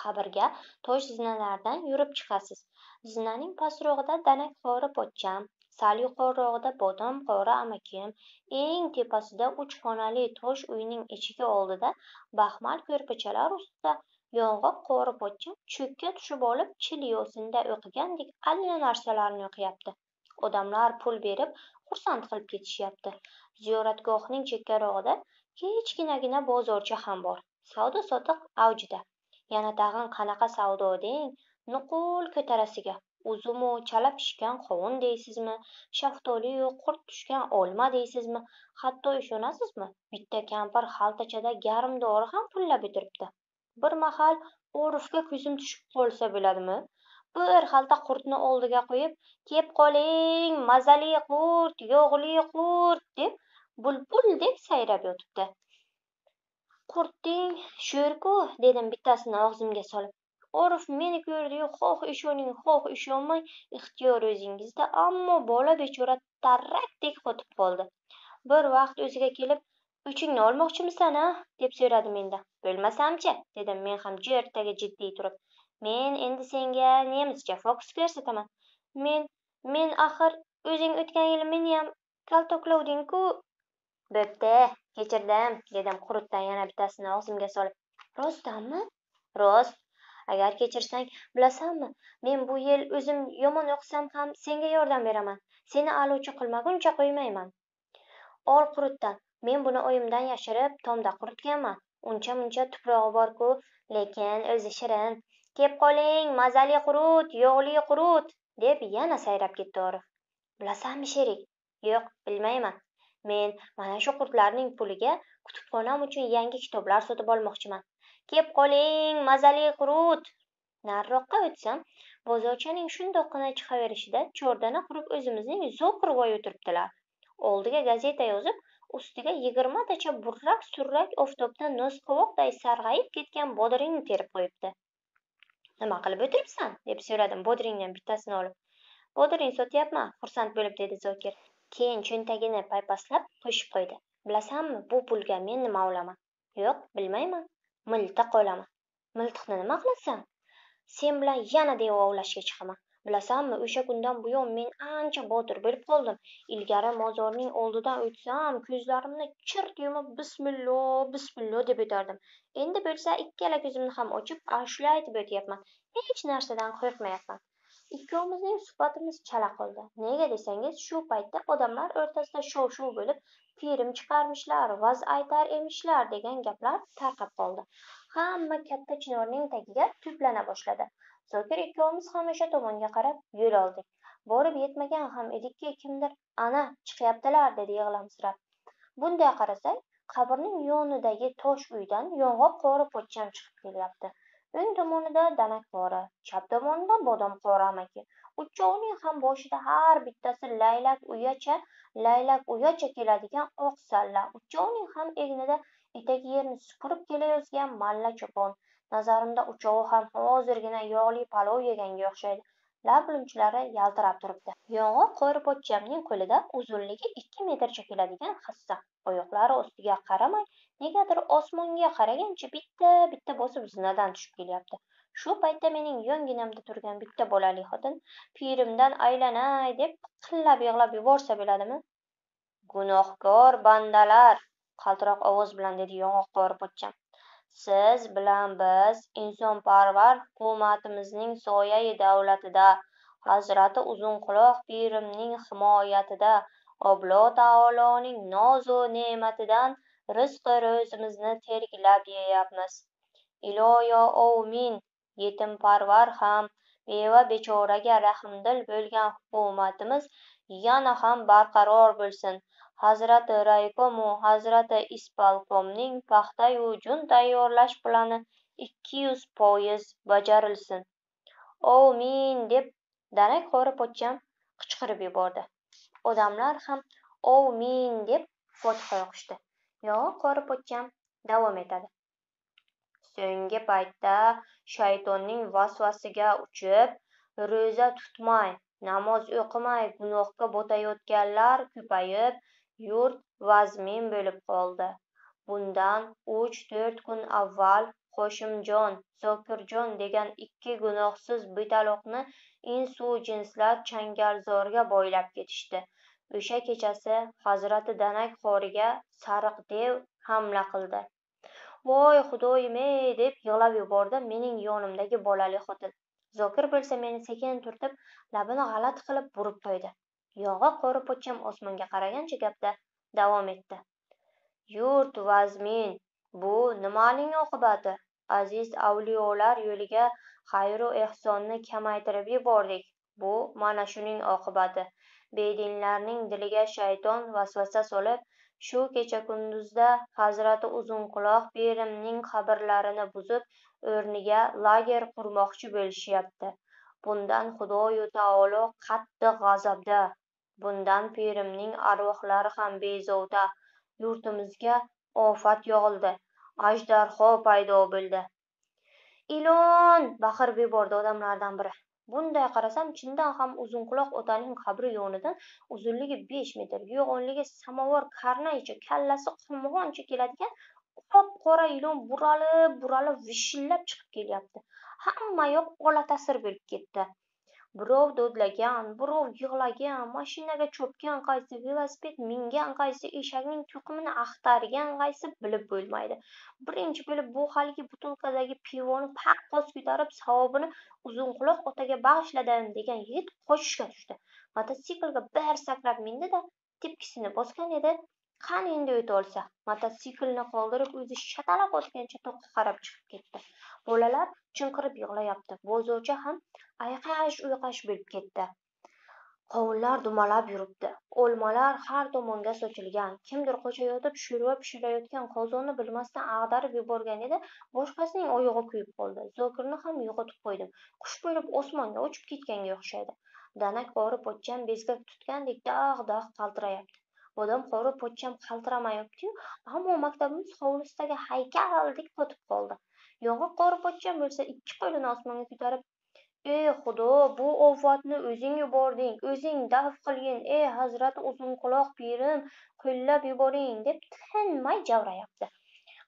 qabrga tosh zinalardan yurib chiqasiz zinaning pastrog'ida danak pochcham sal yuqorirog'ida bodom qori amakim eng tepasida uch xonali tosh uyning eshigi oldida baxmal ko'rpachalar ustida yong'oq qori pochcham cho'kka tushib olib chil yo'sinda o'qigandek narsalarni o'qiyapti odamlar pul berib xursand qilib ketishyapti ziyoratgohning chekkarog'ida kichkinagina bozorcha ham bor savdo sotiq avjida yana tag'in qanaqa savdo deng nuqul ko'tarasiga uzumu chala pishgan qovun deysizmi shaftoliyu qurt tushgan olma deysizmi hatto ishonasizmi bitta kampir xaltachada yarim dori ham pullab o'tiribdi bir mahal orifga ko'zim tushib qolsa bo'ladimi bir xalta qurtni oldiga qo'yib kep qoling mazali qurt yog'li qurt deb bulbuldek sayrab yotibdi qurding sho'rku dedim bittasini og'zimga solib orif meni ko'rdiyu xoh ishoning xoh ishonmang ixtiyor o'zingizda ammo bola bechora tarrakdek qotib qoldi bir vaqt o'ziga kelib uchingni olmoqchimisan a deb so'radi mendan bo'lmasamchi dedim men ham jertaga jiddiy turib men endi senga nemischa fokus ko'rsataman men men axir o'zing o'tgan yili meniyam kaltaklovding ku bo'pti kechirdim dedim qurutdan yana bittasini og'zimga solib rostdanmi rost agar kechirsang bilasanmi men bu yil o'zim yomon o'qisam ham senga yordam beraman seni aluvchi qilmaguncha qo'ymayman ol qurutdan men buni oyimdan yashirib tomda quritganman uncha muncha tuprog'i borku lekin o'zi shirin kelib qoling mazali qurut yog'li qurut deb yana sayrab ketdi orif bilasanmi sherik yo'q bilmayman men mana shu qurtlarning puliga kutubxonam uchun yangi kitoblar sotib olmoqchiman kep qoling mazali qurut nariroqqa o'tsam bozorchaning shundoqqina chiqaverishida chordana qurib o'zimizning zo'r voy o'tiribdilar oldiga gazeta yozib ustiga yigirmatacha burrak surrak oftobda nosqovoqday sarg'ayib ketgan bodringni terib qo'yibdi nima qilib o'tiribsan deb so'radim bodringdan bittasini olib bodring sotyapman xursand bo'lib dedi zokir keyin cho'ntagini paypaslab qo'shib qo'ydi bilasanmi bu pulga men nima olaman yo'q bilmayman miltiq olaman miltiqni nima qilasan sen bilan yana devo ovlashga chiqaman bilasanmi o'sha kundan buyon men ancha botir bo'lib qoldim ilgari mozorning oldidan o'tsam ko'zlarimni chirt yumib bismillo bismillo deb o'tardim endi bo'lsa ikkala ko'zimni ham ochib ashula aytib o'tyapman hech narsadan qo'rqmayapman Ikkovimizning suhbatimiz chala qoldi. Nega desangiz, shu paytda odamlar o'rtasida shov-shuv bo'lib, film chiqarmishlar, vaz aytar emishlar degan gaplar tarqab qoldi. Hamma katta chinorning tagiga to'plana boshladi. Zokir ikkovimiz ham o'sha tomonga qarab yo'l oldik. Borib yetmagan ham edikki, kimdir "Ana, chiqyaptilar" dedi yig'lamsirab. Bunday qarasak, qabrning yonidagi tosh uydan yong'oq qori pochcham chiqib kelyapti. O'ng tomonida danak-pora, chap tomonida Bodomqori amaki. Uchovining ham boshida har bittasi laylak uyacha, laylak uyacha keladigan oq salla. Uchovining ham egnida etak yerni supurib kelayozgan malla chopon. Nazarimda uchovi ham hozirgina yog'li palov yeganga o'xshaydi. lab yaltirab turibdi yong'oq pochchamning qo'lida uzunligi ikki metrcha keladigan hassa oyoqlari ostiga qaramay negadir osmonga qaragancha bitta bitta bosib zinadan tushib kelyapti shu paytda mening yonginamda turgan bitta bolali xotin pirimdan aylanay deb qillab yig'lab yuborsa bo'ladimi gunohkor bandalar qaltiroq ovoz bilan dedi yong'oq pochcham siz bilan biz insonparvar hukumatimizning soyai davlatida hazrati uzunquloq pirimning himoyatida oblo taoloning nozu ne'matidan rizqi ro'zimizni tergilab yeyapmiz iloyo ovmin yetimparvar ham beva bechoraga rahmdil bo'lgan hukumatimiz yana ham barqaror bo'lsin hazrati raykomu hazrati ispalkomning paxtayu jun tayyorlash plani ikki yuz foiz bajarilsin ovmin deb darak qori pochcham qichqirib yubordi odamlar ham ovmin deb fotiha o'qishdi yo qori pochcham davom etadi so'nggi paytda shaytonning vasvasiga uchib ro'za tutmay namoz o'qimay gunohga botayotganlar ko'payib yurt vazmin bo'lib qoldi bundan uch to'rt kun avval qo'shimjon zokirjon degan ikki gunohsiz bo'taloqni insu jinslar changalzorga boylab ketishdi o'sha kechasi hazrati danak qoriga sariq dev hamla qildi voy xudoyim ey deb yig'lab yubordi mening yonimdagi bolali xotin zokir bo'lsa meni sekin turtib labini g'alati qilib burib qo'ydi yog'i qori pochcham osmonga qaragancha gapda davom etdi yurt vazmin bu nimaning oqibati aziz avliyolar yo'liga xayru ehsonni kamaytirib yubordik bu mana shuning oqibati bedinlarning diliga shayton vasvasa solib shu kecha kunduzda hazrati uzunquloq berimning qabrlarini buzib o'rniga lager qurmoqchi bo'lishyapti bundan xudoyu taolo qattiq g'azabda bundan pirimning arvohlari ham bezovta yurtimizga ofat yog'ildi ajdarho paydo bo'ldi ilon baqirib yubordi odamlardan biri bunday qarasam chindan ham uzunquloq otaning qabri yonidan uzunligi besh metr, yo'g'onligi samovar karnaycha kallasi qumg'oncha keladigan qop qora ilon buralib buralib vishillab chiqib kelyapti hammayoq ola tasir bo'lib ketdi birov dodlagan birov yig'lagan mashinaga cho'kkan qaysi velosiped mingan qaysi eshakning to'qimini axtargan qaysi bilib bo'lmaydi birinchi bo'lib bu haligi butilkadagi pivoni paqqos ko'tarib savobini uzunquloq otaga bag'ishladim degan yigit qochishga tushdi mototsiklga bir sakrab mindi da tepkisini bosgan edi qani endi o'ta olsa mototsiklni qoldirib o'zi shatalak otgancha toqqa qarab chiqib ketdi bolalar chinqirib yig'layapti bo'zovcha ham ayqash uyqash bo'lib ketdi qovunlar dumalab yuribdi o'lmalar har tomonga sochilgan kimdir qochayotib sho'rva pishirayotgan qozonni bilmasdan ag'darib yuborgan edi boshqasining oyog'i kuyib qoldi zokirni ham yo'qotib qo'ydim qush bo'lib osmonga uchib ketganga o'xshaydi danak qori pochcham bezgak tutgandek dag' dag' qaltirayapti bodom qori pochcham qaltiramayaptiyu ammo maktabimiz hovlisidagi haykaldek qotib qoldi yong'oq qorib o'tgan bo'lsa ikki qo'lini osmonga ko'tarib ey xudo bu ofatni o'zing yubording o'zing daf qilgin ey hazrati quloq pirim qo'llab yuboring deb tinmay javrayapti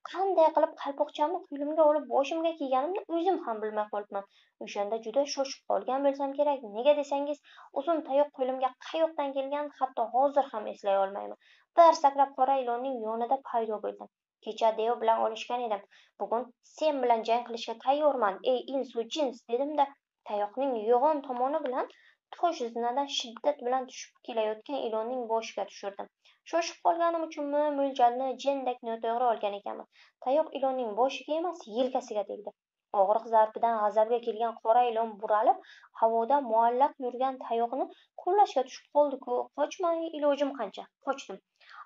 qanday qilib qalpoqchamni qo'limga olib boshimga kiyganimni o'zim ham bilmay qolibman o'shanda juda shoshib qolgan bo'lsam kerak nega desangiz uzun tayoq qo'limga qayoqdan kelgan hatto hozir ham eslay olmayman bir sakrab qora ilonning yonida paydo bo'ldim Kecha dev bilan olishgan edim. Bugun sen bilan jang qilishga tayyorman. Ey insu jins dedim-da tayoqning yo'g'on tomoni bilan tosh zinadan shiddat bilan tushib kelayotgan ilonning boshiga tushirdim. Shoshib qolganim uchunmi mo'ljalni jendek noto'g'ri olgan ekanman. Tayoq ilonning boshiga emas, yelkasiga tegdi. Og'riq zarbidan g'azabga kelgan qora ilon buralib, havoda muallaq yurgan tayoqni qo'llashga tushib qoldi-ku. Qochmay ilojim qancha, qochdim.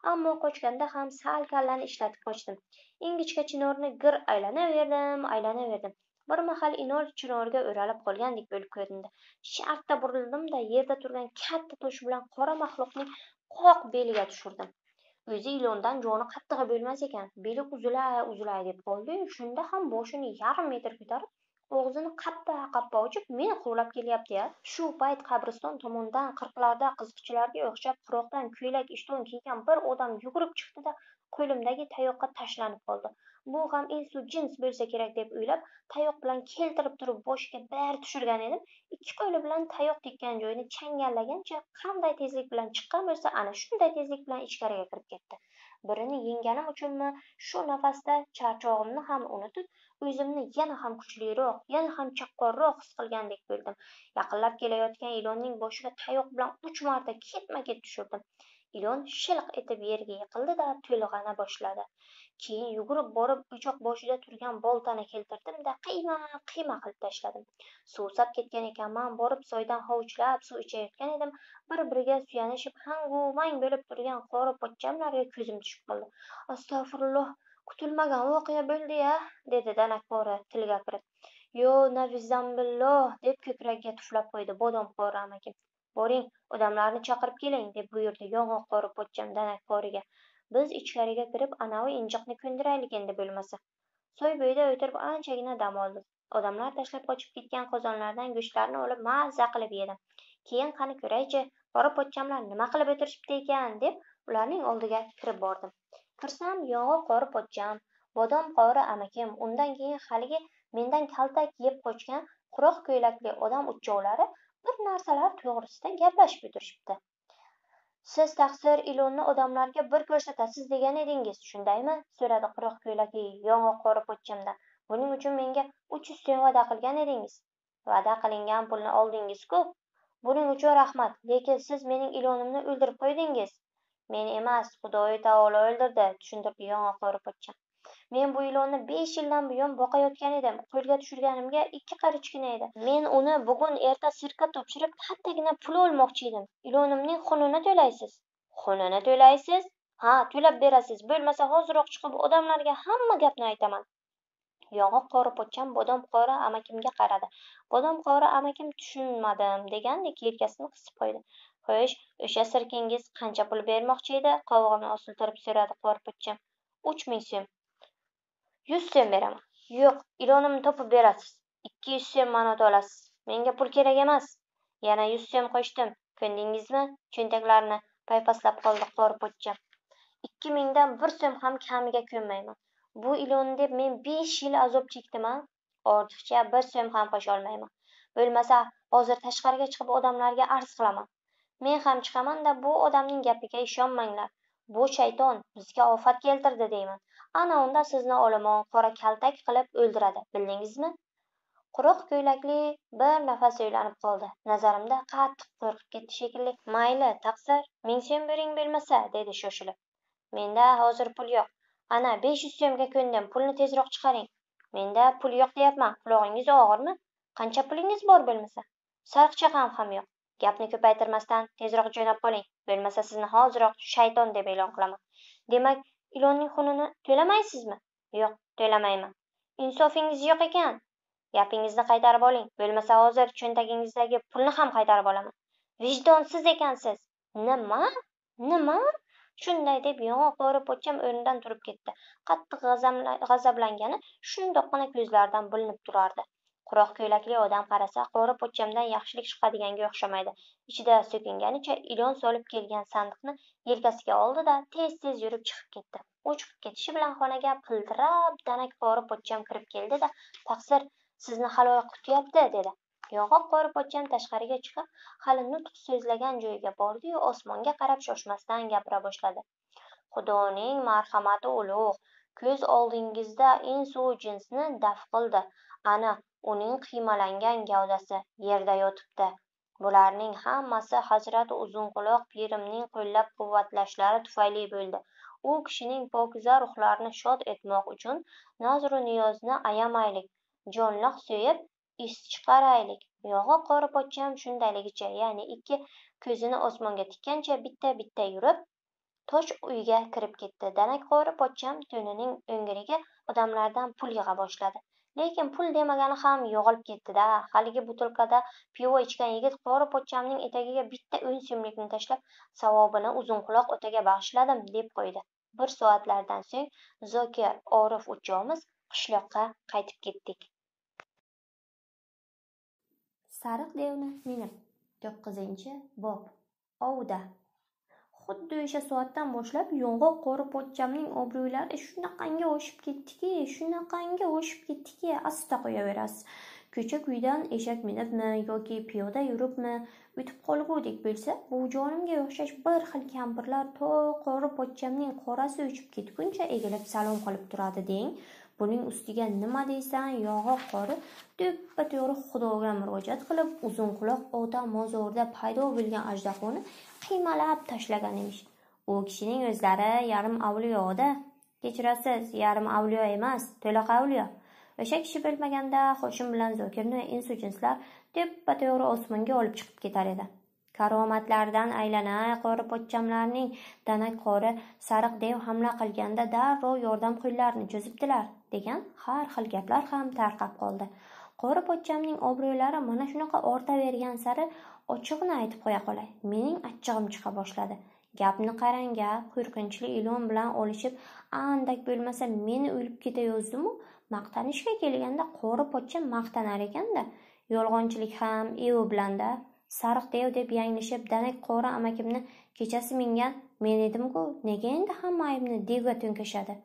ammo qochganda ham sal kallani ishlatib qochdim ingichka chinorni gir aylanaverdim aylanaverdim bir mahal inor chinorga o'ralib qolgandek bo'lib ko'rindi shartta burildimda yerda turgan katta tosh bilan qora maxluqning qoq beliga tushirdim o'zi ilondan joni qattig'i bo'lmas ekan beli uzilay uzilay deb qoldiyu shunda ham boshini yarim metr ko'tarib og'zini qappa qappa ochib meni quvlab kelyapti ya shu payt qabriston tomondan qirqlarda qiziqchilarga o'xshab quroqdan ko'ylak ishton kiygan bir odam yugurib chiqdida qo'limdagi tayoqqa tashlanib qoldi bu ham insu jins bo'lsa kerak deb o'ylab tayoq bilan keltirib turib boshiga bir tushirgan edim ikki qo'li bilan tayoq tekkan joyini changallagancha qanday tezlik bilan chiqqan bo'lsa ana shunday tezlik bilan ichkariga kirib ketdi birini yengganim uchunmi shu nafasda charchog'imni ham unutib o'zimni yana ham kuchliroq yana ham chaqqonroq his qilgandek bo'ldim yaqinlab kelayotgan ilonning boshiga tayoq bilan uch marta ketma ket tushirdim ilon shilq etib yerga yiqildi da to'lg'ana boshladi keyin yugurib borib o'choq boshida turgan boltani keltirdim da qiyma qiyma qilib tashladim suvsab ketgan ekanman borib soydan hovuchlab suv ichayotgan edim bir biriga suyanishib hangu mang bo'lib turgan qori pochchamlarga ko'zim tushib qoldi astag'firulloh kutilmagan voqea bo'ldi ya dedi danakpora tilga kirib yo navizambillo deb ko'kragiga tuflab qo'ydi bodomqori amakim boring odamlarni chaqirib keling deb buyurdi yong'oqqori pochcham danakporiga biz ichkariga kirib anavi injiqni ko'ndiraylik endi bo'lmasa soy bo'yida o'tirib anchagina dam oldim odamlar tashlab qochib ketgan qozonlardan go'shtlarni olib mazza qilib yedim keyin qani ko'raychi qora pochchamlar nima qilib o'tirishibdi ekan deb ularning oldiga kirib bordim kirsam yong'oq qori pochcham bodom qori amakim undan keyin haligi mendan kaltak yeb qochgan quruq ko'ylakli odam uchovlari bir narsalar to'g'risida gaplashib o'tirishibdi siz taqsir ilonni odamlarga bir ko'rsatasiz degan edingiz shundaymi so'radi quruq ko'ylakli yong'oq qori pochchamdan buning uchun menga uch yuz so'm va'da qilgan edingiz va'da qilingan pulni oldingiz ku buning uchun rahmat lekin siz mening ilonimni o'ldirib qo'ydingiz men emas xudoyi taolo o'ldirdi tushuntirdi yong'oq qo'ripochcha men bu ilonni besh yildan buyon boqayotgan edim qo'lga tushirganimga ikki qarichgina edi men uni bugun erta sirkka topshirib kattagina pul olmoqchi edim ilonimning xunini to'laysiz xunini to'laysiz ha to'lab berasiz bo'lmasa hoziroq chiqib odamlarga hamma gapni aytaman yong'oq qori pochcham bodom qori amakimga qaradi bodom qori amakim tushunmadim degandek yelkasini qisib qo'ydi xo'sh o'sha sirkingiz qancha pul bermoqchi edi qovog'ini osiltirib so'radi quvurpuchchim uch ming so'm yuz so'm beraman yo'q ilonimni topib berasiz ikki yuz so'm ma'noda olasiz menga pul kerak emas yana yuz so'm qo'shdim ko'ndingizmi cho'ntaklarini paypaslab qoldi quvurpuchchim ikki mingdan bir so'm ham kamiga ko'nmayman bu ilonni deb men besh yil azob chekdim a ortiqcha bir so'm ham qo'sholmayman bo'lmasa hozir tashqariga chiqib odamlarga arz qilaman men ham chiqaman-da, bu odamning gapiga ishonmanglar. Bu shayton bizga ofat keltirdi deyman. Ana unda sizni olomon qora kaltak qilib o'ldiradi, bildingizmi? quruq ko'ylakli bir nafas o'ylanib qoldi nazarimda qattiq qo'rqib ketdi shekilli mayli taqsir ming so'm bering bo'lmasa dedi shoshilib menda hozir pul yo'q ana besh yuz so'mga ko'ndim pulni tezroq chiqaring menda pul yo'q deyapman qulog'ingiz og'irmi qancha pulingiz bor bo'lmasa sariqchaqam ham yo'q gapni ko'paytirmasdan tezroq jo'nab qoling bo'lmasa sizni hoziroq shayton deb e'lon qilaman demak ilonning xunini to'lamaysizmi yo'q to'lamayman insofingiz yo'q ekan gapingizni qaytarib oling bo'lmasa hozir cho'ntagingizdagi pulni ham qaytarib olaman vijdonsiz ekansiz nima nima shunday deb yong'oq pora pochcham o'rnidan turib ketdi qattiq g'azablangani shundoqqina ko'zlaridan bilinib turardi quruq ko'ylakli odam qarasa qori po'chamdan yaxshilik chiqadiganga o'xshamaydi ichida so'kinganicha ilon solib kelgan sandiqni yelkasiga oldi da tez tez yurib chiqib ketdi u chiqib ketishi bilan xonaga pildirab danak qori po'cham kirib keldi da taqsir sizni haloyiq kutyapti dedi yong'oq qori pochcham tashqariga chiqib hali nutq so'zlagan joyiga bordiyu osmonga qarab shoshmasdan gapira boshladi xudoning marhamati ulug' ko'z oldingizda insu jinsni daf qildi ana uning qiymalangan gavdasi yerda yotibdi bularning hammasi hazrati uzunquloq pirimning qo'llab quvvatlashlari tufayli bo'ldi u kishining pokiza ruhlarini shod etmoq uchun nazru niyozni ayamaylik jonliq suyib is chiqaraylik yog'i qori pochcham shundayligicha ya'ni ikki ko'zini osmonga tikkancha bitta bitta yurib tosh uyga kirib ketdi danak qori pochcham to'nining o'ngiriga odamlardan pul yig'a boshladi lekin pul demagani ham yo'g'olib ketdi-da haligi butilkada pivo ichgan yigit qori pochchamning etagiga bitta o'n so'mlikni tashlab savobini uzunquloq otaga bag'ishladim deb qo'ydi bir soatlardan so'ng zokir orif uchovimiz qishloqqa qaytib ketdik sariq devni minib to'qqizinchi bob ovda Xuddi o'sha soatdan boshlab yo'ng'oq qo'ri pochchamning obro'ylari shunaqangi oshib ketdiki, shunaqangi oshib ketdiki, asta qo'yaverasiz. Ko'cha kuydan eshak minibmi yoki piyoda yuribmi o'tib qolgudek bo'lsa, bu jonimga o'xshash bir xil kampirlar to qo'ri pochchamning qorasi o'chib ketguncha egilib salom qilib turadi deng. buning ustiga nima deysan yog'i qori to'ppa to'g'ri xudoga murojaat qilib uzun quloq ota mozorida paydo bo'lgan ajdahoni qiymalab tashlagan emish u kishining o'zlari yarim avliyoda kechirasiz yarim avliyo emas to'liq avliyo o'sha kishi bilmaganda hoshim bilan zokirni insu jinslar to'g'ri osmonga olib chiqib ketar edi karomatlardan aylanay qori pochchamlarning dana qori sariq dev hamla qilganda darrov yordam qo'llarini cho'zibdilar degan har xil gaplar ham tarqab qoldi qori pochchamning obro'ylari mana shunaqa ortavergan sari ochig'ini aytib qo'ya qolay mening achchig'im chiqa boshladi gapni qaranga, qo'rqinchli ilon bilan olishib andak bo'lmasa meni o'lib ketayozdimi maqtanishga kelganda qori pochcha maqtanar ekanda yolg'onchilik ham evi bilanda sariq dev deb yanglishib danak qori amakimni kechasi mingan men edimku nega endi hamma aybni devga to'nkashadi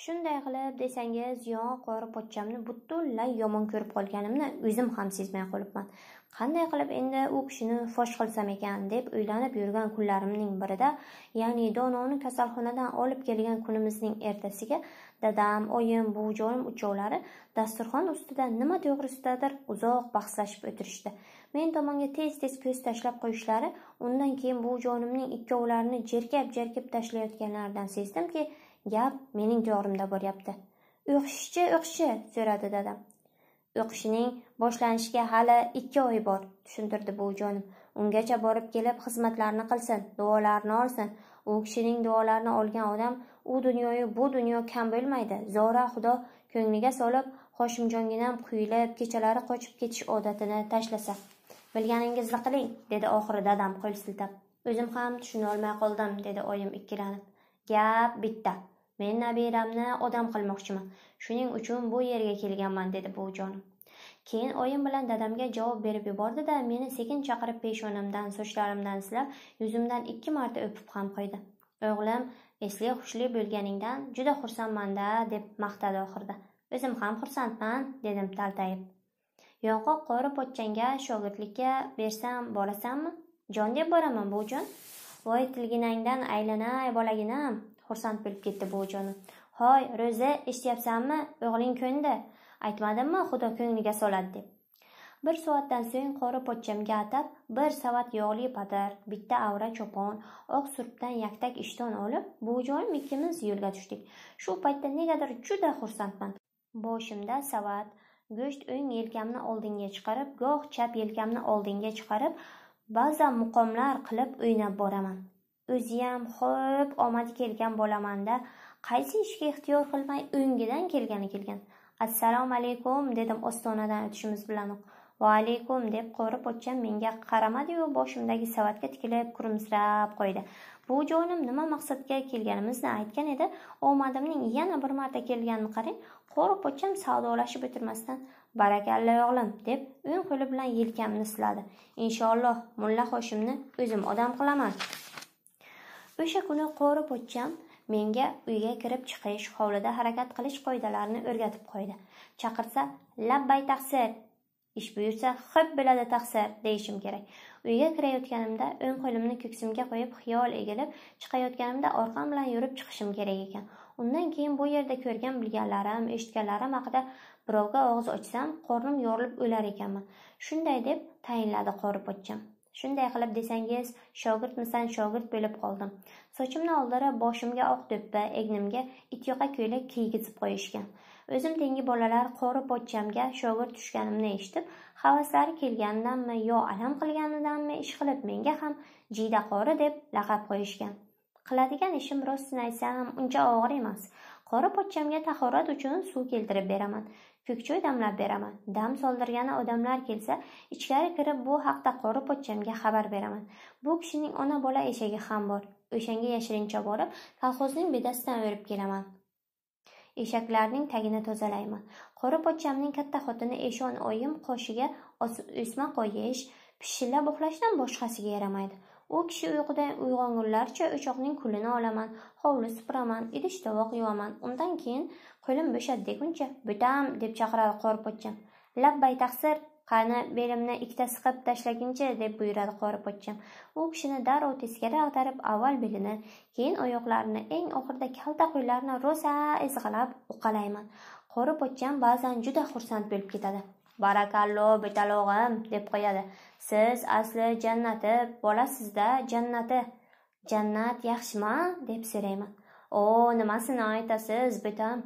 Shunday qilib desangiz, yong'oqvori pochchamni butunlay yomon ko'rib qolganimni o'zim ham sezmay qolibman. Qanday qilib endi u kishini fosh qilsam ekan deb o'ylanib yurgan kunlarimning birida, ya'ni Dononi kasalxonadan olib kelgan kunimizning ertasiga dadam, oyim, buvijonim uchovlari dasturxon ustida nima to'g'risidadir uzoq bahslashib o'tirishdi. Men tomonga tez-tez ko'z tashlab qo'yishlari, undan keyin buvijonimning ikkovlarini jerkab-jerkib tashlayotganlaridan sezdimki, Gap mening jorimda bo'lyapti. O'qishchi, o'qishchi, so'radi dadam. O'qishining boshlanishiga hali ikki oy bor, tushuntirdi buvijonim. Ungacha borib kelib xizmatlarni qilsin, duolarni olsin. U kishining duolarini olgan odam u dunyoyu bu dunyo kam bo'lmaydi. Zora Xudo ko'ngliga solib, Hoshimjonginam quyilib, kechalari qochib ketish odatini tashlasa. Bilganingizni qiling, dedi oxiri dadam qo'l siltab. O'zim ham tushuna olmay qoldim, dedi oyim ikkilanib. Gap bitta. Men nabiramni odam qilmoqchiman. Shuning uchun bu yerga kelganman dedi buvijonim. Keyin oyim bilan dadamga javob berib yubordi-da, meni sekin chaqirib peshonamdan, sochlarimdan silab, yuzimdan ikki marta o'pib ham qo'ydi. O'g'lim, esli xushli bo'lganingdan juda xursandman-da, deb maqtadi oxirida. O'zim ham xursandman, dedim taltayib. Yong'oq qori pochchangga shogirdlikka bersam, borasanmi? Jon deb boraman, buvijon. Voy tilginangdan aylanay bolaginam, xursand bo'lib ketdi buvijonim hoy ro'za eshityapsanmi o'g'ling ko'ndi aytmadimmi xudo ko'ngliga soladi deb bir soatdan so'ng qori pochchamga atab bir savat yog'li padar bitta avra cho'pon oq surpdan yaktak ishton olib buvijonim ikkimiz yo'lga tushdik shu paytda negadir juda xursandman boshimda savat go'sht o'ng yelkamni oldinga chiqarib goh chap yelkamni oldinga chiqarib ba'zan muqomlar qilib o'ynab boraman O'ziyam xo'p omadi kelgan bolamanda qaysi ishga ixtiyor qilmay o'ngidan kelgani kelgan. Assalomu alaykum dedim ostonadan o'tishimiz bilanoq. Va alaykum deb qori pochcham menga qaramadi-yu, boshimdagi savatga tikilib kulimsirab qo'ydi. Bu jonim nima maqsadga kelganimizni aytgan edi. Omadimning yana bir marta kelganini qarang, qori pochcham savdolashib o'tirmasdan barakalla o'g'lim deb o'ng qo'li bilan yelkamni siladi. Inshaalloh mulla Hoshimni o'zim odam qilaman. o'sha kuni qori pochcham menga uyga kirib chiqish hovlida harakat qilish qoidalarini o'rgatib qo'ydi chaqirsa labbay taqsir ish buyursa xo'p bo'ladi taqsir deyishim kerak uyga kirayotganimda o'ng qo'limni ko'ksimga qo'yib xiyol egilib chiqayotganimda orqam bilan yurib chiqishim kerak ekan undan keyin bu yerda ko'rgan bilganlarim eshitganlarim haqida birovga og'iz ochsam qornim yorilib o'lar ekanman shunday deb tayinladi qori pochcham shunday qilib desangiz shogirdmisan shogird bo'lib qoldim sochimni oldirib boshimga oq do'ppi egnimga ityoqa ko'ylak kiygizib qo'yishgan o'zim tengi bolalar qori pochchamga shogird tushganimni eshitib havaslari kelganidanmi yo alam qilganidanmi ishqilib menga ham jiyda qori deb laqab qo'yishgan qiladigan ishim rostini aytsam uncha og'ir emas qori pochchamga tahorat uchun suv keltirib beraman Ko'kchoy damlab beraman. Dam soldirgani odamlar kelsa, ichkari kirib bu haqda qori pochchamga xabar beraman. Bu kishining ona bola eshagi ham bor. O'shanga yashirincha borib, kolxozning bedasidan o'rib kelaman. Eshaklarning tagini tozalayman. Qori pochchamning katta xotini Eshon oyim qoshiga o'sma qo'yish, pishillab uxlashdan boshqasiga yaramaydi. U kishi uyqudan uyg'ongunlarcha o'choqning kulini olaman, hovli supuraman, idish tovoq yuvaman. Undan keyin qo'lim bo'shadi deguncha "Butam!" deb chaqiradi qo'rpochcham. "Labbay taqsir!" Qani belimni ikkita siqib tashlaguncha deb buyuradi qo'ripochcham. U kishini darrov teskari ag'darib, avval belini, keyin oyoqlarini, eng oxirida kalta qo'llarini rosa ezg'alab uqalayman. Qo'ripochcham ba'zan juda xursand bo'lib ketadi. barakallo betalog'im deb qo'yadi siz asli jannati bolasizda jannati jannat yaxshimi deb so'rayman o nimasini aytasiz betam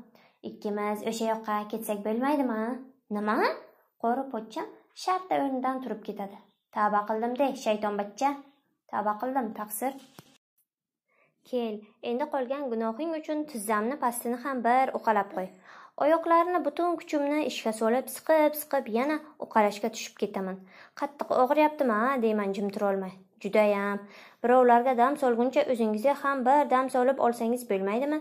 ikkimiz o'sha yoqqa ketsak bo'lmaydimi nima qo'ri po'chcham shartta o'rnidan turib ketadi tavba qildimde shayton bachcha tavba qildim taqsir kel endi qolgan gunohing uchun tizzamni pastini ham bir uqalab qo'y Oyoqlarini butun kuchimni ishga solib, siqib-siqib yana uqalashga tushib ketaman. Qattiq og'riyaptimi, ha deyman jim turolmay. Judayam. Birovlarga dam solguncha o'zingizga ham bir dam solib olsangiz bo'lmaydimi?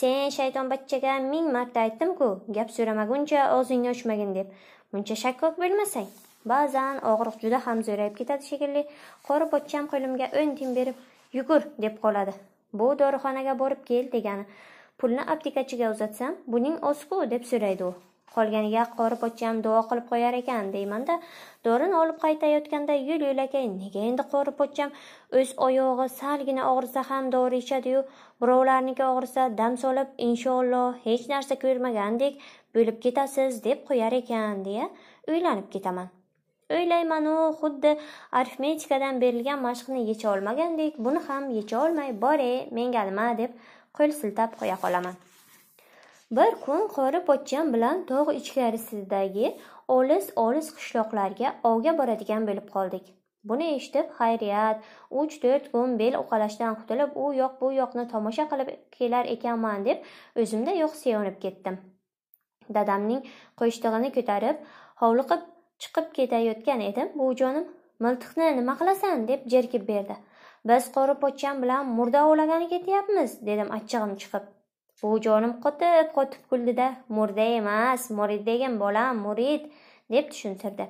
Sen shayton bachchaga ming marta aytdim-ku, gap so'ramaguncha og'zingni ochmagin deb. Buncha shakkok bo'lmasang. Ba'zan og'riq juda ham zo'rayib ketadi shekilli. Qori bochcham qo'limga 10 tiyin berib, "Yugur" deb qoladi. Bu dorixonaga borib kel degani. Pulni aptekachiga uzatsam, buning oz deb so'raydi u. Qolganiga pochcham duo qilib qo'yar ekan deymanda dorini olib qaytayotganda yo'l-yo'lakay, nega endi pochcham o'z oyog'i salgina og'risa ham dori ichadi-yu, birovlarniki og'risa dam solib, inshaalloh hech narsa ko'rmagandek bo'lib ketasiz deb qo'yar ekan deya o'ylanib ketaman. o'ylayman u xuddi arifmetikadan berilgan mashqni yecha olmagandek buni ham yecha olmay bore menga nima deb qo'l siltab qo'ya qolaman bir kun qori pochcham bilan tog' ichkarisidagi olis olis qishloqlarga ovga boradigan bo'lib qoldik buni eshitib xayriyat uch to'rt kun bel uqalashdan qutulib u yoq bu yoqni tomosha qilib kelar ekanman deb o'zimda yo'q sevinib ketdim dadamning qo'shtig'ini ko'tarib hovliqib chiqib ketayotgan edim buvijonim miltiqni nima qilasan deb jerkib berdi biz qori pochcham bilan murda ovlagani ketyapmiz dedim achchig'im chiqib bu jonim qotib qotib kuldida murda emas murid degan bolam murid deb tushuntirdi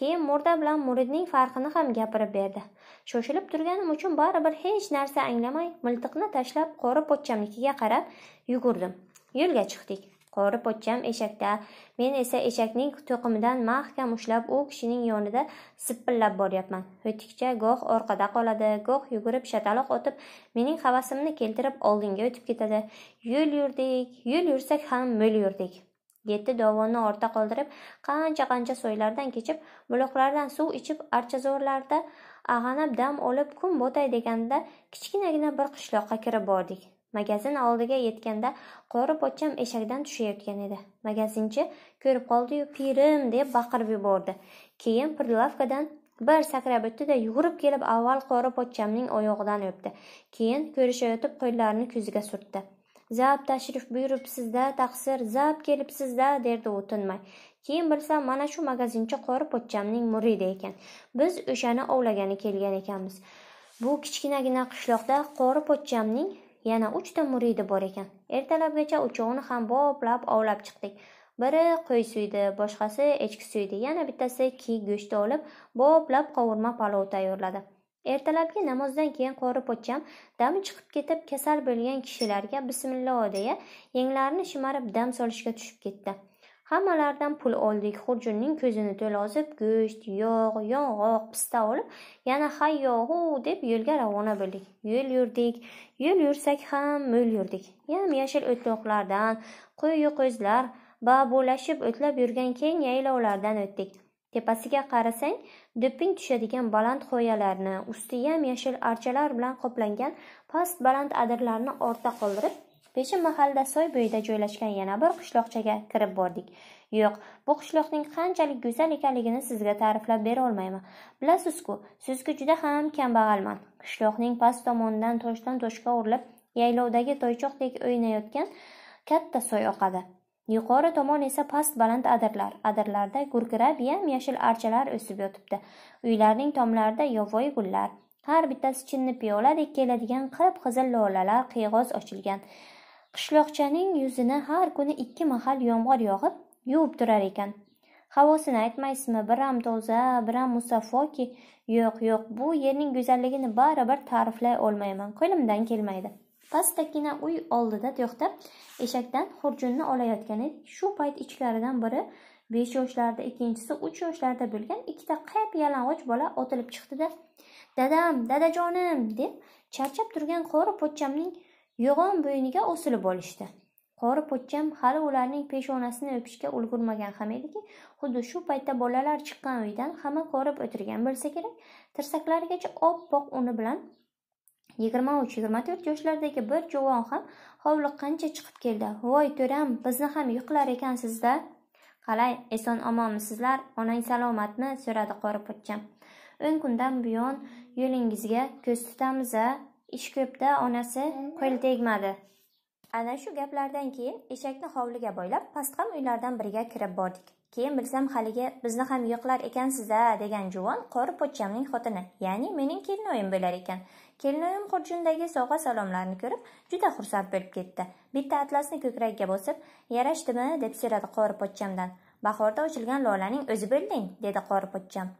keyin murda bilan muridning farqini ham gapirib berdi shoshilib turganim uchun baribir hech narsa anglamay miltiqni tashlab qori pochchamnikiga qarab yugurdim yo'lga chiqdik qori pochcham eshakda men esa eshakning to'qimidan mahkam ushlab u kishining yonida sippillab boryapman o'tikcha goh orqada qoladi goh yugurib shataloq otib mening havasimni keltirib oldinga o'tib ketadi yo'l yurdik yo'l yursak ham mo'l yurdik yetti dovonni ortda qoldirib qancha qancha soylardan kechib buloqlardan suv ichib archazorlarda ag'anab dam olib kun botay deganda kichkinagina bir qishloqqa kirib bordik Magazin oldiga yetganda qori pochcham eshakdan tushayotgan edi. Magazinchi ko'rib qoldi-yu, "Pirim!" deb baqirib yubordi. Keyin prilavkadan bir sakrab o'tdi-da, yugurib kelib avval qori pochchamning oyog'idan o'pdi. Keyin ko'rishayotib qo'llarini ko'ziga surtdi. "Zab tashrif buyuribsiz-da, taqsir, zab kelibsiz-da" derdi u tinmay. Keyin bilsam, mana shu magazinchi qori pochchamning muridi ekan. Biz o'shani ovlagani kelgan ekanmiz. Bu kichkinagina qishloqda qori pochchamning yana uchta muridi bor ekan ertalabgacha uchovini ham boplab ovlab chiqdik biri qo'y suydi boshqasi echki suydi yana bittasi kiyik go'shti olib boplab qovurma palov tayyorladi ertalabki namozdan keyin qori pochcham dami chiqib ketib kasal bo'lgan kishilarga bismillo deya yenglarini shimarib dam solishga tushib ketdi hammalardan pul oldik. Xurjunning ko'zini to'lozib, go'sht, yog', yong'oq, pista olib, yana hayyohu deb yo'lga ravona bo'ldik. Yo'l yurdik, yo'l yursak ham mo'l yurdik. Yam-yashil o'tloqlardan, quyi qo'zlar babolashib o'tlab yurgan keng yaylovlardan o'tdik. Tepasiga qarasang, do'pping tushadigan baland qoyalarni, usti yam-yashil archalar bilan qoplangan past baland adirlarni ortda qoldirib, peshin mahalda soy bo'yida joylashgan yana bir qishloqchaga kirib bordik yo'q bu qishloqning qanchalik go'zal ekanligini sizga ta'riflab bera olmayman bilasizku sizga juda ham kambag'alman qishloqning past tomonidan toshdan toshga urilib yaylovdagi toychoqdek o'ynayotgan katta soy oqadi yuqori tomon esa past baland adirlar adirlarda gurkirab yam yashil archalar o'sib yotibdi uylarning tomlarida yovvoyi gullar har bittasi chinni piyoladek keladigan qip qizil lolalar qiyg'oz ochilgan Qishloqchaning yuzini har kuni ikki mahal yomg'ir yog'ib, yuvib turar ekan. Havosini aytmaysizmi? Biram toza, biram musaffoki. Yo'q, yo'q, bu yerning go'zalligini baribir ta'riflay olmayman. Qo'limdan kelmaydi. pastakkina uy oldida to'xtab, eshakdan xurjunni olayotgan edik. Shu payt ichlaridan biri 5 yoshlarda, ikkinchisi 3 yoshlarda bo'lgan ikkita qayp yalang'och bola otilib chiqdi-da, "Dadam, dadajonim" deb charchab turgan qori pochchamning yo'g'on bo'yniga osilib olishdi qori pochcham hali ularning peshonasini o'pishga ulgurmagan ham ediki xuddi shu paytda bolalar chiqqan uydan hamma ko'rib o'tirgan bo'lsa kerak tirsaklarigacha oppoq uni bilan yigirma uch yigirma to'rt yoshlardagi bir juvon ham hovliqqancha chiqib keldi voy to'ram bizni ham yiqilar ekansizda qalay eson omonmisizlar onang salomatmi so'radi qori pochcham o'n kundan buyon yo'lingizga ko'z tutamiz a Ish ko'pda onasi qo'li tegmadi. Ana shu gaplardan keyin eshakni hovliga boylab pastqam uylardan biriga kirib bordik. Keyin bilsam haligi bizni ham yo'qlar ekansiz-a degan juvon qori pochchamning xotini, ya'ni mening kelinoyim bo'lar ekan. Kelinoyim xurjundagi sovg'a salomlarni ko'rib, juda xursand bo'lib ketdi. Bitta atlasni ko'kragiga bosib, "Yarashdimi?" deb so'radi qori pochchamdan. "Bahorda ochilgan lolaning o'zi bo'lding", dedi qori pochcham.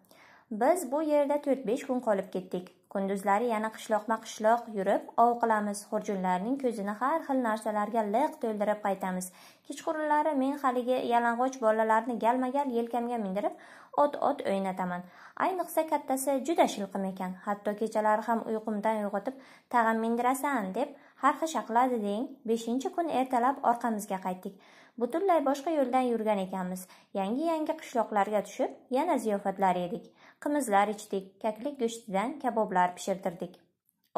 Biz bu yerda 4-5 kun qolib ketdik. Kunduzlari yana qishloqma-qishloq yurib, ov qilamiz. Xurjunlarning ko'zini har xil narsalarga liq to'ldirib qaytamiz. Kechqurunlari men haligi yalang'och bolalarni galma-gal yelkamga mindirib, ot-ot o'ynataman. Ayniqsa kattasi juda shilqim ekan. Hatto kechalari ham uyqumdan uyg'otib, tag'in mindirasan deb har xil shaqladi deng. 5-kun ertalab orqamizga qaytdik. Butunlay boshqa yo'ldan yurgan ekanmiz. Yangi-yangi qishloqlarga tushib, yana ziyofatlar edik qimizlar ichdik kaklik go'shtidan kaboblar pishirtirdik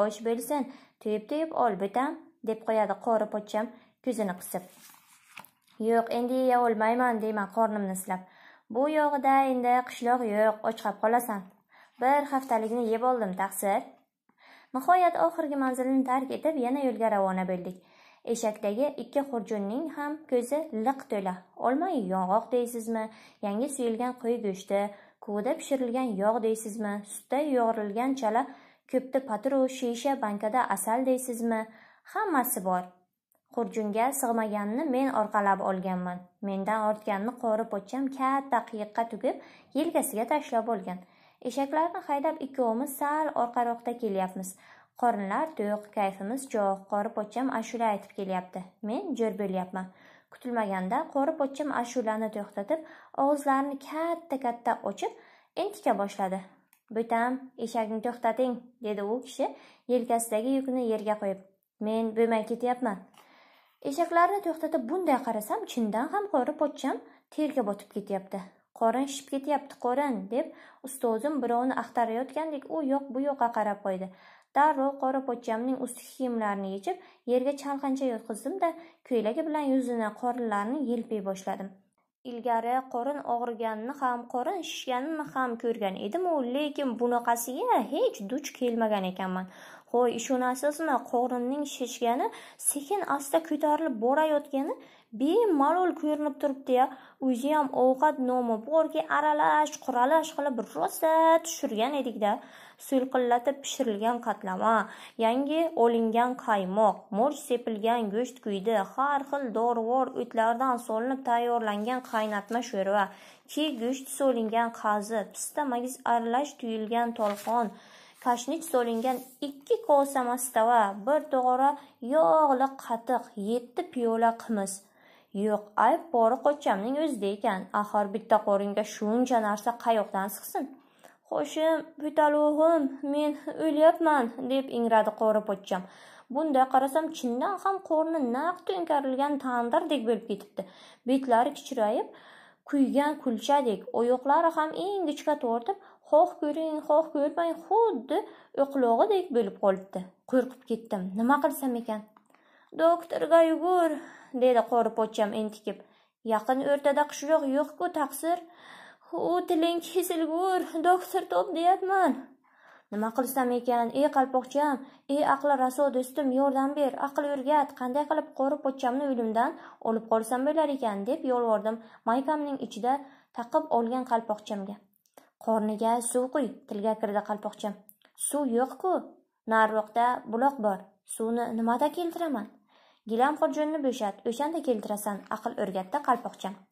osh bo'lsin tuyib tuyib ol bitam deb qo'yadi qori pochcham ko'zini qisib yo'q endi yeya olmayman deyman qornimni silab bu yog'ida endi qishloq yo'q och qolib qolasan bir haftaligini yeb oldim taqsir nihoyat oxirgi manzilni tark etib yana yo'lga ravona bo'ldik eshakdagi ikki xurjunning ham ko'zi liq to'la olma yong'oq deysizmi yangi suyilgan qo'y go'shti quvida pishirilgan yog' deysizmi sutda yo'g'rilgan chala ko'pda patru shisha bankada asal deysizmi hammasi bor xurjunga sig'maganini men orqalab olganman mendan ortganini qori pochcham katta qiyiqqa tugib yelkasiga tashlab olgan eshaklarni haydab ikkovimiz sal orqaroqda kelyapmiz qorinlar to'q kayfimiz jo'q qori pochcham ashula aytib kelyapti men jo'r bo'lyapman Kutilmaganda qori-pochcham ashulani to'xtatib, og'izlarini katta-katta ochib, entika boshladi. "Bo'tam, eshakni to'xtating", dedi u kishi yelkasidagi yukni yerga qo'yib. "Men bo'lmay ketyapman." Eshaklarni to'xtatib bunday qarasam, chindan ham qori-pochcham terga botib ketyapti. qorin shishib ketyapti qorin deb ustozim birovni axtarayotgandek u yoq bu yoqqa qarab qo'ydi Darrov qorapochchamning ustki kiyimlarini yechib, yerga chalqancha yotqizdim-da, ko'ylagi bilan yuzini, qorinlarini yelpiy boshladim. Ilgari qorin og'riganini ham, qorin shishganini ham ko'rgan edim-u, lekin bunaqasiga hech duch kelmagan ekanman. hoy ishonasizmi, qorinning shishgani sekin asta ko'tarilib borayotgani bemalol ko'rinib turibdi-ya. O'zi ham ovqat nomi borki, aralash, quralash qilib rosa tushirgan edikda suyqillatib pishirilgan qatlama yangi olingan qaymoq murch sepilgan go'sht kuydi har xil dorivor o'tlardan solinib tayyorlangan qaynatma sho'rva kiyik go'sht solingan qazi pista magiz aralash tuyilgan tolqon kashnich solingan ikki kosa mastava bir to'g'ora yog'li qatiq yetti piyola qimiz yo'q ayb pori qochamning o'zida ekan axir bitta qoringa shuncha narsa qayoqdan siqsin xo'shim butalug'im, men o'lyapman, deb ingradi qori pochcham. Bunda qarasam chindan ham qorni naq to'nkarilgan tandirdek bo'lib ketibdi. Betlari kichrayib, kuygan kulchadek, oyoqlari ham ingichka tortib, xoh ko'ring, xoh ko'rmang, xuddi o'qlog'idek bo'lib qolibdi. Qo'rqib ketdim. Nima qilsam ekan? Doktorga yugur, dedi qori pochcham entikib. Yaqin o'rtada qishloq yo'q-ku, taqsir. ho tiling kesilgur doktor top deyapman nima qilsam ekan ey qalpoqcham ey aqli raso do'stim yordam ber aql o'rgat qanday qilib qori pochchamni o'limdan olib qolsam bo'lar ekan deb yolvordim maykamning ichida taqib olgan qalpoqchamga qorniga suv quy tilga kirdi qalpoqcham suv yo'q-ku nariroqda buloq bor suvni nimada keltiraman gilam qurjunni bo'shat o'shanda keltirasan aql o'rgatdi qalpoqcham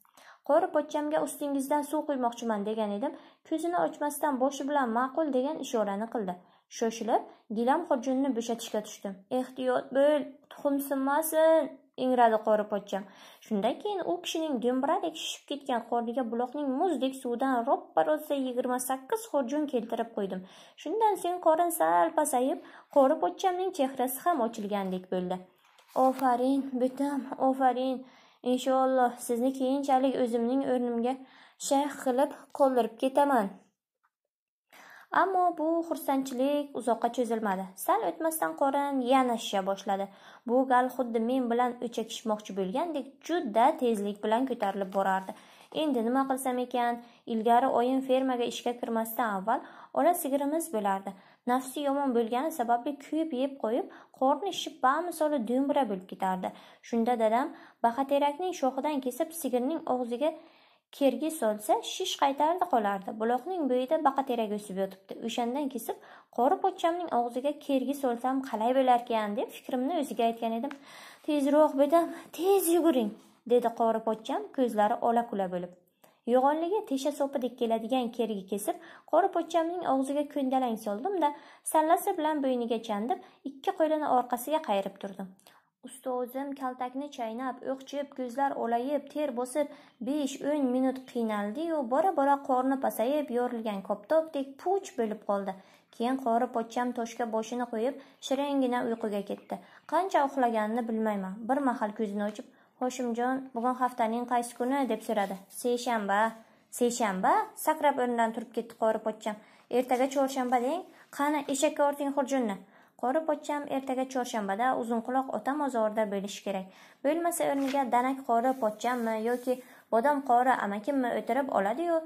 qori pochchamga ustingizdan suv quymoqchiman degan edim ko'zini ochmasdan boshi bilan ma'qul degan ishorani qildi shoshilib gilam xurjunni bo'shatishga tushdim ehtiyot bo'l tuxum sinmasin ingradi qori pochcham shundan keyin u kishining do'mbiradek shishib ketgan qorniga buloqning muzdek suvidan roppa rosa yigirma sakkiz xurjun keltirib qo'ydim shundan so'ng qorin sal pasayib qori pochchamning chehrasi ham ochilgandek bo'ldi ofarin butam ofarin inshaalloh sizni keyinchalik o'zimning o'rnimga shayx qilib qoldirib ketaman ammo bu xursandchilik uzoqqa cho'zilmadi sal o'tmasdan qorin yana shisha boshladi bu gal xuddi men bilan o'chakishmoqchi bo'lgandek juda tezlik bilan ko'tarilib borardi endi nima qilsam ekan ilgari oyim fermaga ishga kirmasdan avval ola sigirimiz bo'lardi nafsi yomon bo'lgani sababli kuyib yeb qo'yib qorni shishib bamisoli do'mbira bo'lib ketardi shunda dadam baxaterakning shoxidan kesib sigirning og'ziga kergi solsa shish qaytardi qolardi buloqning bo'yida baqaterak o'sib yotibdi o'shandan kesib qori pochchamning og'ziga kergi solsam qalay bo'larkan deb fikrimni o'ziga aytgan edim tezroq bedam tez yuguring dedi qori pochcham ko'zlari ola kula bo'lib yo'g'onligi tesha so'pidek keladigan kergi kesib qori pochchamning og'ziga ko'ndalang soldimda sallasi bilan bo'yniga chandib ikki qo'lini orqasiga qayirib turdim ustozim o'zim kaltakni chaynab o'qchib ko'zlar olayib ter bosib besh o'n minut qiynaldiyu bora bora qorni pasayib yorilgan koptokdek puch bo'lib qoldi keyin qori pochcham toshga boshini qo'yib shirangina uyquga ketdi qancha uxlaganini bilmayman bir mahal ko'zini ochib hoshimjon bugun haftaning qaysi kuni deb so'radi seshanba seshanba sakrab o'rnidan turib ketdi qori pochcham ertaga chorshanba deng qani eshakka orting xurjunni qori pochcham ertaga chorshanbada uzunquloq ota mozorida bo'lish kerak bo'lmasa o'rniga danak qori pochchammi yoki bodom qori amakimmi o'tirib oladi-yu,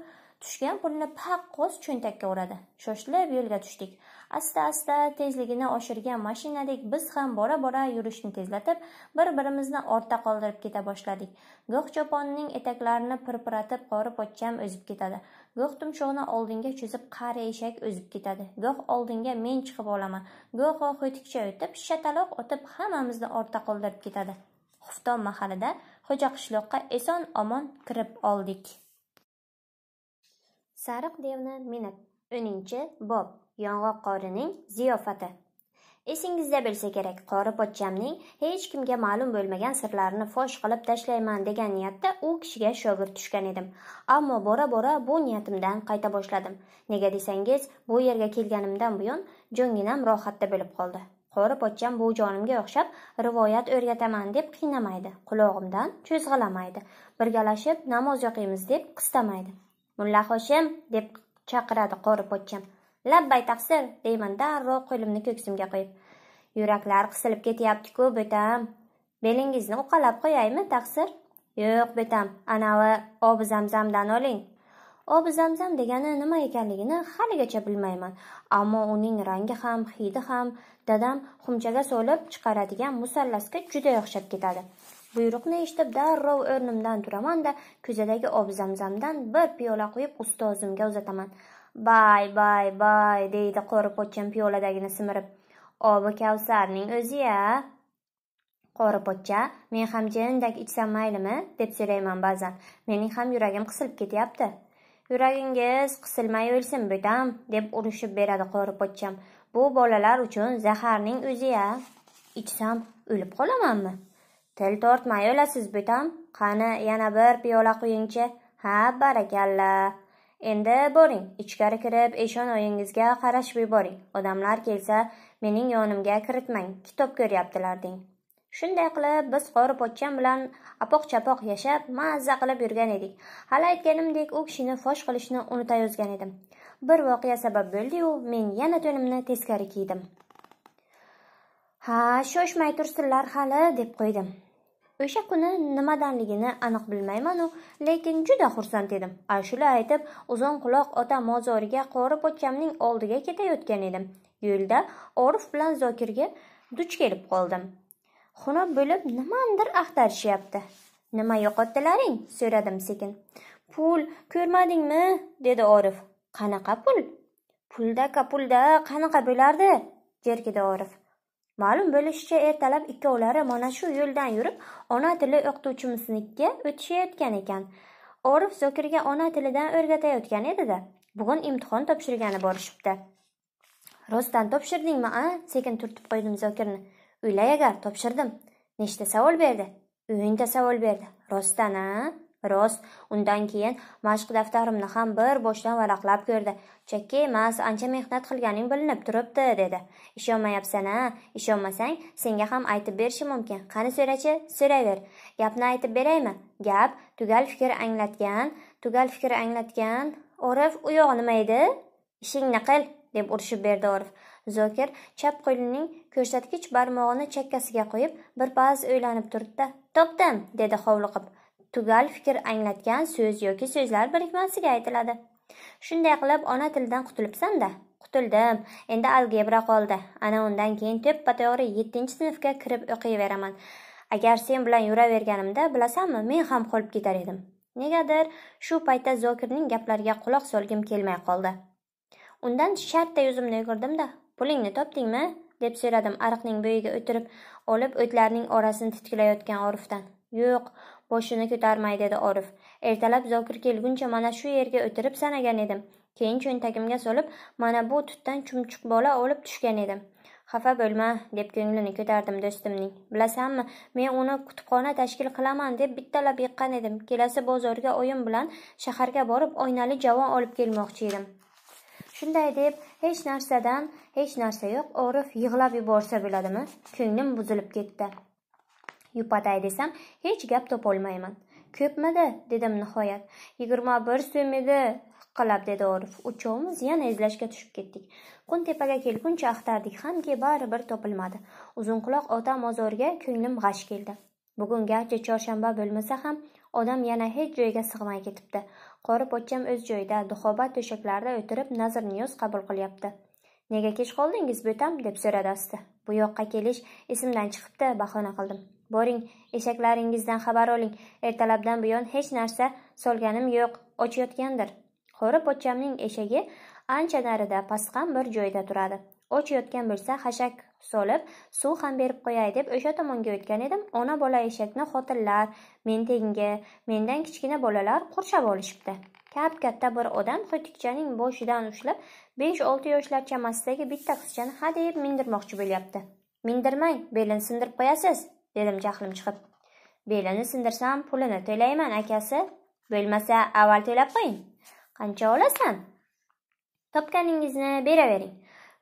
tushgan pulni paqqos qo'z cho'ntakka uradi shoshilib yo'lga tushdik asta asta tezligini oshirgan mashinadek biz ham bora bora yurishni tezlatib bir birimizni ortda qoldirib keta boshladik goh choponning etaklarini pirpiratib qorib pochcham o'zib ketadi goh tumshug'ini oldinga cho'zib qari eshak o'zib ketadi goh oldinga men chiqib olaman goho ho'tikcha o'tib shataloq otib hammamizni ortda qoldirib ketadi xufton mahallida xo'ja qishloqqa eson omon kirib oldik sariq devni minib o'ninchi bob yong'oq qorining ziyofati. Esingizda bo'lsa kerak, qori pochchamning hech kimga ma'lum bo'lmagan sirlarini fosh qilib tashlayman degan niyatda u kishiga shogird tushgan edim. Ammo bora-bora bu niyatimdan qayta boshladim. Nega desangiz, bu yerga kelganimdan buyon jo'nginam rohatda bo'lib qoldi. Qori pochcham bu jonimga o'xshab rivoyat o'rgataman deb qiynamaydi, qulog'imdan cho'zg'alamaydi, birgalashib namoz o'qiymiz deb qistamaydi. Mulla Hoshim deb chaqiradi qori pochcham. labbay taqsir deyman darrov qo'limni ko'ksimga qo'yib yuraklar qisilib ketyapti-ku, bo'tam belingizni uqalab qo'yaymi taqsir yo'q bo'tam anavi obi zamzamdan oling obi zamzam degani nima ekanligini haligacha bilmayman ammo uning rangi ham hidi ham dadam xumchaga so'lib chiqaradigan musallasga juda o'xshab ketadi buyruqni eshitib darrov o'rnimdan turaman da ko'zadagi obi zamzamdan bir piyola quyib ustozimga uzataman bay bay bay deydi qo'ripo'cham piyoladagini simirib obi kavsarning o'zi ya qo'ripo'cha men ham jindek ichsam maylimi deb so'rayman ba'zan mening ham yuragim qisilib ketyapti yuragingiz qisilmay o'lsin budam deb urishib beradi qo'ripo'cham bu bolalar uchun zaharning o'zi ya ichsam o'lib qolamanmi til tortmay o'lasiz budam qani yana bir piyola quyingchi ha barakalla Endi boring, ichkari kirib, eshon oyingizga qarashib yuboring. Odamlar kelsa, mening yonimga kiritmang, kitob ko'ryaptilar deng. Shunday qilib, biz qori pochcham bilan apoq-chapoq yashab, mazza qilib yurgan edik. Hali aytganimdek, u kishini fosh qilishni unutayozgan edim. Bir voqea sabab bo'ldi-yu, men yana to'nimni teskari kiydim. Ha, shoshmay tursinlar hali, deb qo'ydim. o'sha kuni nimadanligini aniq bilmaymanu lekin juda xursand edim ashula aytib uzun quloq ota mozoriga qori pochchamning oldiga ketayotgan edim yo'lda orif bilan zokirga duch kelib qoldim xunob bo'lib nimanidir axtarishyapti nima yo'qotdilaring so'radim sekin pul ko'rmadingmi dedi orif qanaqa pul pulda kapulda qanaqa bo'lardi jerkidi orif Ma'lum bo'lishicha, ertalab ikkovlari mana shu yo'ldan yurib, ona tili o'qituvchimiznikiga o'tishayotgan ekan. Orif Zokirga ona tilidan o'rgatayotgan edi Bugun imtihon topshirgani borishibdi. Rostdan topshirdingmi, a? Sekin turtib qo'ydim Zokirni. O'ylay agar topshirdim. Nechta savol berdi? O'yinta savol berdi. Rostdan, a? Rost, undan keyin mashq daftarimni ham bir boshdan varaqlab ko'rdi. Chakka emas, ancha mehnat qilganing bilinib turibdi, dedi. Ishonmayapsan-a? Ishonmasang, senga ham aytib berishim mumkin. Qani so'rachi, so'rayver. Gapni aytib beraymi? Gap tugal fikr anglatgan, tugal fikr anglatgan. Orif, u nima edi? Ishingni qil, deb urishib berdi Orif. Zokir chap qo'lining ko'rsatkich barmog'ini chakkasiga qo'yib, birpas o'ylanib turdi "Topdim", dedi hovliqib. tugal fikr anglatgan so'z yoki so'zlar birikmasiga aytiladi shunday qilib ona tilidan qutulibsanda qutuldim endi algebra qoldi ana undan keyin to'ppa to'g'ri yettinchi sinfga kirib o'qiyveraman agar sen bilan yuraverganimda bilasanmi men ham qolib ketar edim negadir shu paytda zokirning gaplariga quloq solgim kelmay qoldi undan shartta yuzimni yugurdim-da, pulingni topdingmi deb so'radim ariqning bo'yiga o'tirib olib o'tlarning orasini titkilayotgan orifdan yo'q boshini ko'tarmay dedi orif ertalab zokir kelguncha mana shu yerga o'tirib sanagan edim keyin cho'ntagimga solib mana bu tutdan chumchuq bola olib tushgan edim xafa bo'lma deb ko'nglini ko'tardim do'stimning bilasanmi men uni kutubxona tashkil qilaman deb bittalab yiqqan edim kelasi bozorga oyim bilan shaharga borib oynali javon olib kelmoqchi edim shunday deb hech narsadan hech narsa yo'q orif yig'lab yuborsa bo'ladimi ko'nglim buzilib ketdi yupatay desam hech gap topolmayman ko'pmidi dedim nihoyat yigirma bir so'm edi hiqqilab dedi orif uchovimiz yana izlashga tushib ketdik tepaga kelguncha axtardik hamki baribir topilmadi uzunquloq ota mozoriga ko'nglim g'ash keldi bugun garchi chorshanba bo'lmasa ham odam yana hech joyga sig'may ketibdi qori pochcham o'z joyida duxoba to'shaklarida o'tirib nazr niyoz qabul qilyapti nega kech qoldingiz bo'tam deb so'radi bu yoqqa kelish esimdan chiqibdi bahona qildim Boring, eshaklaringizdan xabar oling. Ertalabdan buyon hech narsa solganim yo'q, ochayotgandir. Qo'ri pochchamning eshagi ancha narida pasqam bir joyda turadi. Ochayotgan bo'lsa, xashak solib, suv ham berib qo'yay deb o'sha tomonga o'tgan edim. Ona bola eshakni xotinlar, men tengi, mendan kichkina bolalar qurshab olishibdi. Kap-katta bir odam xo'tikchaning boshidan ushlab, besh olti yoshlar chamasidagi bitta qizchani hadeb mindirmoqchi bo'lyapti. Mindirmang, belini sindirib qo'yasiz, dedim jahlim chiqib belini sindirsam pulini to'layman akasi bo'lmasa avval to'lab qo'ying qancha olasan topganingizni beravering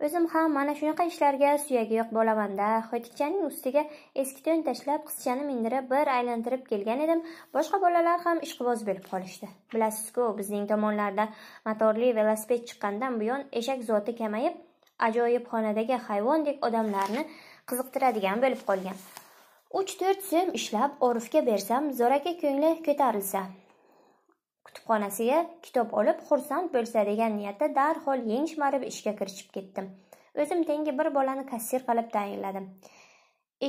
o'zim ham mana shunaqa ishlarga suyagi yo'q bo'lamanda xo'tikchaning ustiga eski to'n tashlab qizchani mindirib bir aylantirib kelgan edim boshqa bolalar ham ishqiboz bo'lib qolishdi bilasizku bizning tomonlarda motorli velosiped chiqqandan buyon eshak zoti kamayib ajoyib xonadagi hayvondek odamlarni qiziqtiradigan bo'lib qolgan uch-to'rt so'm ishlab orifga bersam zo'raka ko'ngli ko'tarilsa kutubxonasiga kitob olib xursand bo'lsa degan niyatda darhol yengishmarib ishga kirishib ketdim o'zim tengi bir bolani kassir qilib tayinladim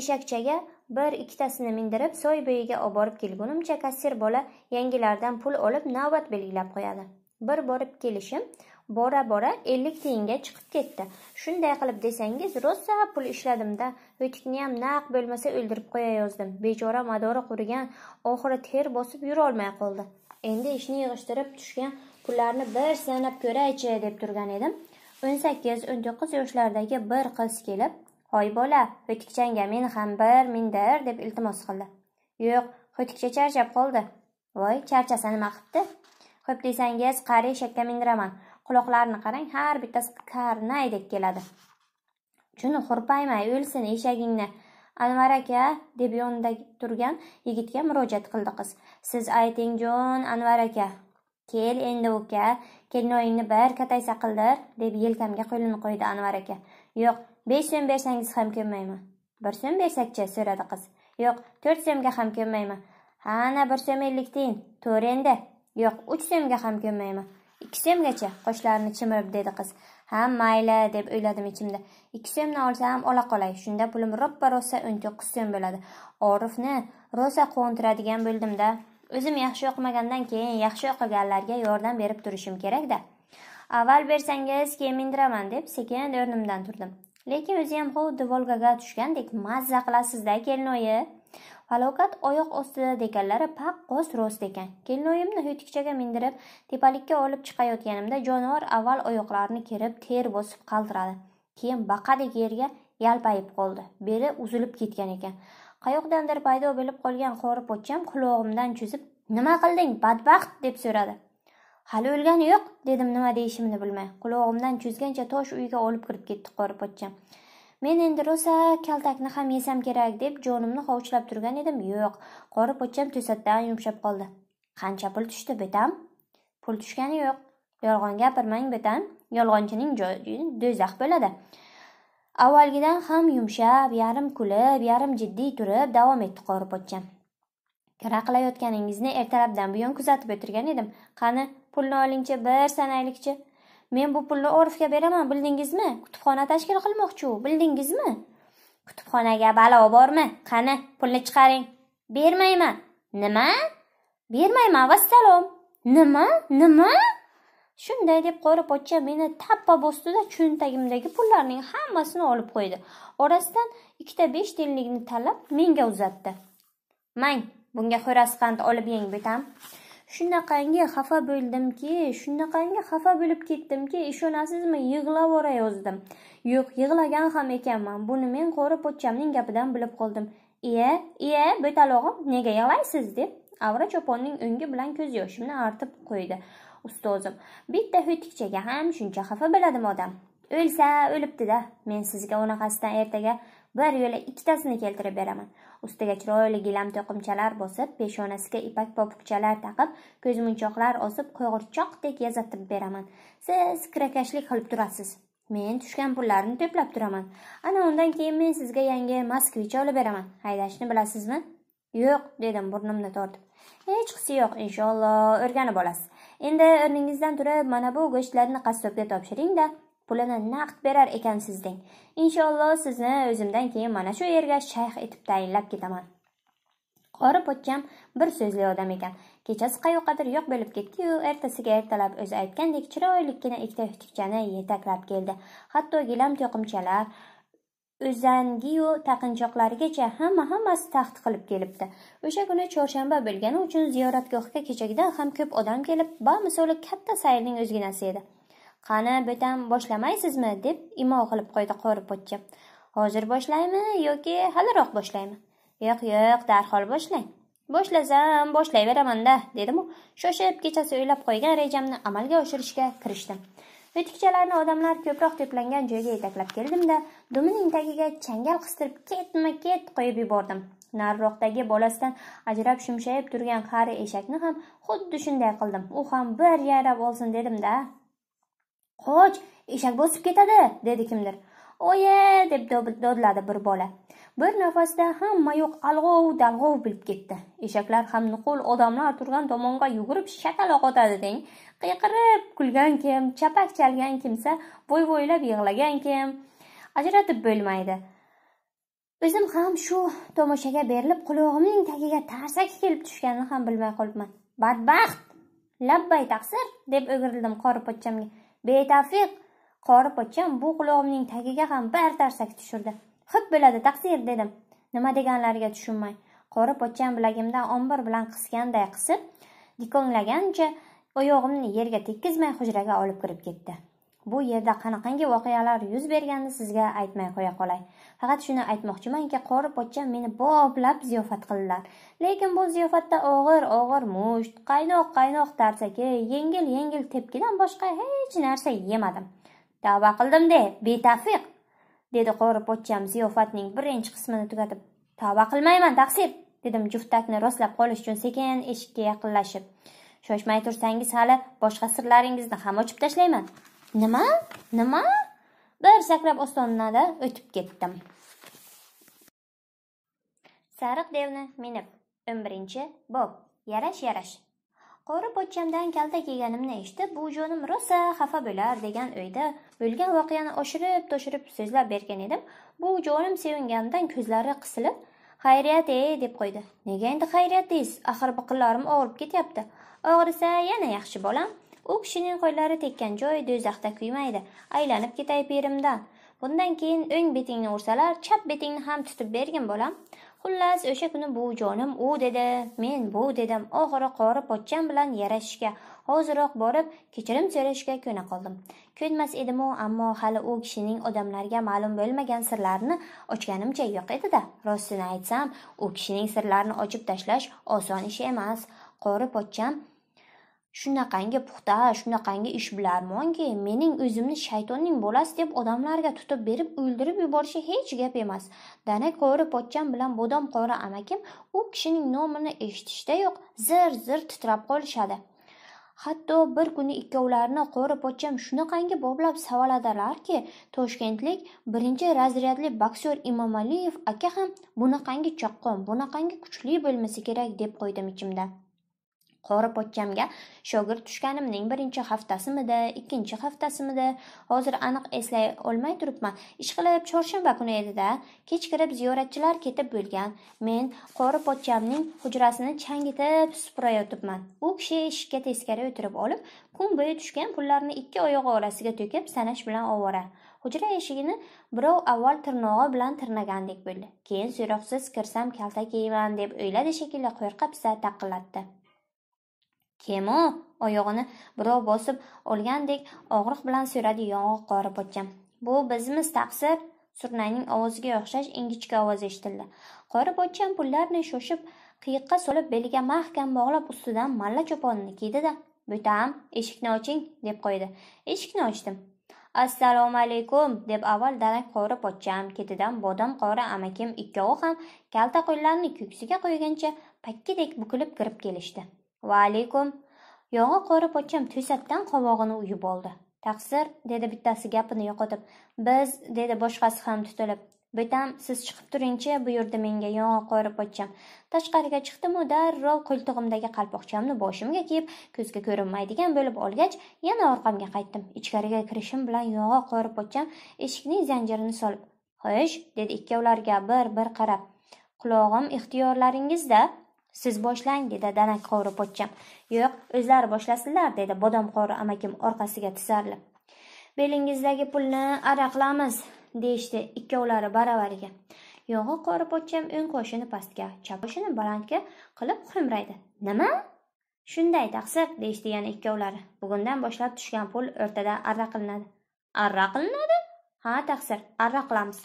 eshakchaga bir ikkitasini mindirib soy bo'yiga olib borib kelgunimcha kassir bola yangilardan pul olib navbat belgilab qo'yadi bir borib kelishim bora bora ellik tiyinga chiqib ketdi shunday qilib desangiz rosa pul ishladimda ham naq bo'lmasa o'ldirib yozdim Bechora madori qurigan, oxiri ter bosib yurolmay qoldi. Endi ishni yig'ishtirib tushgan pullarni bir sanab ko'raychi deb turgan edim. 18-19 yoshlardagi bir qiz kelib, "Hoy bola, ho'tikchanga meni ham bir mindir" deb iltimos qildi. "Yo'q, ho'tikcha charchab qoldi." "Voy, charchasa nima qilibdi?" "Xo'p desangiz, qari eshakka mindiraman. Quloqlarini qarang, har bittasi karnaydek keladi." juni hurpaymay o'lsin eshagingni anvar aka deb yonida turgan yigitga murojaat qildi qiz siz ayting jon anvar aka kel endi uka kelinoyingni bir kataysa qildir deb yelkamga qo'lini qo'ydi anvar aka yo'q besh so'm bersangiz ham ko'nmayman bir so'm bersakchi so'radi qiz yo'q to'rt so'mga ham ko'nmayman ana bir so'm ellik tiyin to'r endi yo'q uch so'mga ham ko'nmayman ikki so'mgacha qoshlarini chimirib dedi qiz ha mayli deb o'yladim ichimda ikki so'mni olsam ola qolay shunda pulim roppa rosa o'n to'qqiz so'm bo'ladi orifni rosa quvontiradigan bo'ldimda o'zim yaxshi o'qimagandan keyin yaxshi o'qiganlarga yordam berib turishim kerakda avval bersangiz keyin mindiraman deb sekin o'rnimdan turdim lekin o'zi ham xuddi volgaga tushgandek mazza qilasizda kelinoyi falokat oyoq ostida deganlari paqqos rost ekan kelinoyimni hutikchaga mindirib tepalikka olib chiqayotganimda jonivor avval oyoqlarini kerib ter bosib qaltiradi keyin baqadek yerga yalpayib qoldi beli uzilib ketgan ekan qayoqdandir paydo bo'lib qolgan qori pochcham qulog'imdan cho'zib nima qilding badbaxt deb so'radi hali o'lgani yo'q dedim nima deyishimni bilmay qulog'imdan cho'zgancha tosh uyga olib kirib ketdi qori pochcham men endi rosa kaltakni ham yesam kerak deb jonimni hovuchlab turgan edim yo'q qori pochcham to'satdan yumshab qoldi qancha pul tushdi betam pul tushgani yo'q yolg'on gapirmang betam yolg'onchining joyi do'zax bo'ladi avvalgidan ham yumshab yarim kulib yarim jiddiy turib davom etdi qori pochcham kira qilayotganingizni ertalabdan buyon kuzatib o'tirgan edim qani pulni olingchi bir sanaylikchi men bu pulni orifga beraman bildingizmi kutubxona tashkil qilmoqchi u bildingizmi kutubxonaga balo bormi qani pulni chiqaring bermayman nima bermayman vassalom nima nima shunday deb qori pochcha meni tappa bosdida cho'ntagimdagi pullarning hammasini olib qo'ydi orasidan ikkita besh tiyinlikni tanlab menga uzatdi mang bunga xo'rasqand olib yeng betam shunaqangi xafa bo'ldimki shunaqangi xafa bo'lib ketdimki ishonasizmi yig'lavora yozdim yo'q yig'lagan ham ekanman buni men qo'ri pochchamning gapidan bilib qoldim iya iya bo'talog'im nega yig'laysiz deb avra choponning o'ngi bilan ko'z yoshimni artib qo'ydi ustozim bitta ho'tikchaga ham shuncha xafa bo'ladimi odam o'lsa o'libdida men sizga unaqasidan ertaga bir yo'la ikkitasini keltirib beraman ustiga chiroyli gilam to'qimchalar bosib peshonasiga ipak popukchalar taqib ko'zmunchoqlar osib qo'g'irchoqdek yazatib beraman siz kirakashlik qilib turasiz men tushgan pullarni to'plab turaman ana undan keyin men sizga yangi moskvich olib beraman haydashni bilasizmi yo'q dedim burnimni tortib hech qisi yo'q inshaalloh o'rganib olasiz endi o'rningizdan turib mana bu go'shtlarni qassobga topshiringda pulini naqd berar ekansiz deng inshaalloh sizni o'zimdan keyin mana shu yerga shayx etib tayinlab ketaman qori pochcham bir so'zli odam ekan kechasi qayoqqadir yo'q bo'lib ketdiyu ertasiga ertalab o'zi aytgandek chiroylikkina ikkita tikchani yetaklab keldi hatto gilam to'qimchalar o'zangiyu taqinchoqlarigacha hamma hammasi taxt qilib kelibdi o'sha kuni chorshanba bo'lgani uchun ziyoratgohga kechagidan ham ko'p odam kelib bamisoli katta sayrning o'zginasi edi qani bo'tam boshlamaysizmi deb imo qilib qo'ydi pochcha hozir boshlaymi yoki haliroq boshlaymi yo'q yo'q darhol boshlang boshlasam boshlayveramanda dedimu shoshib kechasi o'ylab qo'ygan rejamni amalga oshirishga kirishdim etikchalarni odamlar ko'proq to'plangan joyga yetaklab keldimda dumining tagiga changal qistirib ketma ket qo'yib yubordim nariroqdagi bolasidan ajrab shumshayib turgan qari eshakni ham xuddi shunday qildim u ham bir yayrab olsin dedimda qoch eshak bosib ketadi dedi kimdir oye deb dodladi bir bola bir nafasda hamma yoq alg'ov dalg'ov bilib ketdi eshaklar ham nuqul odamlar turgan tomonga yugurib shataloq otadi deng qiyqirib kulgan kim chapak chalgan kimsa voy voylab yig'lagan kim ajratib bo'lmaydi o'zim ham shu tomoshaga berilib qulog'imning tagiga tarsaki kelib tushganini ham bilmay qolibman badbaxt labbay taqsir deb o'girildim qori pochchamga betafiq qori pochcham bu qulog'imning tagiga ham bir tarsak tushirdi xo'p bo'ladi taqsir dedim nima deganlariga tushunmay qori pochcham bilagimdan ombir bilan qisganday qisib dikonglagancha oyog'imni yerga tekkizmay hujraga olib kirib ketdi bu yerda qanaqangi voqealar yuz berganini sizga aytmay qo'ya qolay faqat shuni aytmoqchimanki qori pochcham meni boplab ziyofat qildilar lekin bu ziyofatda og'ir og'ir musht qaynoq qaynoq tarsaki yengil yengil tepkidan boshqa hech narsa yemadim tavba qildim de betafiq dedi qori pochcham ziyofatning birinchi qismini tugatib tavba qilmayman taqsir dedim juftakni rostlab qolish uchun sekin eshikka yaqinlashib shoshmay tursangiz hali boshqa sirlaringizni ham ochib tashlayman nima nima bir sakrab ostonada o'tib ketdim sariq devni minib o'n birinchi bob yarash yarash qori pochchamdan kalta kelganimni eshitib bu jonim rosa xafa bo'lar degan o'yda bo'lgan voqeani oshirib to'shirib so'zlab bergan edim bu jonim sevinganidan ko'zlari qisilib xayriyat e deb qo'ydi nega endi xayriyat deysiz axir biqillarim og'rib ketyapti og'risa yana yaxshi bolam u kishining qo'llari tekkan joy do'zaxda kuymaydi aylanib ketay perimdan bundan keyin o'ng betingni ursalar chap betingni ham tutib bergin bolam xullas o'sha kuni bu jonim u dedi men bu dedim oxiri qori pochcham bilan yarashishga hoziroq borib kechirim so'rashga ko'na qoldim ko'nmas edimu ammo hali u kishining odamlarga ma'lum bo'lmagan sirlarini ochganimcha yo'q edida rostini aytsam u kishining sirlarini ochib tashlash oson ish emas qori pochcham shunaqangi puxta shunaqangi ishbilarmonki mening o'zimni shaytonning bolasi deb odamlarga tutib berib o'ldirib yuborishi hech gap emas dana ko'ri pochcham bilan bodom qori amakim u kishining nomini eshitishdayoq zir zir titrab qolishadi hatto bir kuni ikkovlarini qo'ri pochcham shunaqangi boblab savaladilarki toshkentlik birinchi razryadli boksyor imomaliyev aka ham bunaqangi chaqqon bunaqangi kuchli bo'lmasa kerak deb qo'ydim ichimda qori pochchamga shogird tushganimning birinchi haftasimida ikkinchi haftasimida hozir aniq eslay olmay turibman ishqilib chorshanba kuni edida kirib ziyoratchilar ketib bo'lgan men qori pochchamning hujrasini changitib supurayotibman u kishi eshikka teskari o'tirib olib kun bo'yi tushgan pullarni ikki oyog'i orasiga to'kib sanash bilan ovora hujra eshigini birov avval tirnog'i bilan tirnagandek bo'ldi keyin so'roqsiz kirsam kalta kiyman deb o'yladi shekilli qo'rqa pisa taqillatdi Kemo oyog'ini birov bosib olgandek og'riq bilan so'radi yong'oq qori pochcham. Bu bizmiz taqsir? Surnayning ovoziga o'xshash ingichka ovoz eshitildi. Qori pochcham pullarni shoshib qiyiqqa solib beliga mahkam bog'lab ustidan malla cho'ponini kiydi-da, "Butam, eshikni oching" deb qo'ydi. Eshikni ochdim. assalomu alaykum deb avval darak qori pochcham ketidan bodom qori amakim ikkovi ham kalta qo'llarini ko'ksiga qo'ygancha pakkidek bukilib kirib kelishdi va alaykum yog'i qorib ocham to'satdan qovog'ini uyib oldi taqsir dedi bittasi gapini yo'qotib biz dedi boshqasi ham tutilib bitam siz chiqib turingchi buyurdi menga yong'oq qorib ocham tashqariga chiqdimu darrov qo'ltig'imdagi qalpoqchamni boshimga kiyib ko'zga ko'rinmaydigan bo'lib olgach yana orqamga qaytdim ichkariga kirishim bilan yong'oq qorib ocham eshikning zanjirini solib xo'sh dedi ikkovlariga bir bir qarab qulog'im ixtiyorlaringizda siz boshlang dedi danakqori pochcham yo'q o'zlari boshlasinlar dedi bodomqori amakim orqasiga tisarilib belingizdagi pulni qilamiz deyishdi ikkovlari baravariga yog'i qori pochcham o'ng qo'shini pastga chap qo'shini balandga qilib xo'mraydi nima shunday taqsir deyishdi yana ikkovlari bugundan boshlab tushgan pul o'rtada arra qilinadi arra qilinadi ha taqsir arra qilamiz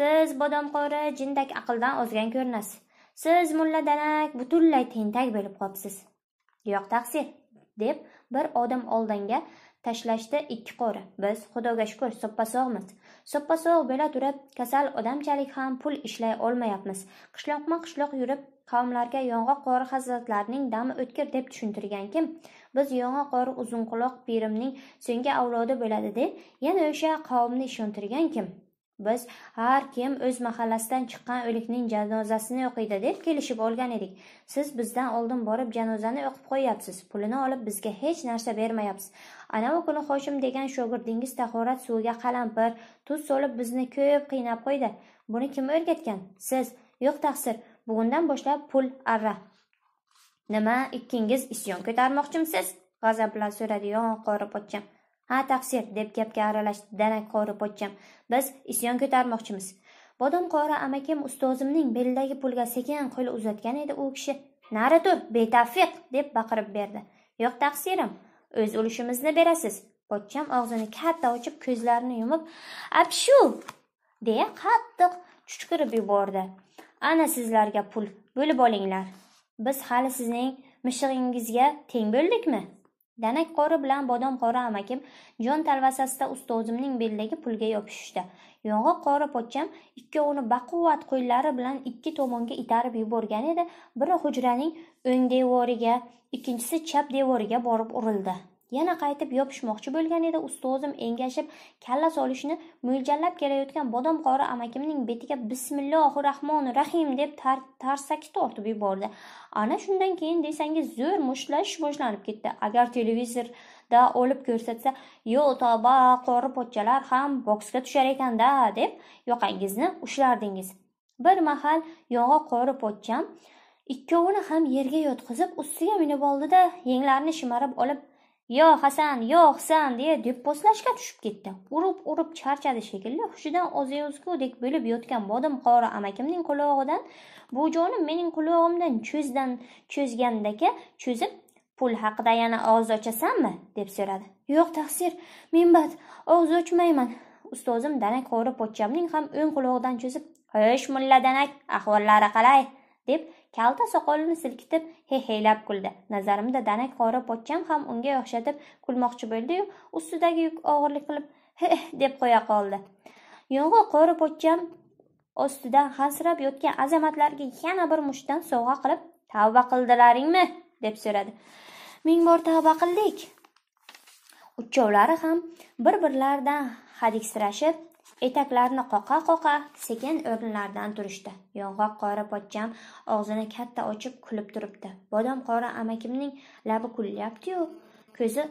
siz bodomqori jindak aqldan ozgan ko'rinasiz siz mulla danak butunlay tentak bo'lib qolibsiz yo'q taqsir deb bir odam oldinga tashlashdi ikki qo'ri biz xudoga shukur soppa sog' bo'la turib kasal odamchalik ham pul ishlay olmayapmiz qishloqma qishloq yurib qavmlarga yong'oq qori hazratlarining dami o'tkir deb tushuntirgan kim biz yong'oq qori uzunquloq pirimning so'nggi avlodi bo'ladi deb yana o'sha qavmni ishontirgan kim Biz har kim o'z mahallasidan chiqqan o'likning janozasini o'qiydi deb kelishib olgan edik. Siz bizdan oldin borib janozani o'qib qo'yyapsiz Pulini olib bizga hech narsa bermayapsiz. Ana kuni Hoshim degan shogirdingiz tahorat suviga qalampir, tuz solib bizni ko'p qiynab qo'ydi. Buni kim o'rgatgan? Siz. Yo'q taqsir. Bugundan boshlab pul arra. Nima, ikkingiz isyon ko'tarmoqchimisiz? G'azab bilan so'radi yong'oq qori pochcham. ha taqsir deb gapga aralashdi qori pochcham biz isyon ko'tarmoqchimiz qori amakim ustozimning belidagi pulga sekin qo'l uzatgan edi u kishi nari tur betafiq deb baqirib berdi yo'q taqsirim o'z ulushimizni berasiz pochcham og'zini katta ochib ko'zlarini yumib apshu deya qattiq chuchkirib yubordi ana sizlarga pul bo'lib olinglar biz hali sizning mishig'ingizga teng bo'ldikmi danak qori bilan bodom qori amakim jon talvasasida ustozimning belidagi pulga yopishishdi yong'oq qori pochcham ikkovini baquvvat qo'llari bilan ikki tomonga itarib yuborgan edi biri hujraning o'ng devoriga ikkinchisi chap devoriga borib urildi yana qaytib yopishmoqchi bo'lgan edi ustozim engashib kalla solishni mo'ljallab kelayotgan bodom qori amakimning betiga bismillohi rahmonir rahim deb tarsak tarsaki tortib yubordi ana shundan keyin desangiz zo'r mushlash boshlanib ketdi agar televizorda olib ko'rsatsa yo toba qori pochchalar ham boksga tushar ekanda deb yoqangizni ushlardingiz bir mahal yog'i qori pochcham ikkovini ham yerga yotqizib ustiga minib oldida yenglarini shimarib olib yo hasan yo hasan deya do'pposlashga tushib ketdi urib urib charchadi shekilli hushidan o'zi o'zgudek bo'lib yotgan bodim qori amakimning qulog'idan buvijoni mening qulog'imdan cho'zdan cho'zgandaka cho'zib pul haqida yana og'iz ochasanmi deb so'radi yo'q taqsir men bad og'iz ochmayman ustozim danak qori pochchamning ham o'ng qulog'idan cho'zib xo'sh mulla danak ahvollari qalay deb kalta soqolini silkitib hehheylab kuldi nazarimda danak qori pochcham ham unga o'xshatib kulmoqchi bo'ldiyu ustidagi yuk og'irlik qilib heh deb qo'ya qoldi yo'ng'i qori pochcham ostidan hansirab yotgan azamatlarga yana bir mushtdan sovg'a qilib tavba qildilaringmi deb so'radi ming bor tavba qildik uchovlari ham bir birlaridan hadiksirashib etaklarini qoqa-qoqa sekin o'rnlaridan turishdi. Yong'oq qora pochcham og'zini katta ochib kulib turibdi. Bodom qora amakimning labi kullayapti yu ko'zi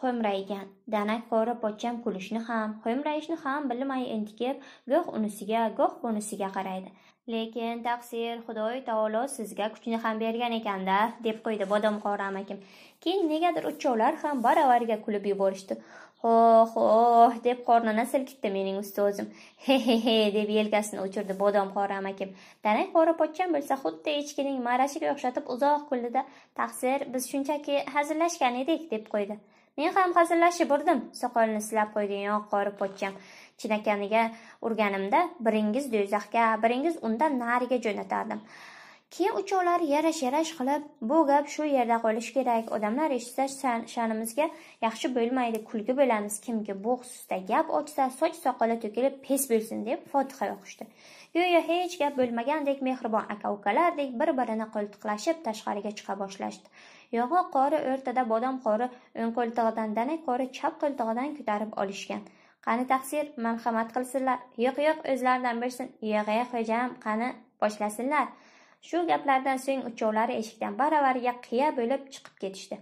xo'mraygan. Danak qora pochcham kulishni ham, xo'mrayishni ham bilmay entikib, go'h unisiga, go'h bunisiga qaraydi. Lekin taqsir Xudoy taolo sizga kuchni ham bergan ekanda, deb qo'ydi bodom qora amakim. Keyin negadir uchovlar ham baravariga kulib yuborishdi. Xo'h, xo'h deb qornini silkitdi mening ustozim. He he he deb yelkasini uchirdi bodom qori amakim. Darang qora pochcham bo'lsa xuddi echkining marashiga o'xshatib uzoq kuldida taqsir biz shunchaki hazillashgan edik deb qo'ydi. Men ham hazillashib urdim, soqolini silab qo'ydi yoq qori pochcham. Chinakaniga urganimda biringiz do'zaxga, biringiz undan nariga jo'natardim. Keyin uchovlari yarash-yarash qilib, bu gap shu yerda qolishi kerak. Odamlar eshitsa sha'nimizga yaxshi bo'lmaydi, kulgi bo'lamiz. Kimki bu xususda gap ochsa, soch soqoli to'kilib pes bo'lsin deb Fotiha o'qishdi. Go'yo hech gap bo'lmagandek mehribon aka-ukalardek bir-birini qo'ltiqlashib tashqariga chiqa boshlashdi. Yog'i qori o'rtada bodom qori o'ng qo'ltig'idan, dana qori chap qo'ltig'idan ko'tarib olishgan. Qani taqsir, marhamat qilsinlar. Yo'q, yo'q, o'zlaridan bo'lsin Yog'e xo'jam, qani boshlasinlar. shu gaplardan so'ng uchovlari eshikdan baravariga qiya bo'lib chiqib ketishdi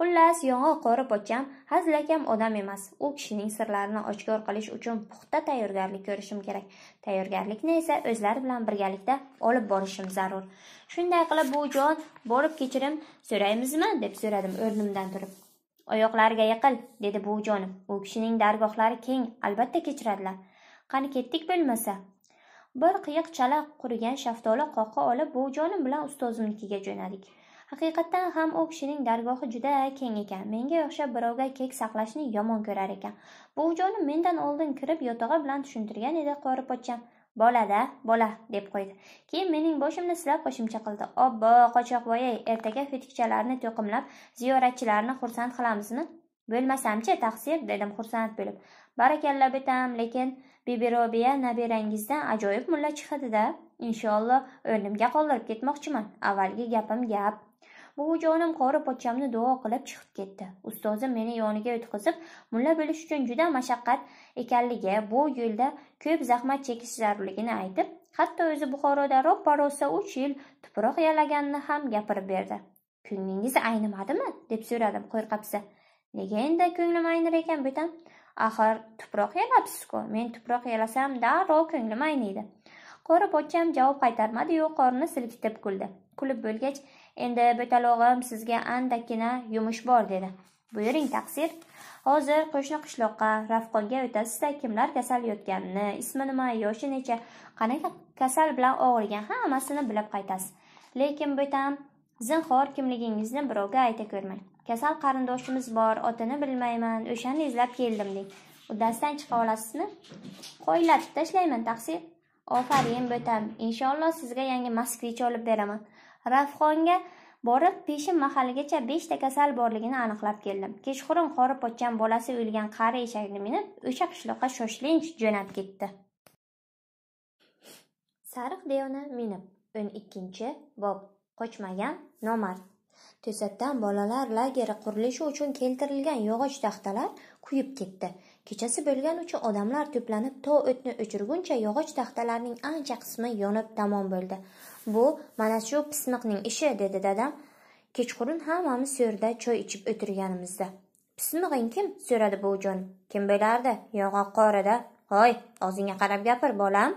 xullas yong'oq qori pochcham hazilakam odam emas u kishining sirlarini ochkor qilish uchun puxta tayyorgarlik ko'rishim kerak tayyorgarlikni esa o'zlari bilan birgalikda olib borishim zarur shunday qilib jon borib kechirim so'raymizmi deb so'radim o'rnimdan turib oyoqlariga yiqil dedi buvijonim u kishining dargohlari keng albatta kechiradilar qani ketdik bo'lmasa bir qiyiq chala qurigan shaftoli qoqa olib buvijonim bilan ustozimnikiga jo'nadik haqiqatdan ham u kishining dargohi juda keng ekan menga o'xshab birovga kek saqlashni yomon ko'rar ekan buvijonim mendan oldin kirib yotog'i bilan tushuntirgan edi qori pochcham bolada bola deb qo'ydi keyin mening boshimni silab qo'shimcha qildi obbo qochoqvoyay ertaga fetikchalarni to'qimlab ziyoratchilarni xursand qilamizmi bo'lmasamchi taqsir dedim xursand bo'lib barakalla betam lekin Bibi Robiya nabirangizdan ajoyib mulla chiqadi-da. Inshaalloh o'rnimga qoldirib ketmoqchiman. Avvalgi gapim gap. buvijonim qori pochamni duo qilib chiqib ketdi ustozim meni yoniga o'tqizib mulla bo'lish uchun juda mashaqqat ekanligi bu yo'lda ko'p zahmat chekish zarurligini aytib hatto o'zi buxoroda roppa rosa uch yil tuproq yalaganini ham gapirib berdi ko'nglingiz aynimadimi deb so'radim qo'rqabsi nega endi ko'nglim aynir ekan bo'tam Axir, tuproq yalabsiz-ku. Men tuproq yalasam darrov ko'nglim ayniydi. Qo'ri pochcham javob qaytarmadi-yu, qorni silkitib kuldi. Kulib bo'lgach, endi bo'talog'im sizga andakkina yumush bor dedi. Buyuring, taqsir. Hozir qo'shni qishloqqa, Rafqonga o'tasizda kimlar kasal yotganini, ismi nima, yoshi necha, qanaqa kasal bilan og'rigan hammasini bilib qaytasiz. Lekin bo'tam, zinhor kimligingizni birovga ayta ko'rmang. kasal qarindoshimiz bor otini bilmayman o'shani izlab keldim deng uddasidan chiqa olasizmi qo'ylatib tashlayman taksi ofarin bo'tam inshaalloh sizga yangi moskvich olib beraman rafxonga borib peshin mahalligacha beshta kasal borligini aniqlab keldim kechqurun qori pochcham bolasi o'lgan qari eshakni minib o'sha qishloqqa shoshilinch jo'nab ketdi sariq devona minib o'n ikkinchi bob qochmagan nomard To'satdan bolalar lageri qurilishi uchun keltirilgan yog'och taxtalar kuyib ketdi. Kechasi bo'lgani uchun odamlar to'planib to o'tni o'chirguncha yog'och taxtalarning ancha qismi yonib tamom bo'ldi. Bu mana shu pismiqning ishi dedi dadam. Kechqurun hammamiz so'rda choy ichib o'tirganimizda. Pismig'ing kim? so'radi buvijon. Kim bo'lardi? Yong'oq qorada. Hoy, og'zingga qarab gapir, bolam.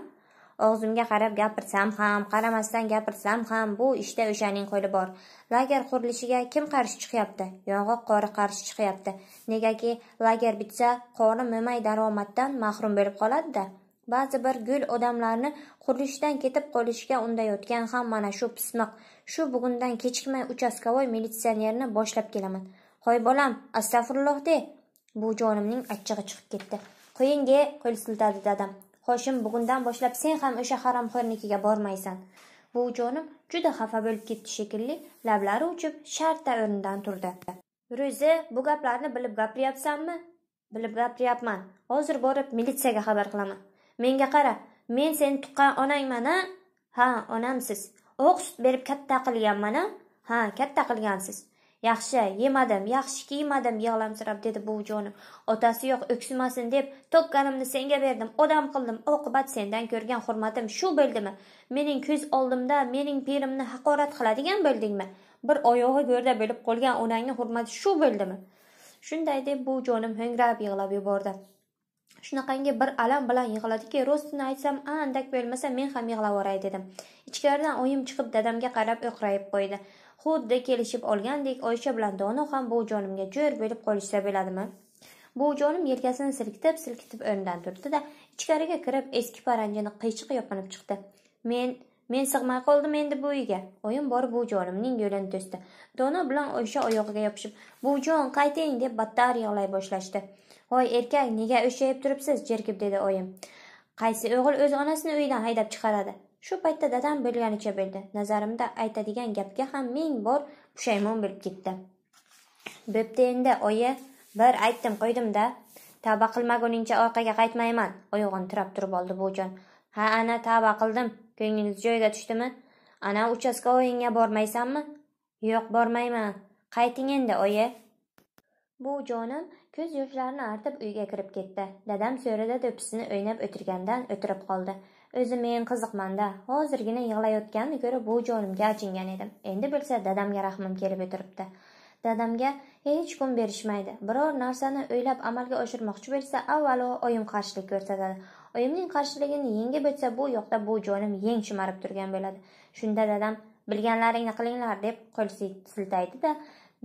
og'zimga qarab gapirsam ham qaramasdan gapirsam ham bu ishda o'shaning qo'li bor lager qurilishiga kim qarshi chiqyapti yong'oq qori qarshi chiqyapti negaki lager bitsa qori mo'may daromaddan mahrum bo'lib qoladida ba'zi bir gul odamlarni qurilishdan ketib qolishga undayotgan ham mana shu pismiq shu bugundan kechikmay uchastkovoy militsionerni boshlab kelaman hoy bolam astag'firulloh de bu jonimning achchig'i chiqib ketdi qo'ying de qo'l siltadi dadam hoshim bugundan boshlab sen ham o'sha haromxo'rnikiga bormaysan bu jonim juda xafa bo'lib ketdi shekilli lablari uchib shartta o'rnidan turdi ruzi bu gaplarni bilib gapiryapsanmi bilib gapiryapman hozir borib militsiyaga xabar qilaman menga qara men seni tuqqan onangman a ha onamsiz oq sut berib katta qilganman a ha katta qilgansiz yaxshi yemadim yaxshi kiymadim yig'lamsirab dedi bu jonim otasi yo'q o'ksimasin deb tokkanimni senga berdim odam qildim oqibat sendan ko'rgan hurmatim shu bo'ldimi mening ko'z oldimda mening pirimni haqorat qiladigan bo'ldingmi bir oyog'i go'rda bo'lib qolgan onangni hurmati shu bo'ldimi shunday deb bu jonim ho'ngrab yig'lab yubordi shunaqangi bir alam bilan yig'ladiki rostini aytsam andak bo'lmasa men ham yig'lavoray dedim ichkaridan oyim chiqib dadamga qarab o'qrayib qo'ydi xuddi kelishib olgandek oysha bilan dono ham bu jonimga jo'r bo'lib qolishsa bo'ladimi bu jonim yelkasini silkitib silkitib o'rnidan turdi da ichkariga kirib eski paranjini qiyshiq yopinib chiqdi men men sig'may qoldim endi bu uyga oyim borib jonimning yo'lini to'sdi dono bilan oysha oyog'iga yopishib jon qayting deb battar yig'lay boshlashdi voy erkak nega o'shayib turibsiz jerkib dedi oyim qaysi o'g'il o'z onasini uydan haydab chiqaradi shu paytda dadam bo'lganicha bo'ldi nazarimda aytadigan gapga ham ming bor pushaymon bo'lib ketdi bo'pti endi oyi bir aytdim qo'ydimda tavba qilmaguningcha orqaga qaytmayman oyog'ini tirab turib oldi buvijon ha ana tavba qildim ko'nglingiz joyiga tushdimi ana uchastkavoyingga bormaysanmi yo'q bormayman qayting endi oyi buvijonim ko'z yoshlarini artib uyga kirib ketdi dadam so'rida do'ppisini o'ynab o'tirgandan o'tirib qoldi o'zi men qiziqmanda hozirgina yig'layotganini ko'rib bu jonimga achingan edim endi bilsa dadamga rahmim kelib o'tiribdi dadamga hech kun berishmaydi biror narsani o'ylab amalga oshirmoqchi bo'lsa avvalo oyim qarshilik ko'rsatadi oyimning qarshiligini yengib o'tsa bu yoqda bu jonim yeng shimarib turgan bo'ladi shunda dadam bilganlaringni qilinglar deb qo'l siltaydi da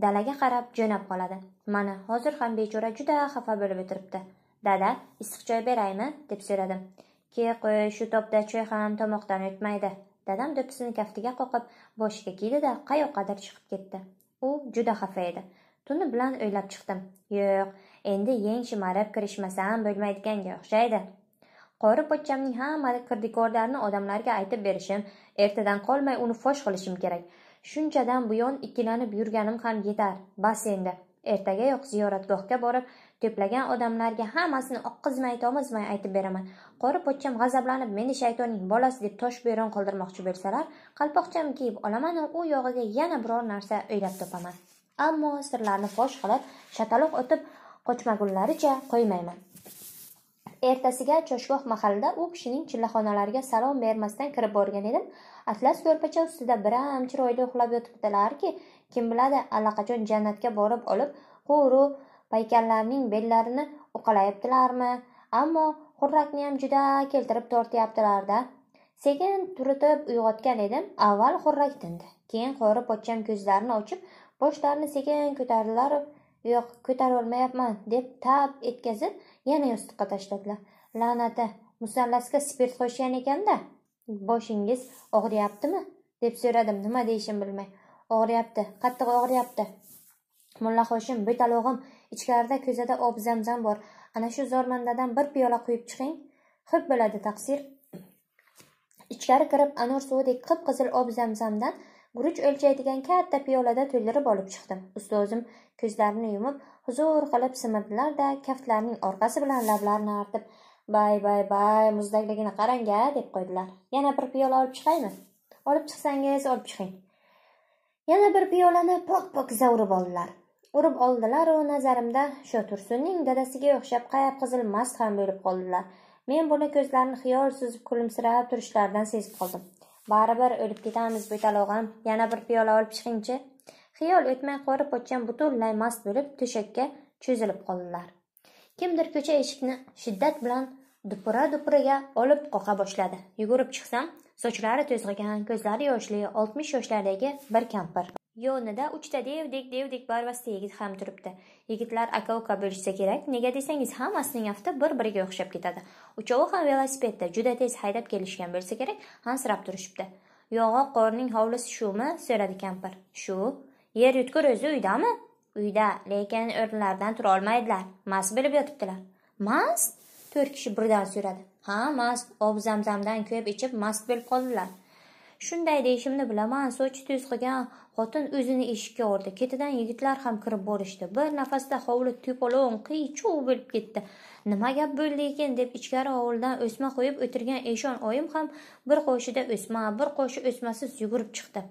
dalaga qarab jo'nab qoladi mana hozir ham bechora juda xafa bo'lib o'tiribdi dada issiq choy beraymi deb so'radim Ke qo'y, shu topda choy ham tomoqdan o'tmaydi. Dadam do'ppisini kaftiga qoqib, boshiga kiydi-da, qayoqqadir chiqib ketdi. U juda xafa edi. Tuni bilan o'ylab chiqdim. Yo'q, endi yeng shimarib kirishmasam bo'lmaydiganga o'xshaydi. Qori pochchamning hamma kirdikorlarini odamlarga aytib berishim, ertadan qolmay uni fosh qilishim kerak. Shunchadan buyon ikkilanib yurganim ham yetar. Bas endi. Ertagayoq ziyoratgohga borib, To'plagan odamlarga hammasini oqqizmay, tomizmay aytib beraman. Qori pochcham g'azablanib, meni shaytonning bolasi deb tosh beron qoldirmoqchi bo'lsalar, qalpoqcham kiyib olaman, u yog'iga yana biror narsa o'ylab topaman. Ammo sirlarni fosh qilib, shataloq o'tib qochmagunlaricha qo'ymayman. ertasiga choshgoh mahallida u kishining chillaxonalariga salom bermasdan kirib borgan edim atlas ko'rpacha ustida biram chiroyli uxlab yotibdilarki kim biladi allaqachon jannatga borib olib quru paykallarning bellarini uqalayaptilarmi ammo xurrakniyam juda keltirib tortyaptilarda sekin turitib uyg'otgan edim avval xurrak tindi keyin qori pochcham ko'zlarini ochib boshlarini sekin ko'tardilar yo'q ko'tarolmayapman deb tap etkazib yana yostiqqa tashladilar la'nati musallasga spirt qo'shgan ekanda boshingiz og'riyaptimi deb so'radim nima deyishimni bilmay og'riyapti qattiq og'riyapti mulla hoshim Ichkarida ko'zada ob zamzam bor. Ana shu zormandadan bir piyola quyib chiqing. Xo'p bo'ladi, taqsir. Ichkari kirib, anor suvidek qip-qizil ob zamzamdan guruch o'lchaydigan katta piyolada to'ldirib olib chiqdim. Ustozim ko'zlarini yumib, huzur qilib simirdilarda kaftlarining orqasi bilan lablarini artib, "Bay, bay, bay, muzdakligini qarang-a", deb qo'ydilar. "Yana bir piyola olib chiqaymi?" "Olib chiqsangiz, olib chiqing." Yana bir piyolani pok-pok zavrib oldilar. urib oldilaru nazarimda shu tursunning dadasiga o'xshab qizil mast ham bo'lib qoldilar men buni ko'zlarini xiyol suzib kulimsirab turishlaridan sezib qoldim baribir o'lib ketamiz bo'tal og'am yana bir piyola olib chiqingchi xiyol o'tmay qo'rib o'tgan butunlay mast bo'lib to'shakka cho'zilib qoldilar kimdir ko'cha eshikni shiddat bilan dupura dupuraga olib qoqa boshladi yugurib chiqsam sochlari to'zg'igan ko'zlari yoshli oltmish yoshlardagi bir kampir Yo'nida uchta devdek devdek barvasta yigit ham turibdi. Yigitlar aka-uka bo'lishsa kerak. Nega desangiz, hammasining afti bir-biriga o'xshab ketadi. Uchovi ham velosipedda juda tez haydab kelishgan bo'lsa kerak, hansirab turishibdi. Yog'i qorning hovlisi shumi? so'radi kampir. Shu. Yer yutkur o'zi uydami? Uyda, lekin o'rinlardan tura olmaydilar. Mast bo'lib yotibdilar. Mast? To'rt kishi birdan so'radi. Ha, mast. Ob zamzamdan ko'p ichib mast bo'lib qoldilar. shunday deyishimni bilaman sochi tuz qilgan xotin o'zini eshikka urdi ketidan yigitlar ham kirib borishdi bir nafasda hovli to'polon qiy chuv bo'lib ketdi nima gap bo'ldi ekan deb ichkari hovlidan o'sma qo'yib o'tirgan eshon oyim ham bir qo'shida o'sma bir qo'shi o'smasiz yugurib chiqdi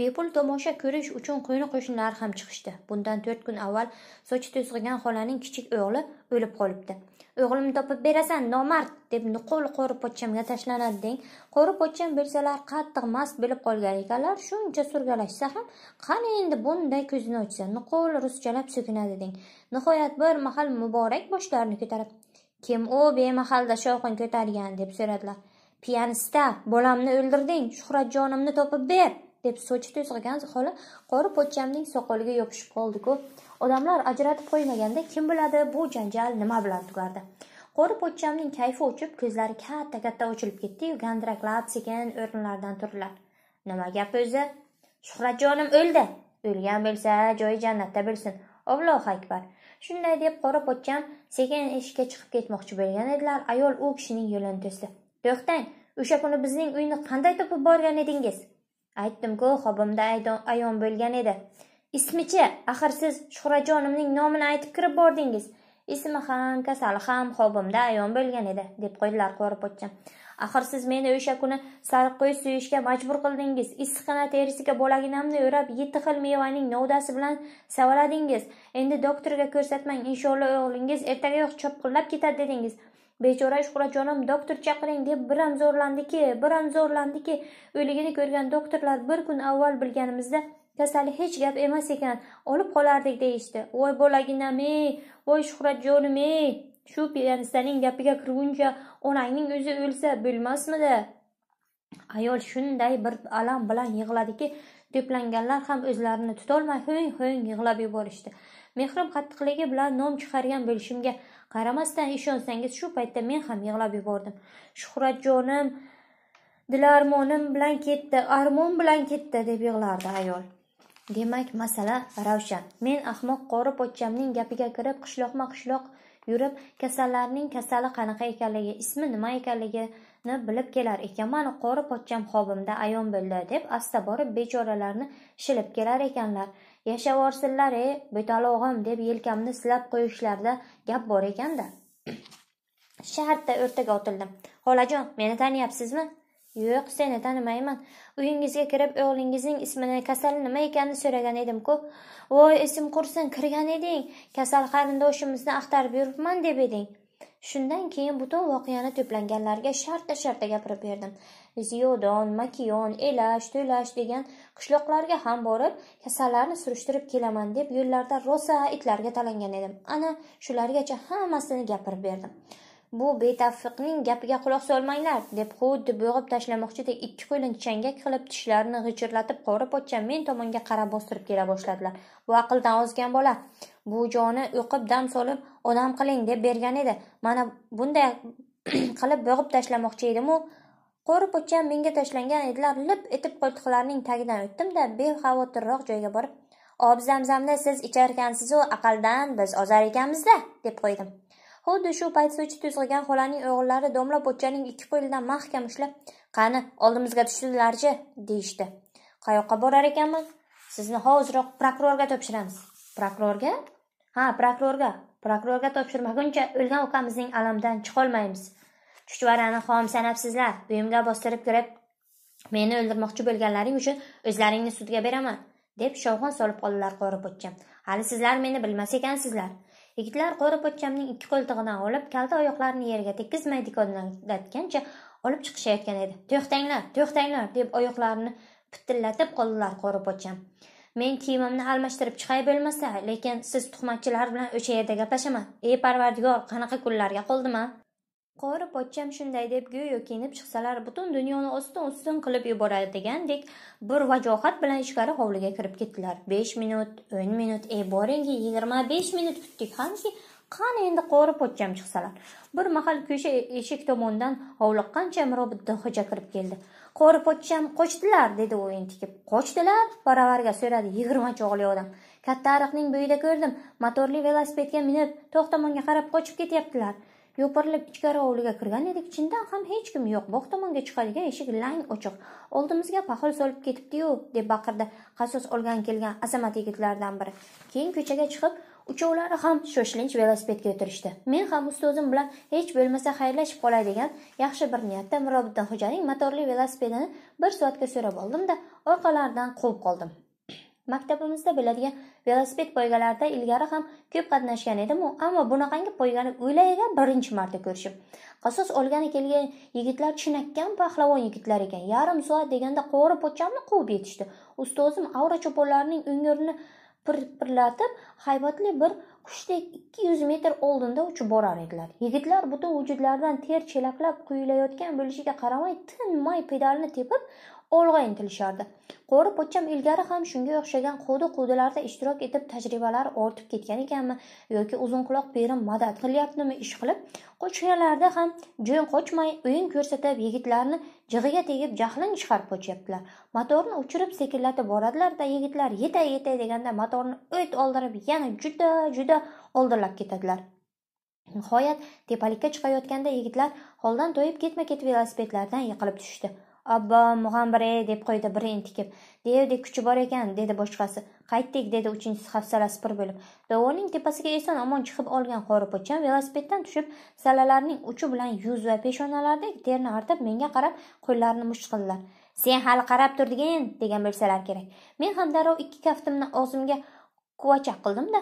bepul tomosha ko'rish uchun qo'ni qo'shnilar ham chiqishdi bundan to'rt kun avval sochi to'zg'igan xolaning kichik o'g'li o'lib qolibdi o'g'limni topib berasan nomard deb nuqul qo'ri pochchamga tashlanadi deng qo'ri pochcham bilsalar qattiq mast bilib qolgan ekanlar shuncha surgalashsa ham qani endi bunday ko'zini ochsa nuqul ruschalab so'kinadi deng nihoyat bir mahal muborak boshlarini ko'tarib kim u bemahalda shovqin ko'targan deb so'radilar piyanista bolamni o'ldirding shuhratjonimni topib ber deb sochi to'zg'igan xola qori pochchamning soqoliga yopishib qoldi ku odamlar ajratib qo'ymaganda kim biladi bu janjal nima bilan tugardi qo'ri pochchamning kayfi o'chib ko'zlari katta katta ochilib ketdiyu gandiraklab sekin o'rnlaridan turdilar nima gap o'zi shuhratjonim o'ldi o'lgan bo'lsa joyi jannatda bo'lsin ollohu akbar shunday deb qora pochcham sekin eshikka chiqib ketmoqchi bo'lgan edilar ayol u kishining yo'lini to'sdi to'xtang o'sha kuni bizning uyni qanday topib borgan edingiz aytdim-ku, xobimda ayon bo'lgan edi Ismichi, axir siz Shuhrajonimning nomini aytib kirib bordingiz. Ismi ham, kasali ham hovimda ayon bo'lgan edi, deb qo'ydilar Qo'ripochcham. Axir siz meni o'sha kuni sariq qo'y suyishga majbur qildingiz. issiqqina terisiga bo'laginamni o'rab, yetti xil mevaning novdasi bilan savaladingiz. Endi doktorga ko'rsatmang, inshaalloh o'g'lingiz ertagayoq chopqillab ketadi dedingiz. bechora shuhratjonim doktor chaqiring deb biram zo'rlandiki biram zo'rlandiki o'ligini ko'rgan doktorlar bir kun avval bilganimizda kasali hech gap emas ekan olib qolardik deyishdi voy bo'laginam ey voy shuhratjonim ey shu piyanistaning gapiga kirguncha onangning o'zi o'lsa bo'lmasmidi ayol shunday bir alam bilan yig'ladiki to'planganlar ham o'zlarini tutolmay ho'ng ho'ng yig'lab yuborishdi mehrim qattiqligi bilan nom chiqargan bo'lishimga qaramasdan ishonsangiz shu paytda men ham yig'lab yubordim shuhratjonim dilarmonim bilan ketdi armon bilan ketdi deb yig'lardi ayol demak masala ravshan men ahmoq qori pochchamning gapiga kirib qishloqma qishloq yurib kasallarning kasali qanaqa ekanligi ismi nima ekanligini bilib kelar ekanman qori pochcham xobimda ayon bo'ldi deb asta borib bechoralarni shilib kelar ekanlar yashavorsinlar ey betalog'im deb yelkamni silab qo'yishlarida gap bor ekanda shartta o'rtaga otildim xolajon meni taniyapsizmi Yo'q, seni tanimayman. Uyingizga kirib, o'g'lingizning ismini, kasali nima ekanini so'ragan edim-ku. Voy, esim qursin, kirgan eding. Kasal qarindoshimizni axtarib yuribman deb eding. Shundan keyin butun voqeani to'planganlarga shartta-shartta gapirib berdim. Ziyodon, Makiyon, Elash, To'lash degan qishloqlarga ham borib, kasallarni surishtirib kelaman deb yo'llarda rosa itlarga talangan edim. Ana shulargacha hammasini gapirib berdim. bu betafiqning gapiga quloq solmanglar deb xuddi bo'g'ib tashlamoqchidek ikki qo'lini changak qilib tishlarini g'ichirlatib qori pochcha men tomonga qarab bostirib kela boshladilar bu aqldan ozgan bola bu joni o'qib dam solib odam qiling deb bergan edi mana bunday qilib bo'g'ib tashlamoqchi edimu qo'ri pochcham menga tashlangan edilar lip etib qo'ltiqlarining tagidan o'tdimda bexavotirroq joyga borib ob zamzamni siz icharkansizu aqaldan biz ozar ekanmizda deb qo'ydim Xuddi shu paytda Sochi tuzilgan xolaning o'g'illari domla pochchaning ikki qo'lidan mahkam ushlab, "Qani, oldimizga tushdilar-chi?" deyishdi. "Qayoqqa borar ekanman? Sizni hoziroq prokurorga topshiramiz." "Prokurorga?" "Ha, prokurorga. Prokurorga topshirmaguncha o'lgan ukamizning alamidan chiqolmaymiz. Chuchvarani xom sanabsizlar. Uyimga bostirib kirib, meni o'ldirmoqchi bo'lganlaring uchun o'zlaringni sudga beraman." deb shovqin solib qoldilar qori pochcham. "Hali sizlar meni bilmas ekansizlar. Yigitlar qora pochchamning ikki qo'ltig'idan olib, kalta oyoqlarini yerga tekkizmay dikonatgancha olib chiqishayotgan edi. "To'xtanglar, to'xtanglar!" deb oyoqlarini pitillatib qoldilar qora pochcham. "Men kiyimimni almashtirib chiqay bo'lmasa, lekin siz tuhmatchilar bilan o'sha yerda gaplashaman. Ey Parvardigor, qanaqa kunlarga qoldim-a?" qori pochcham shunday deb go'yo kiyinib chiqsalar butun dunyoni ostin ustin qilib yuboradigandek bir vajohat bilan ichkari hovliga kirib ketdilar besh minut o'n minut e boringi yigirma besh minut kutdik hamki qani endi qori pochcham chiqsalar bir mahal ko'cha eshik tomondan hovliqqan chamiro biddiho'ja kirib keldi qori pochcham qochdilar dedi u entikib qochdilar baravarga so'radi yigirma chog'li odam katta ariqning bo'yida ko'rdim motorli velosipedga minib to'q tomonga qarab qochib ketyaptilar yo'pirilib ichkari hovliga kirgan edik chindan ham hech kim yo'q bog' tomonga chiqadigan eshik lang ochiq oldimizga pahol solib ketibdiyu deb baqirdi qasos olgan kelgan azamat yigitlardan biri keyin ko'chaga chiqib uchovlari ham shoshilinch velosipedga o'tirishdi men ham ustozim bilan hech bo'lmasa xayrlashib qolay degan yaxshi bir niyatda mirobiddin xo'janing motorli velosipedini bir soatga so'rab oldimda orqalaridan quvib qoldim Maktabimizda bo'ladigan velosiped poygalarida ilgari ham ko'p qatnashgan edim, ammo bunaqangi poygani o'ylayiga birinchi marta ko'rishim. Qasos olgani kelgan yigitlar chinakkan pahlavon yigitlar ekan. Yarim soat deganda qo'ri pochchamni quvib yetishdi. Ustozim Avra cho'ponlarining o'ngirini pirpirlatib haybatli bir qushdek 200 metr oldinda uchib borar edilar yigitlar butun vujudlaridan ter chelaklab quyilayotgan bo'lishiga qaramay tinmay pedalni tepib olg'a intilishardi qo'ri pochcham ilgari ham shunga o'xshagan quvdi quvdilarda ishtirok etib tajribalari ortib ketgan ekanmi yoki uzunquloq berim madad qilyaptimi ish qilib qochganlarda ham jo'n qochmay o'yin ko'rsatib yigitlarni jig'iga tegib jahlini chiqarib qochyaptilar motorni uchirib sekinlatib boradilarda yigitlar yetay yetay deganda motorni o't oldirib yana juda juda oldirlab ketadilar nihoyat tepalikka chiqayotganda yigitlar holdan toyib ketma ket velosipedlardan yiqilib tushishdi obbo mug'ambir ey deb qo'ydi biri entikib devdek kuchi bor ekan dedi boshqasi qaytdik dedi uchinchisi hafsalasi pir bo'lib dovonning tepasiga eson omon chiqib olgan qoripo'cham velosipeddan tushib salalarning uchi bilan yuz va peshonalaridagi terni artib menga qarab qo'llarini musht qildilar sen hali qarab turgin degan bo'lsalar kerak men ham darrov ikki kaftimni og'zimga quvachaq qildimda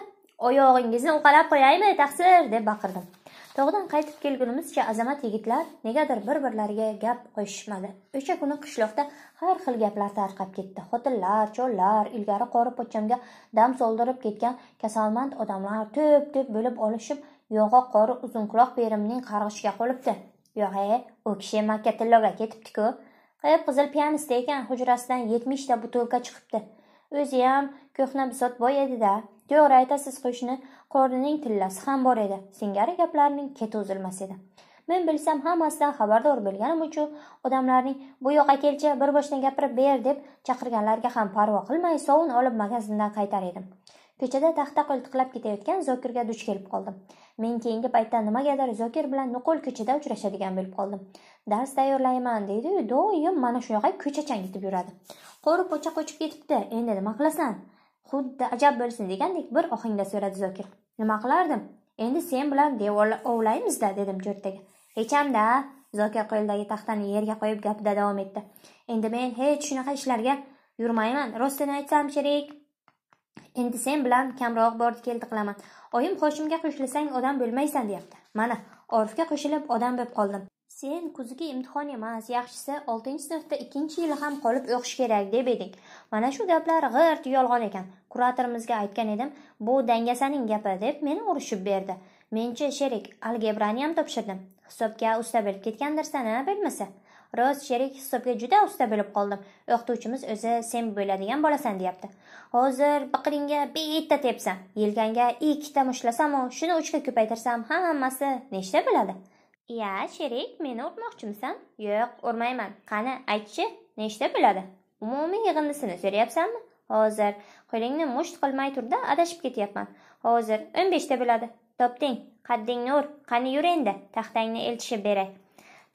oyog'ingizni uqalab qo'yaymi taqsir deb baqirdim tog'dan qaytib kelgunimizcha azamat yigitlar negadir bir birlariga gap qo'shishmadi o'sha kuni qishloqda har xil gaplar tarqab ketdi xotinlar chollar ilgari qori pochchamga dam soldirib ketgan kasalmand odamlar to'p to'p bo'lib olishib yong'oq qori uzunquloq berimning qarg'ishiga qolibdi yo'q e u kishi makka tilloga ketibdiku qip qizil piyanista ekan hujrasidan yetmishta butilka chiqibdi o'ziyam ko'hna bisotboy edida to'g'ri aytasiz qo'shni qorining tillasi ham bor edi singari gaplarning keti uzilmas edi men bilsam hammasidan xabardor bo'lganim uchun odamlarning bu yoqqa kelcha bir boshdan gapirib ber deb chaqirganlarga ham parvo qilmay sovun olib magazindan qaytar edim ko'chada taxta qo'ltiqlab ketayotgan zokirga duch kelib qoldim men keyingi paytda nimagadir zokir bilan nuqul ko'chada uchrashadigan bo'lib qoldim dars tayyorlayman deydiyu doim mana shunaqa ko'cha changitib yuradi qo'ri po'cha qochib ketibdi endi nima qilasan Xuddi ajab bo'lsin degandek bir ohangda so'radi Zokir. Nima qilardim? Endi sen bilan devorlar ovlaymizda dedim jo'rtaga. hechamda Zokir qo'lidagi taxtani yerga qo'yib gapida davom etdi. Endi men hech shunaqa ishlarga yurmayman. Rostini aytsam, sherik, endi sen bilan kamroq bordi keldi qilaman oyim qo'shimga qo'shilsang odam bo'lmaysan deyapti mana orifga qo'shilib odam bo'lib qoldim Sen kuzgi imtihon emas, yaxshisi 6-sinfda 2-yili ham qolib o'qish kerak deb eding. Mana shu gaplar g'irt yolg'on ekan. Kuratorimizga aytgan edim, bu dangasaning gapi deb meni urishib berdi. Menchi sherik algebrani ham topshirdim. Hisobga usta bo'lib ketgandirsan, a bilmasa. Rost sherik hisobga juda usta bo'lib qoldim. O'qituvchimiz o'zi sen bo'ladigan bolasan deyapti. Hozir biqiringga bitta tepsam, yelkangga ikkita mushtlasamu shuni uchga ko'paytirsam, hammasi nechta bo'ladi? iya sherik meni urmoqchimisan yo'q urmayman qani aytchi nechta bo'ladi umumiy yig'indisini so'rayapsanmi hozir qo'lingni musht qilmay turda adashib ketyapman hozir o'n beshta bo'ladi topding qaddingni ur qani yur endi taxtangni eltishib beray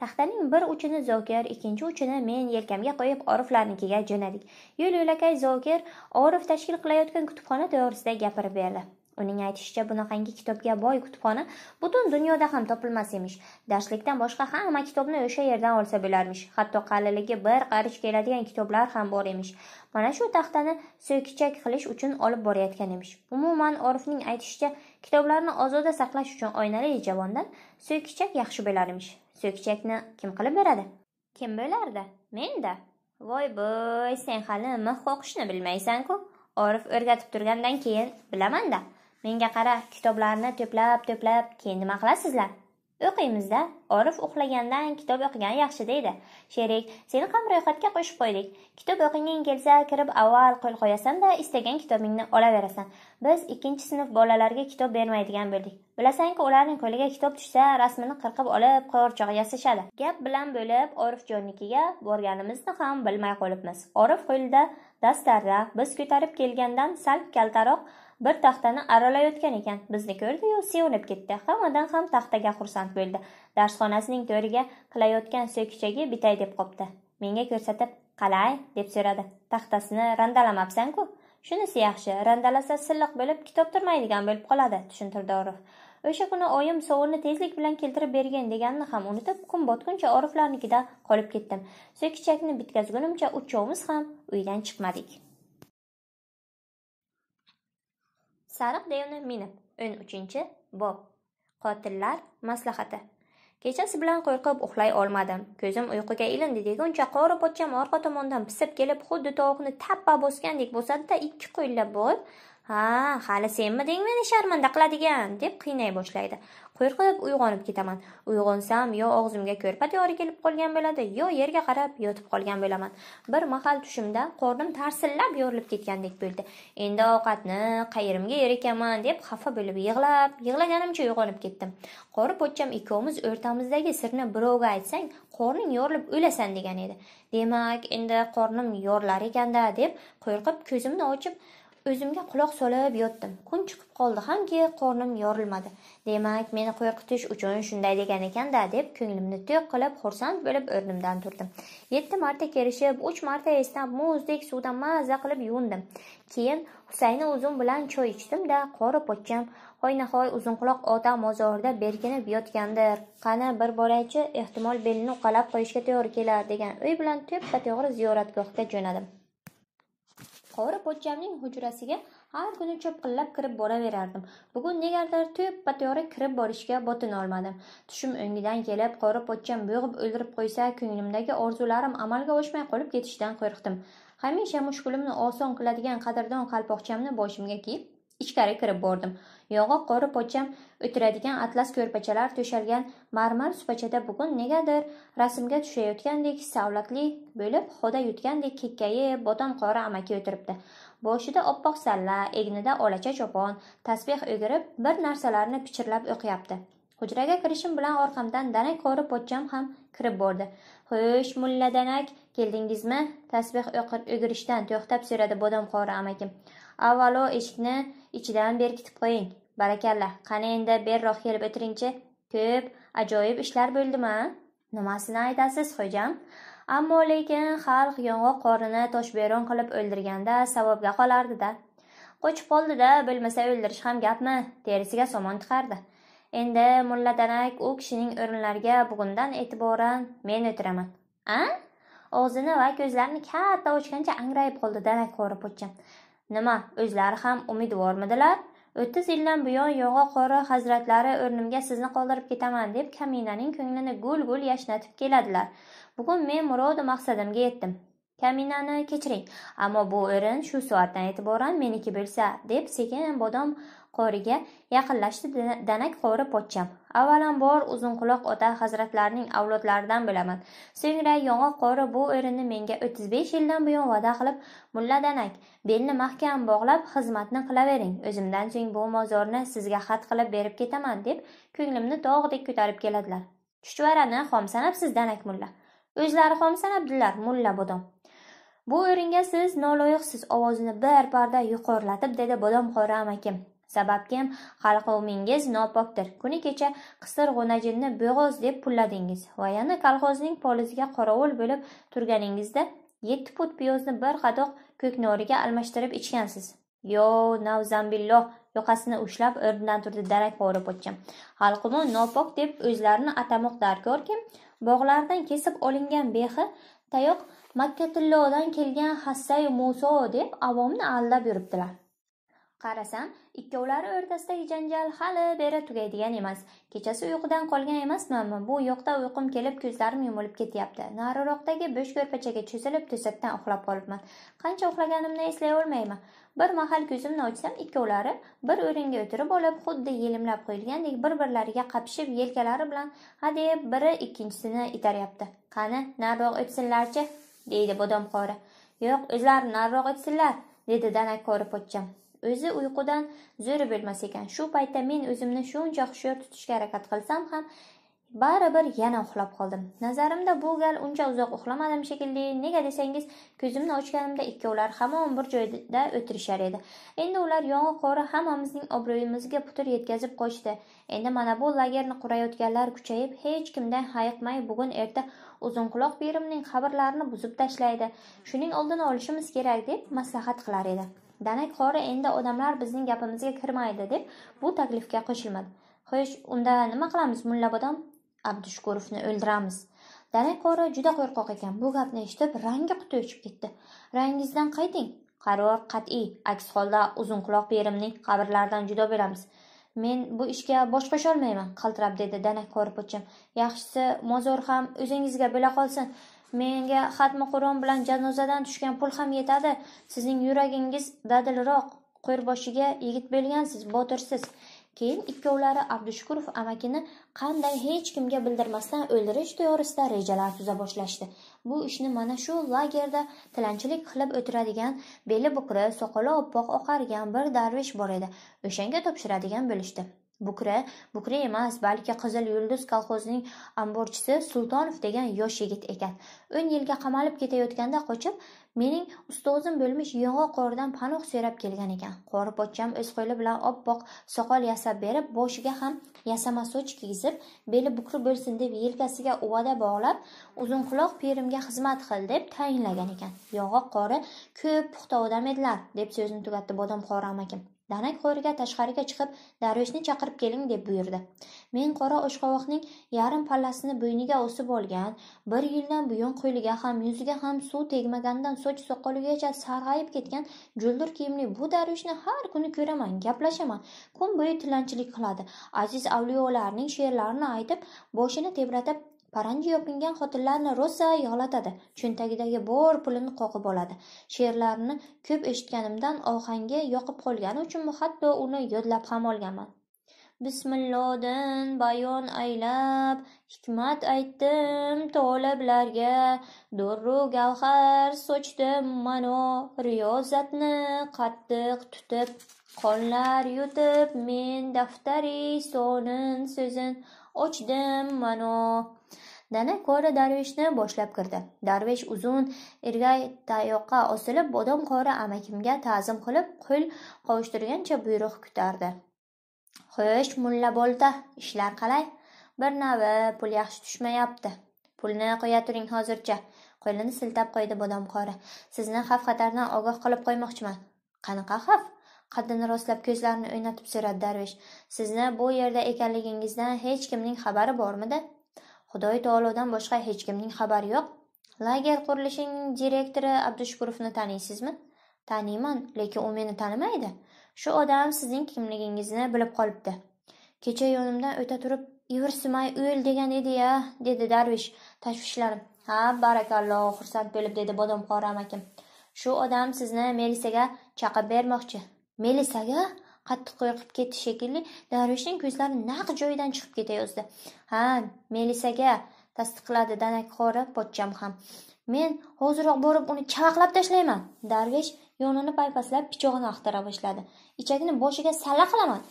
taxtaning bir uchini zokir ikkinchi uchini men yelkamga qo'yib oriflarnikiga jo'nadik yo'l yo'lakay zokir orif tashkil qilayotgan kutubxona to'g'risida gapirib berdi uning aytishicha bunaqangi kitobga boy kutubxona butun dunyoda ham topilmas emish darslikdan boshqa hamma kitobni o'sha yerdan olsa bo'larmish hatto qaliligi bir qarich keladigan kitoblar ham bor emish mana shu taxtani so'kichak qilish uchun olib borayotgan emish umuman orifning aytishicha kitoblarni ozoda saqlash uchun oynali javondan so'kichak yaxshi bo'lar emish so'kichakni kim qilib beradi kim bo'lardi menda voy bo'y sen hali mix o'qishni bilmaysanku orif o'rgatib turgandan keyin bilamanda menga qara kitoblarni to'plab to'plab keyin nima qilasizlar o'qiymizda orif uxlagandan kitob o'qigan yaxshi deydi sherik seni ham ro'yxatga qo'shib qo'ydik kitob o'qiging kelsa kirib avval qo'l qo'yasan-da, istagan kitobingni olaverasan biz ikkinchi sinf bolalarga kitob bermaydigan bo'ldik Bilasang-ku, ularning qo'liga kitob tushsa rasmini qirqib olib qovurchoq yasashadi gap bilan bo'lib orifjonnikiga borganimizni ham bilmay qolibmiz orif qo'lida dastarda biz ko'tarib kelgandan sal kaltaroq bir taxtani aralayotgan ekan bizni ko'rdiyu sevinib ketdi hammadan ham taxtaga xursand bo'ldi darsxonasining to'riga qilayotgan so'kichagi bitay deb qopdi menga ko'rsatib qalay deb so'radi taxtasini randalamabsanku shunisi yaxshi randalasa silliq bo'lib kitob turmaydigan bo'lib qoladi tushuntirdi orif o'sha kuni oyim sovunni tezlik bilan keltirib bergin deganini ham unutib kun botguncha oriflarnikida qolib ketdim so'kichakni bitkazgunimcha uchovimiz ham uydan chiqmadik Sariq devni minib. 13-bob. Qotillar maslahati. Kechasi bilan qo'rqib uxlay olmadim. Ko'zim uyquga ilindi deguncha qori pochcham orqa tomondan pisib kelib, xuddi tovuqni tappa bosgandek bo'sadi-da, ikki qo'llab bo'l "Ha, hali senmi deng meni sharmanda qiladigan?" deb qiynay boshlaydi. Qo'rqib uyg'onib ketaman. Uyg'onsam yo og'zimga ko'rpa tayori kelib qolgan bo'ladi, yo yerga qarab yotib qolgan bo'laman. Bir mahal tushimda qornim tarsillab yorilib ketgandek bo'ldi. Endi ovqatni qayerimga yer ekanman deb xafa bo'lib yig'lab, yig'laganimcha uyg'onib ketdim. Qori pochcham ikkovimiz o'rtamizdagi sirni birovga aytsang, qorning yorilib o'lasan degan edi. Demak, endi qornim yorilar ekanda deb qo'rqib ko'zimni ochib o'zimga quloq solib yotdim kun chiqib qoldi hamki qornim yorilmadi demak meni qo'rqitish uchun shunday degan ekanda deb ko'nglimni to'q qilib xursand bo'lib o'rnimdan turdim yetti marta kelishib uch marta esnab muzdek suvda mazza qilib yuvindim keyin husayni o'zim bilan choy ichdimda qori pochcham hoynahoy uzunquloq ota mozorida berkinib yotgandir qani bir borachi ehtimol belini uqalab qo'yishga to'g'ri kelar degan o'y bilan to'ppa to'g'ri ziyoratgohga jo'nadim qori pochchamning hujrasiga har kuni cho'pqillab kirib boraverardim bugun negadir to'ppa to'g'ri kirib borishga olmadim tushim o'ngidan kelib qori pochcham bo'g'ib o'ldirib qo'ysa ko'nglimdagi orzularim amalga oshmay qolib ketishidan qo'rqdim hamisha mushkulimni oson qiladigan qadrdon qalpoqchamni boshimga kiyib ichkari kirib bordim Yog'oq qori pocham o'tiradigan atlas ko'rpachalar to'shalgan marmar supachada bugun negadir rasmga tushayotgandek savlatli bo'lib xoda yutgandek kekkayib bodom qori amaki o'tiribdi boshida oppoq salla egnida olacha chopon tasbeh o'girib bir narsalarni pichirlab o'qiyapti hujraga kirishim bilan orqamdan danak qori pocham ham kirib bordi xo'sh mulla danak keldingizmi tasbeh o'girishdan to'xtab so'radi qori amakim avvalo eshikni ichidan berkitib qo'ying barakalla qani endi berroq kelib o'tiringchi ko'p ajoyib ishlar bo'ldimi nimasini aytasiz xo'jam ammo lekin xalq yong'oq qorini beron qilib o'ldirganda savobga qolardida qochib qoldida bilmasa o'ldirish ham gapmi terisiga somon tiqardi endi mulladanak u kishining o'rinlariga bugundan e'tiboran men o'tiraman a og'zini va ko'zlarini katta ochgancha angrayib qoldi danak qo'ripo'chcham Nima, o'zlari ham umidvormidilar? O'ttiz yildan buyon yo'g'a qori hazratlari o'rnimga sizni qoldirib ketaman deb kaminaning ko'nglini gul-gul yashnatib keladilar. Bugun men murodi maqsadimga yetdim. Kaminani kechiring, ammo bu o'rin shu soatdan e'tiboran meniki bo'lsa, deb sekin bodom qoriga yaqinlashdi danak qori pochcham avvalambor uzunquloq ota hazratlarining avlodlaridan bo'laman so'ngra yong'oq qori bu erini menga o'ttiz besh yildan buyon va'da qilib mulla danak belni mahkam bog'lab xizmatni qilavering o'zimdan so'ng bu mozorni sizga xat qilib berib ketaman deb ko'nglimni tog'dek ko'tarib keladilar chuchvarani xom sanabsiz danak mulla o'zlari xom sanabdilar mulla bodom bu o'ringa siz noloyiqsiz ovozini bir parda yuqorilatib dedi bodom qori amakim Sababkim hali qavmingiz nopokdir. Kuni kecha qisir g'unajinni bo'g'oz deb pulladingiz va yana kolxozning poliziga qorovul bo'lib turganingizda 7 pud piyozni bir qadoq ko'k noriga almashtirib ichgansiz. Yo, navzambilloh, yoqasini ushlab o'rnidan turdi darak o'rib o'tgan. Xalqimo nopok deb o'zlarini atamoq darkorkim, bog'lardan kesib olingan behi tayoq makkatullodan kelgan hassayu Muso deb avomni aldab yuribdilar. Qarasam, ikkovlari o'rtasidagi janjal hali beri tugaydigan emas. Kechasi uyqudan qolgan emasmanmi? Bu yoqda uyqum kelib, ko'zlarim yumilib ketyapti. Nariroqdagi bo'sh ko'rpachaga cho'zilib, to'satdan uxlab qolibman. Qancha uxlaganimni eslay olmayman. Bir mahal ko'zimni ochsam, ikkovlari bir o'ringa o'tirib olib, xuddi yelimlab qo'yilgandek bir-birlariga qapishib, yelkalari bilan hadeb biri ikkinchisini itaryapti. Qani, nariroq o'tsinlarchi, deydi bodomqori. Yo'q, o'zlari nariroq o'tsinlar, dedi danak ko'rib o'tcham. o'zi uyqudan zo'r bo'lmas ekan shu paytda men o'zimni shuncha hushyor tutishga harakat qilsam ham baribir yana uxlab qoldim nazarimda bu gal uncha uzoq uxlamadim shekilli nega desangiz ko'zimni ochganimda ikkovlar hamon bir joyda o'tirishar edi endi ular yong'oq qori hammamizning obro'yimizga putur yetkazib qo'yishdi endi mana bu lagerni qurayotganlar kuchayib hech kimdan hayiqmay bugun erta uzunquloq pirimning qabrlarini buzib tashlaydi shuning oldini olishimiz kerak deb maslahat qilar edi danak qori endi odamlar bizning gapimizga kirmaydi deb bu taklifga qo'shilmadi xo'sh unda nima qilamiz mullabodom abdushukurovni o'ldiramiz danak qori juda qo'rqoq ekan bu gapni eshitib rangi quti o'chib ketdi rangingizdan qayting qaror qat'iy aks holda uzun quloq berimning qabrlaridan judo bo'lamiz men bu ishga bosh qo'sholmayman qaltirab dedi danak qori po'cham yaxshisi mozor ham o'zingizga bo'la qolsin Menga xatmi Qur'on bilan janozadan tushgan pul ham yetadi. Sizning yuragingiz dadilroq. Qo'rboshiga yigit bo'lgansiz, botirsiz. Keyin ikkovlari Abdushukurov amakini qanday hech kimga bildirmasdan o'ldirish to'g'risida rejalar tuza boshlashdi. Bu ishni mana shu lagerda tilanchilik qilib o'tiradigan, beli bukri, soqoli oppoq oqargan bir darvish bor edi. O'shanga topshiradigan bo'lishdi. bukra bukra emas balki qizil yulduz kolxozining omborchisi sultonov degan yosh yigit ekan o'n yilga qamalib ketayotganda qochib mening ustozim bo'lmish yong'oq qoridan panoh so'rab kelgan ekan qori pochcham o'z qo'li bilan oppoq soqol yasab berib boshiga ham yasama soch kiygizib beli bukri bo'lsin deb yelkasiga uvada bog'lab uzun quloq pirimga xizmat qil deb tayinlagan ekan yong'oq qori ko'p puxta odam edilar deb so'zini tugatdi bodom qori amakim danak qoriga tashqariga chiqib darvishni chaqirib keling deb buyurdi men qora oshqovoqning yarim pallasini bo'yniga o'sib olgan bir yildan buyon qo'liga ham yuziga ham suv tegmaganidan soch soqoligacha sarg'ayib ketgan juldur kiyimli bu darvishni har kuni ko'raman gaplashaman kun bo'yi tilanchilik qiladi aziz avliyolarning she'rlarini aytib boshini tebratib paranji yopingan xotinlarni rosa yig'latadi cho'ntagidagi bor pulini qoqib oladi she'rlarini ko'p eshitganimdan ohangi yoqib qolgani uchunmi hatto uni yodlab ham olganman Bismillahdan bayon aylab hikmat aytdim toliblarga durru gavhar sochdim mano riyozatni qattiq tutib qonlar yutib men daftari sonin so'zin ochdim mano dana qora darvishni boshlab kirdi darvish uzun irgay tayoqqa osilib bodom qora amakimga ta'zim qilib qo'l qovushtirgancha buyruq kutardi xo'sh mulla bolta ishlar qalay bir navi pul yaxshi tushmayapti pulni qo'ya turing hozircha qo'lini siltab qo'ydi bodom qori sizni xavf xatardan ogoh qilib qo'ymoqchiman qanaqa xavf qaddini rostlab ko'zlarini o'ynatib so'radi darvish sizni bu yerda ekanligingizdan hech kimning xabari bormidi Xudoy taolodan boshqa hech kimning xabari yo'q. Lager qurilishining direktori Abdushukurovni taniysizmi? Taniyman, lekin u meni tanimaydi. Shu odam sizning kimligingizni bilib qolibdi. Kecha yonimdan o'ta turib, "Ivirsimay o'l" degan edi-ya, dedi Darvish tashvishlanib. "Ha, barakalloh", xursand bo'lib dedi bodomxor amakim. "Shu odam sizni Melisaga chaqib bermoqchi." "Melisaga?" qattiq qo'rqib ketdi shekilli darveshning ko'zlari naq joyidan chiqib ketayozdi ha melisaga tasdiqladi danakxori pochcham ham men hoziroq borib uni chavaqlab tashlayman darvesh yonini paypaslab pichog'ini axtara boshladi ichakni boshiga salla qilaman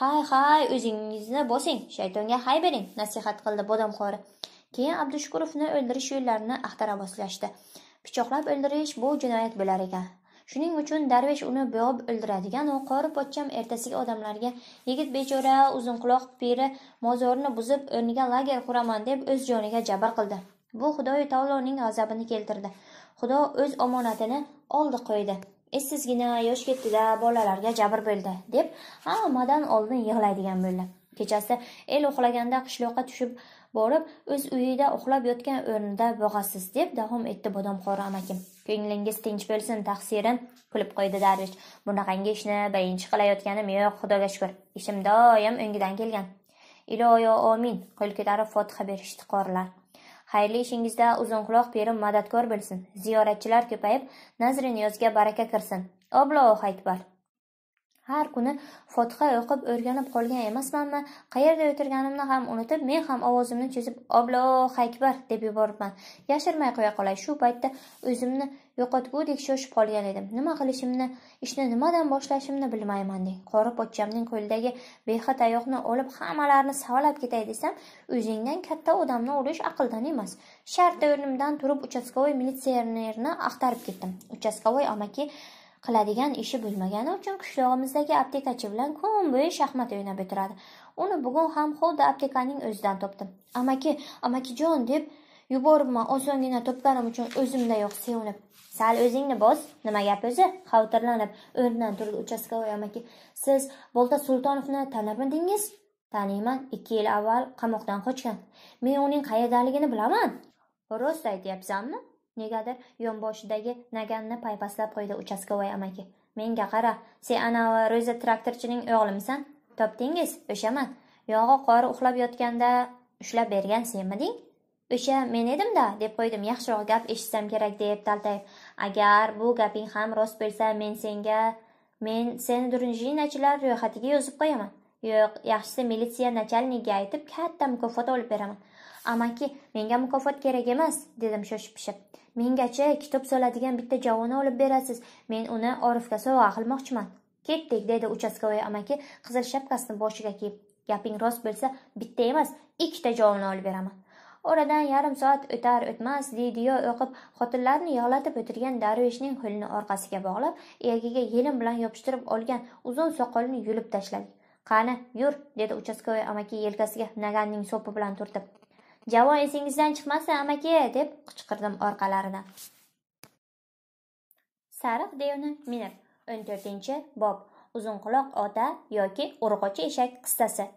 hay hay o'zingizni bosing shaytonga hay bering nasihat qildi bodomxo'ri keyin abdushukurovni o'ldirish yo'llarini axtara boshlashdi pichoqlab o'ldirish bu jinoyat bo'lar ekan Shuning uchun darvesh uni bo'g'ib o'ldiradigan u qori pochcham ertasiga odamlarga yigit bechora uzunquloq piri mozorini buzib o'rniga lager quraman deb o'z joniga jabr qildi. Bu Xudoy taoloning g'azabini keltirdi. Xudo o'z omonatini oldi qo'ydi. Essizgina yosh ketdida bolalarga jabr bo'ldi deb hammadan oldin yig'laydigan bo'ldi. Kechasi el uxlaganda qishloqqa tushib borib, o'z uyida uxlab yotgan o'rnida bo'g'asiz deb davom etdi Bodomqori amakim. ko'nglingiz tinch bo'lsin taqsirim kulib qo'ydi darvish bunaqangi ishni birinchi qilayotganim yo'q xudoga shukur ishim doim o'ngidan kelgan iloyo omin qo'l ko'tarib fotiha berishdi qorilar xayrli ishingizda uzun quloq peri madadkor bo'lsin ziyoratchilar ko'payib nazri niyozga baraka kirsin obloh akbar Har kuni Fotiha o'qib o'rganib qolgan emasmanmi? Qayerda o'tirganimni ham unutib, men ham ovozimni cho'zib obloh akbar" deb yuboribman. Yashirmay qo'ya qolay. Shu paytda o'zimni yo'qotgudek shoshib qolgan edim. Nima qilishimni, ishni nimadan boshlashimni bilmayman deng. Qori pochchamning qo'lidagi behat oyoqni olib, hammalarini savalab ketay desam, o'zingdan katta odamni urish aqldan emas. Shartta o'rnimdan turib, uchastkovoy militsionerni axtarib ketdim. Uchastkovoy amaki qiladigan ishi bo'lmagani uchun qishlog'imizdagi aptekachi bilan kun bo'yi shaxmat o'ynab o'tiradi uni bugun ham xuddi aptekaning o'zidan topdim amaki amakijon deb yuboribman osongina topganim uchun yo'q sevinib sal o'zingni bos nima gap o'zi xavotirlanib o'rnidan turdi uchastkavoy amaki siz bolta sultonovni tanirmidingiz taniyman ikki yil avval qamoqdan qochgan men uning qayerdaligini bilaman rost aytyapsanmi negadir yonboshidagi naganni paypaslab qo'ydi uchastkavoy amaki menga qara sen anavi ro'za traktorchining o'g'limisan topdingiz o'shaman yog'i qori uxlab yotganda ushlab bergan senmiding o'sha men edimda deb qo'ydim yaxshiroq gap eshitsam kerak deb taltayib agar bu gaping ham rost bo'lsa men senga men seni drujinachilar ro'yxatiga yozib qo'yaman yo'q yaxshisi militsiya начальниgiga aytib katta mukofot olib beraman amaki menga mukofot kerak emas dedim shoshib pishib mengacha kitob soladigan bitta javonni olib berasiz men uni orifga sovg'a qilmoqchiman ketdik dedi uchastkavoy amaki qizil shapkasini boshiga kiyib gaping rost bo'lsa bitta emas ikkita javonni olib beraman oradan yarim soat o'tar o'tmas video o'qib xotinlarni yig'latib o'tirgan darveshning qo'lini orqasiga bog'lab iyagiga yelim bilan yopishtirib olgan uzun soqolini yulib tashladik qani yur dedi uchastkavoy amaki yelkasiga naganning so'pi bilan turtib Javon esingizdan chiqmasin, amaki, deb qichqirdim orqalaridan. Sariq devni minib 14-bob uzunquloq ota yoki urg'ochi eshak qissasi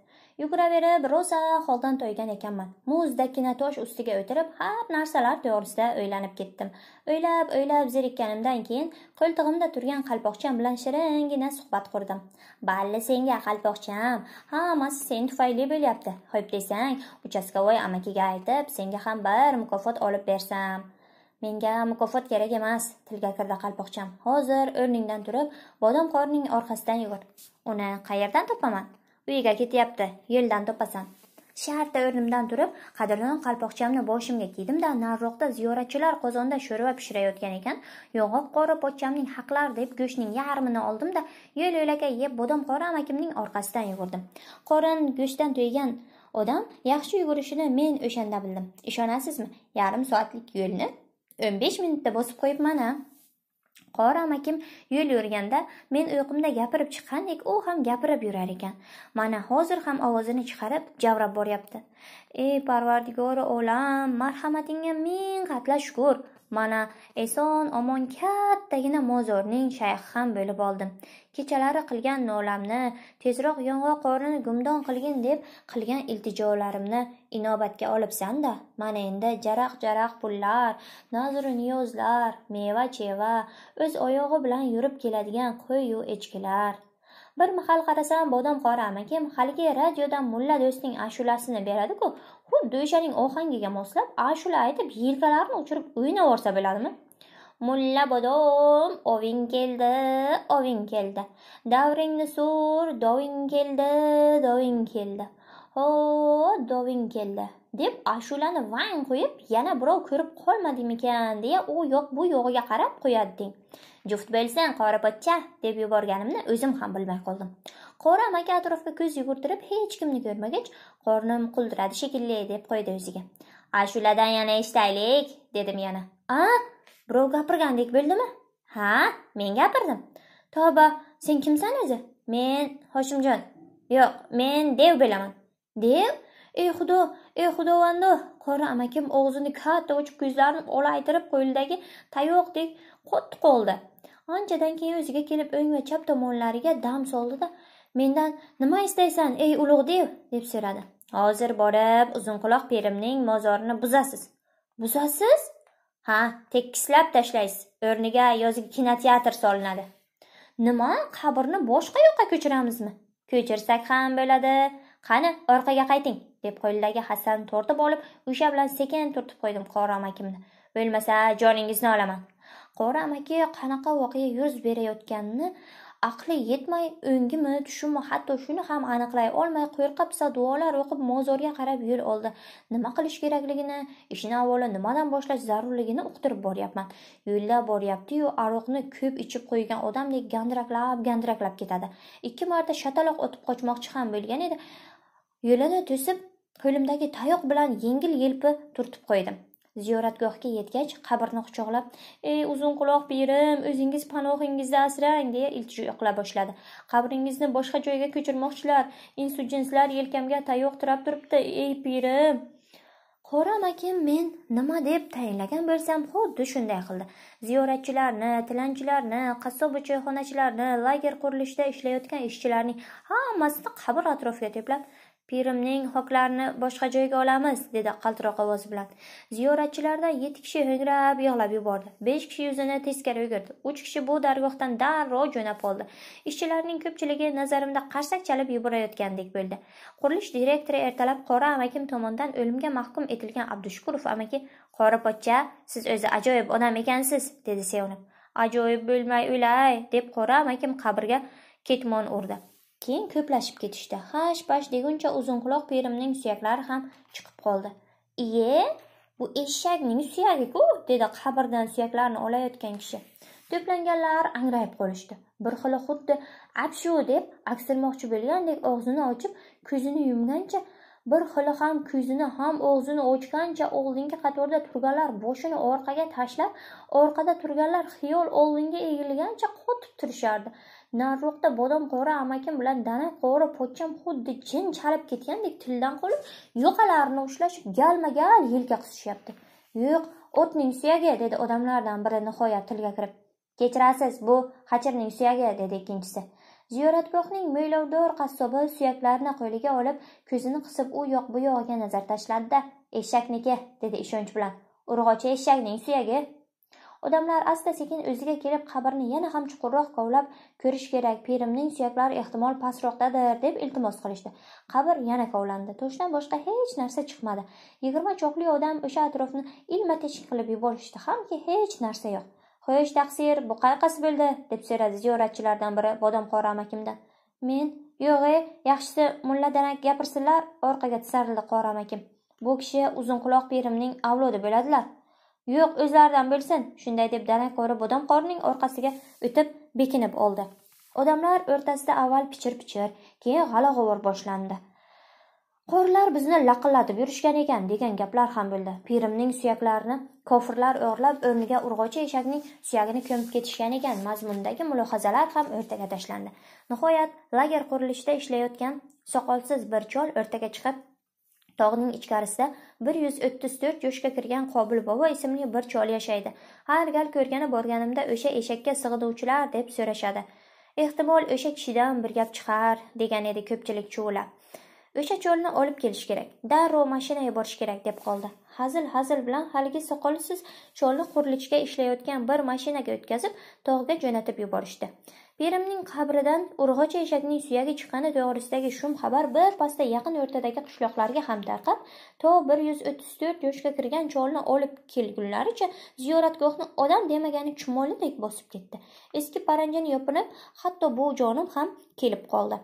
yuguraverib rosa holdan toygan ekanman muzdakkina tosh ustiga o'tirib har narsalar to'g'risida o'ylanib ketdim o'ylab o'ylab zerikkanimdan keyin qo'ltig'imda turgan qalpoqcham bilan shiringina suhbat qurdim balli senga qalpoqcham hammasi sen tufayli bo'lyapti xo'p desang uchastkovoy amakiga aytib senga ham bir mukofot olib bersam menga mukofot kerak emas tilga kirdi qalpoqcham hozir o'rningdan turib bodom qorning orqasidan yugur uni qayerdan topaman uyiga ketyapti yo'ldan topasan shartta o'rnimdan turib qadrdon qalpoqchamni boshimga kiydimda nariroqda ziyoratchilar qozonda sho'rva pishirayotgan ekan yong'oq qora pochchamning haqlar deb go'shtning yarmini oldimda yo'l yo'lakay yeb bodom qora amakimning orqasidan yugurdim qorin go'shtdan to'ygan odam yaxshi yugurishini men o'shanda bildim ishonasizmi yarim soatlik yo'lni 15 minutda bosib qo'yibman a qori amakim yo'l yurganda men uyqumda gapirib chiqqandek u ham gapirib yurar ekan mana hozir ham ovozini chiqarib javrab boryapti ey parvardigori olam marhamatingga ming qatla shukur mana eson omon kattagina mozorning shayxi ham bo'lib oldim kechalari qilgan nolamni tezroq yong'oq qorini gumdon qilgin deb qilgan iltijolarimni inobatga olibsanda mana endi jaraq jaraq pullar nazru niyozlar meva cheva o'z oyog'i bilan yurib keladigan qo'yu echkilar bir mahal qarasam bodom qori amakim haligi radiodan mulla do'stning ashulasini beradiku xuddi o'shaning ohangiga moslab ashula aytib yelkalarini uchirib o'ynavorsa bo'ladimi mulla bodom oving keldi oving keldi davringni sur doving keldi doving keldi ho doving keldi deb ashulani vang qo'yib yana birov ko'rib qolmadimikan deya u yoq bu yog'iga qarab qo'yadi deng juft bo'lsin qori pochcha deb yuborganimni o'zim ham bilmay qoldim qora amaki atrofga ko'z yugurtirib hech kimni ko'rmagach qornim quldiradi shekilli deb qo'ydi o'ziga ashuladan yana eshitaylik dedim yana a birov gapirgandek bo'ldimi ha men gapirdim toba sen kimsan o'zi men hoshimjon yo'q men dev bo'laman dev ey xudo ey xudovando qora amakim og'zini katta ochib ko'zlarini olaytirib qo'lidagi tayoqdek qotdi qoldi anchadan keyin o'ziga kelib o'ng va chap tomonlariga dam soldida mendan nima istaysan ey ulug' dev deb so'radi hozir borib uzunquloq perimning mozorini buzasiz buzasiz ha tekislab tashlaysiz o'rniga yozgi kinoteatr solinadi nima qabrni boshqa yoqqa ko'chiramizmi ko'chirsak ham bo'ladi qani orqaga qayting deb qo'lidagi hassani tortib olib o'sha bilan sekin turtib qo'ydim qori amakimni bo'lmasa joningizni olaman qori amaki qanaqa voqea yuz berayotganini aqli yetmay o'ngimi tushimi hatto shuni ham aniqlay olmay qo'rqa pisa duolar o'qib mozorga qarab yo'l oldi nima qilish kerakligini ishni avvalo nimadan boshlash zarurligini uqtirib boryapman yo'lda boryaptiyu aroqni ko'p ichib qo'ygan odamdek gandiraklab gandiraklab ketadi ikki marta shataloq otib qochmoqchi ham bo'lgan edi yo'lini to'sib qo'limdagi tayoq bilan yengil yelpi turtib qo'ydim ziyoratgohga yetgach qabrni quchoqlab ey uzun quloq pirim o'zingiz panohingizda asrang deya iltijo qila boshladi qabringizni boshqa joyga ko'chirmoqchilar insu jinslar yelkamga tayoq tirab turibdi ey pirim qori amakim men nima deb tayinlagan bo'lsam xuddi shunday qildi ziyoratchilarni tilanchilarni qassob choyxonachilarni lager qurilishida ishlayotgan ishchilarning hammasini qabr atrofiga to'plab pirimning xoklarini boshqa joyga olamiz dedi qaltiroq ovoz bilan ziyoratchilardan yetti kishi ho'ngrab yig'lab yubordi besh kishi yuzini teskari o'girdi uch kishi bu dargohdan darrov jo'nab oldi ishchilarning ko'pchiligi nazarimda qarsak chalib yuborayotgandek bo'ldi qurilish direktori ertalab qora amakim tomonidan o'limga mahkum etilgan abdushukurov amaki qori pochcha siz o'zi ajoyib odam ekansiz dedi sevinib ajoyib bo'lmay o'lay deb qora amakim qabrga ketmon urdi keyin ko'plashib ketishdi hash pash deguncha quloq perimning suyaklari ham chiqib qoldi iye bu eshakning suyagi-ku, dedi qabrdan suyaklarni olayotgan kishi to'planganlar angrayib qolishdi bir xili xuddi apshu deb aksirmoqchi bo'lgandek og'zini ochib ko'zini yumgancha bir xili ham ko'zini ham og'zini ochgancha oldingi qatorda turganlar boshini orqaga tashlab orqada turganlar xiyol oldinga egilgancha qotib turishardi nariroqda qo'ri amakim bilan dana qo'ri pochcham xuddi jin chalib ketgandek tildan qolib yoqalarini ushlashib galma gal yelka qisishyapti yo'q o'tning suyagi dedi odamlardan biri nihoyat tilga kirib kechirasiz bu hachirning suyagi dedi ikkinchisi ziyoratgohning mo'ylovdor qassobi suyaklarni qo'liga olib ko'zini qisib u yoq bu yog'iga nazar tashladida eshakniki dedi ishonch bilan urg'ochi eshakning suyagi odamlar asta sekin o'ziga kelib qabrni yana ham chuqurroq kovlab ko'rish kerak pirimning suyaklari ehtimol pastroqdadir deb iltimos qilishdi qabr yana kovlandi toshdan boshqa hech narsa chiqmadi yigirma choqli odam o'sha atrofni ilma teshik qilib yuborishdi hamki hech narsa yo'q xo'sh taqsir bu qayqasi bo'ldi deb so'radi ziyoratchilardan biri bodomqori amakimdan men e yaxshisi mulladanak gapirsinlar orqaga tisarildi qori amakim bu kishi uzunquloq pirimning avlodi bo'ladilar yo'q o'zlaridan bo'lsin shunday deb darak ko'rib odam qorning orqasiga o'tib bekinib oldi odamlar o'rtasida avval pichir pichir keyin g'ala g'ovur boshlandi qo'rlar bizni laqillatib yurishgan ekan degan gaplar ham bo'ldi pirimning suyaklarini kofirlar o'g'irlab o'rniga urg'ochi eshakning suyagini ko'mib ketishgan ekan mazmundagi mulohazalar ham o'rtaga tashlandi nihoyat lager qurilishida ishlayotgan soqolsiz bir chol o'rtaga chiqib Tog'ning ichkarisida 134 yoshga kirgan Qobil bobo ismli bir chol yashaydi. Har gal ko'rgani borganimda o'sha eshakka sig'iduvchilar deb so'rashadi. Ehtimol o'sha kishidan bir gap chiqar degan edi ko'pchilik chuvlab. O'sha cholni olib kelish kerak. Darrov mashina yuborish kerak deb qoldi. Hazil-hazil bilan haligi soqolsiz cholni qurilishga ishlayotgan bir mashinaga o'tkazib, tog'ga jo'natib yuborishdi. Pirimning qabridan urg'ochi eshakning suyagi chiqqani to'g'risidagi shum xabar bir pasda yaqin o'rtadagi qishloqlarga ham tarqab, to 134 yoshga kirgan cholni olib kelgunlaricha ziyoratgohni odam demagani chumolidek bosib ketdi. Eski paranjani yopinib, hatto bu jonim ham kelib qoldi.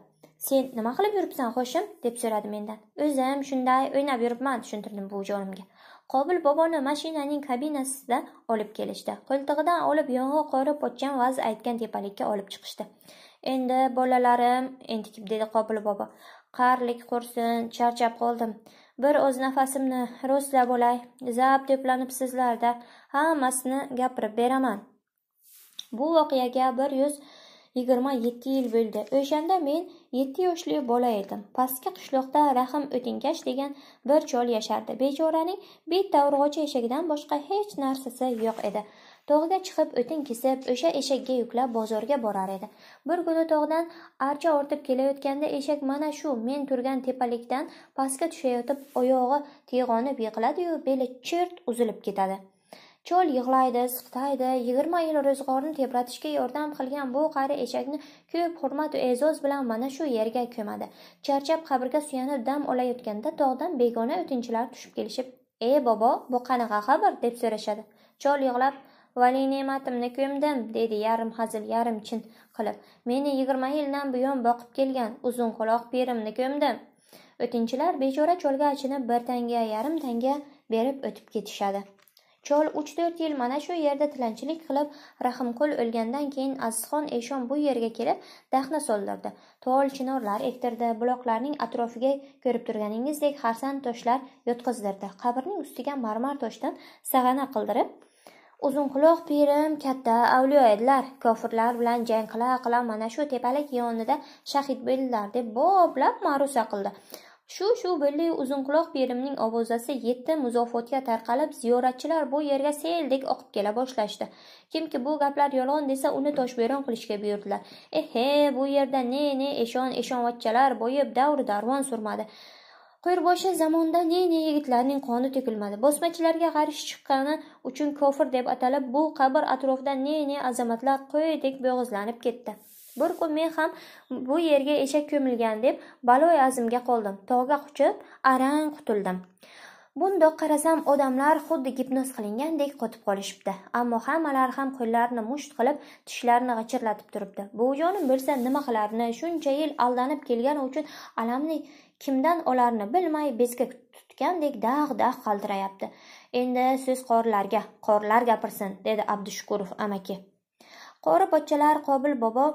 Sen nima qilib yuribsan, xoshim, deb so'radi mendan. O'zim shunday o'ynab yuribman, tushuntirdim bu jonimga. qobil boboni mashinaning kabinasida olib kelishdi qo'ltig'idan olib yog'i qora pochcham vaz aytgan tepalikka olib chiqishdi endi bolalarim entikib dedi qobil bobo qarlik qursin charchab qoldim bir o'z nafasimni rostlab olay zab to'planibsizlarda hammasini gapirib beraman bu voqeaga bir yuz yigirma yetti yil bo'ldi o'shanda men yetti yoshli bola edim pastki qishloqda rahim o'tingash degan bir chol yashardi bechoraning bitta urg'ochi eshagidan boshqa hech narsasi yo'q edi tog'ga chiqib o'tin kesib o'sha eshakka yuklab bozorga borar edi bir kuni tog'dan archa ortib kelayotganda eshak mana shu men turgan tepalikdan pastga tushayotib oyog'i tiyg'onib yiqiladiyu beli chirt uzilib ketadi Chol yig'laydi, siqtaydi, 20 yil ro'zg'orni tebratishga yordam qilgan bu qari eshakni ko'p hurmat va e'zoz bilan mana shu yerga ko'madi. Charchab qabrga suyanib dam olayotganda tog'dan begona o'tinchilar tushib kelishib, "E bobo, bu qanaqa xabar?" deb so'rashadi. Chol yig'lab, "Vali ne'matimni ko'mdim", dedi yarim hazil, yarim chin qilib. "Meni 20 yildan buyon boqib kelgan uzun quloq pirimni ko'mdim." O'tinchilar bechora cholga achinib bir tanga, yarim tanga berib o'tib ketishadi. chol uch to'rt yil mana shu yerda tilanchilik qilib rahimqul o'lgandan keyin azizxon eshon bu yerga kelib dahna soldirdi tol chinorlar ektirdi buloqlarning atrofiga ko'rib turganingizdek xarsan toshlar yotqizdirdi qabrning ustiga marmar toshdan sag'ana qildirib uzunquloq pirim katta avliyo edilar kofirlar bilan jang qila qila mana shu tepalik yonida shahid bo'ldilar deb boplab ma'ruza qildi Shu-shu billi uzunquloq berimning ovozasi yetti muzofotga tarqalib, ziyoratchilar bu yerga seldek oqib kela boshlashdi. Kimki bu gaplar yolg'on desa, uni beron qilishga buyurdilar. Ehe, bu yerda ne ne eshon eshonvachchalar boyib davr darvon surmadi. Qo'yirboshi zamonda ne-ne yigitlarning qoni to'kilmadi. Bosmachilarga g'arish chiqqani uchun kofir deb atalib, bu qabr atrofida ne-ne azamatlar qo'ydek bo'g'izlanib ketdi. bir kun men ham bu yerga eshak ko'milgan deb baloy azimga qoldim tog'ga quchib arang qutuldim bundoq qarasam odamlar xuddi gipnoz qilingandek qotib qolishibdi ammo hammalari ham qo'llarini musht qilib tishlarini g'ichirlatib turibdi buvijonim bilsa nima qilarini shuncha yil aldanib kelgani uchun alamni kimdan olarini bilmay bezka tutgandek dag' dag' qaltirayapti endi so'z qorilarga qorilar gapirsin dedi abdushukurov amaki qori pochchalar qobil bobo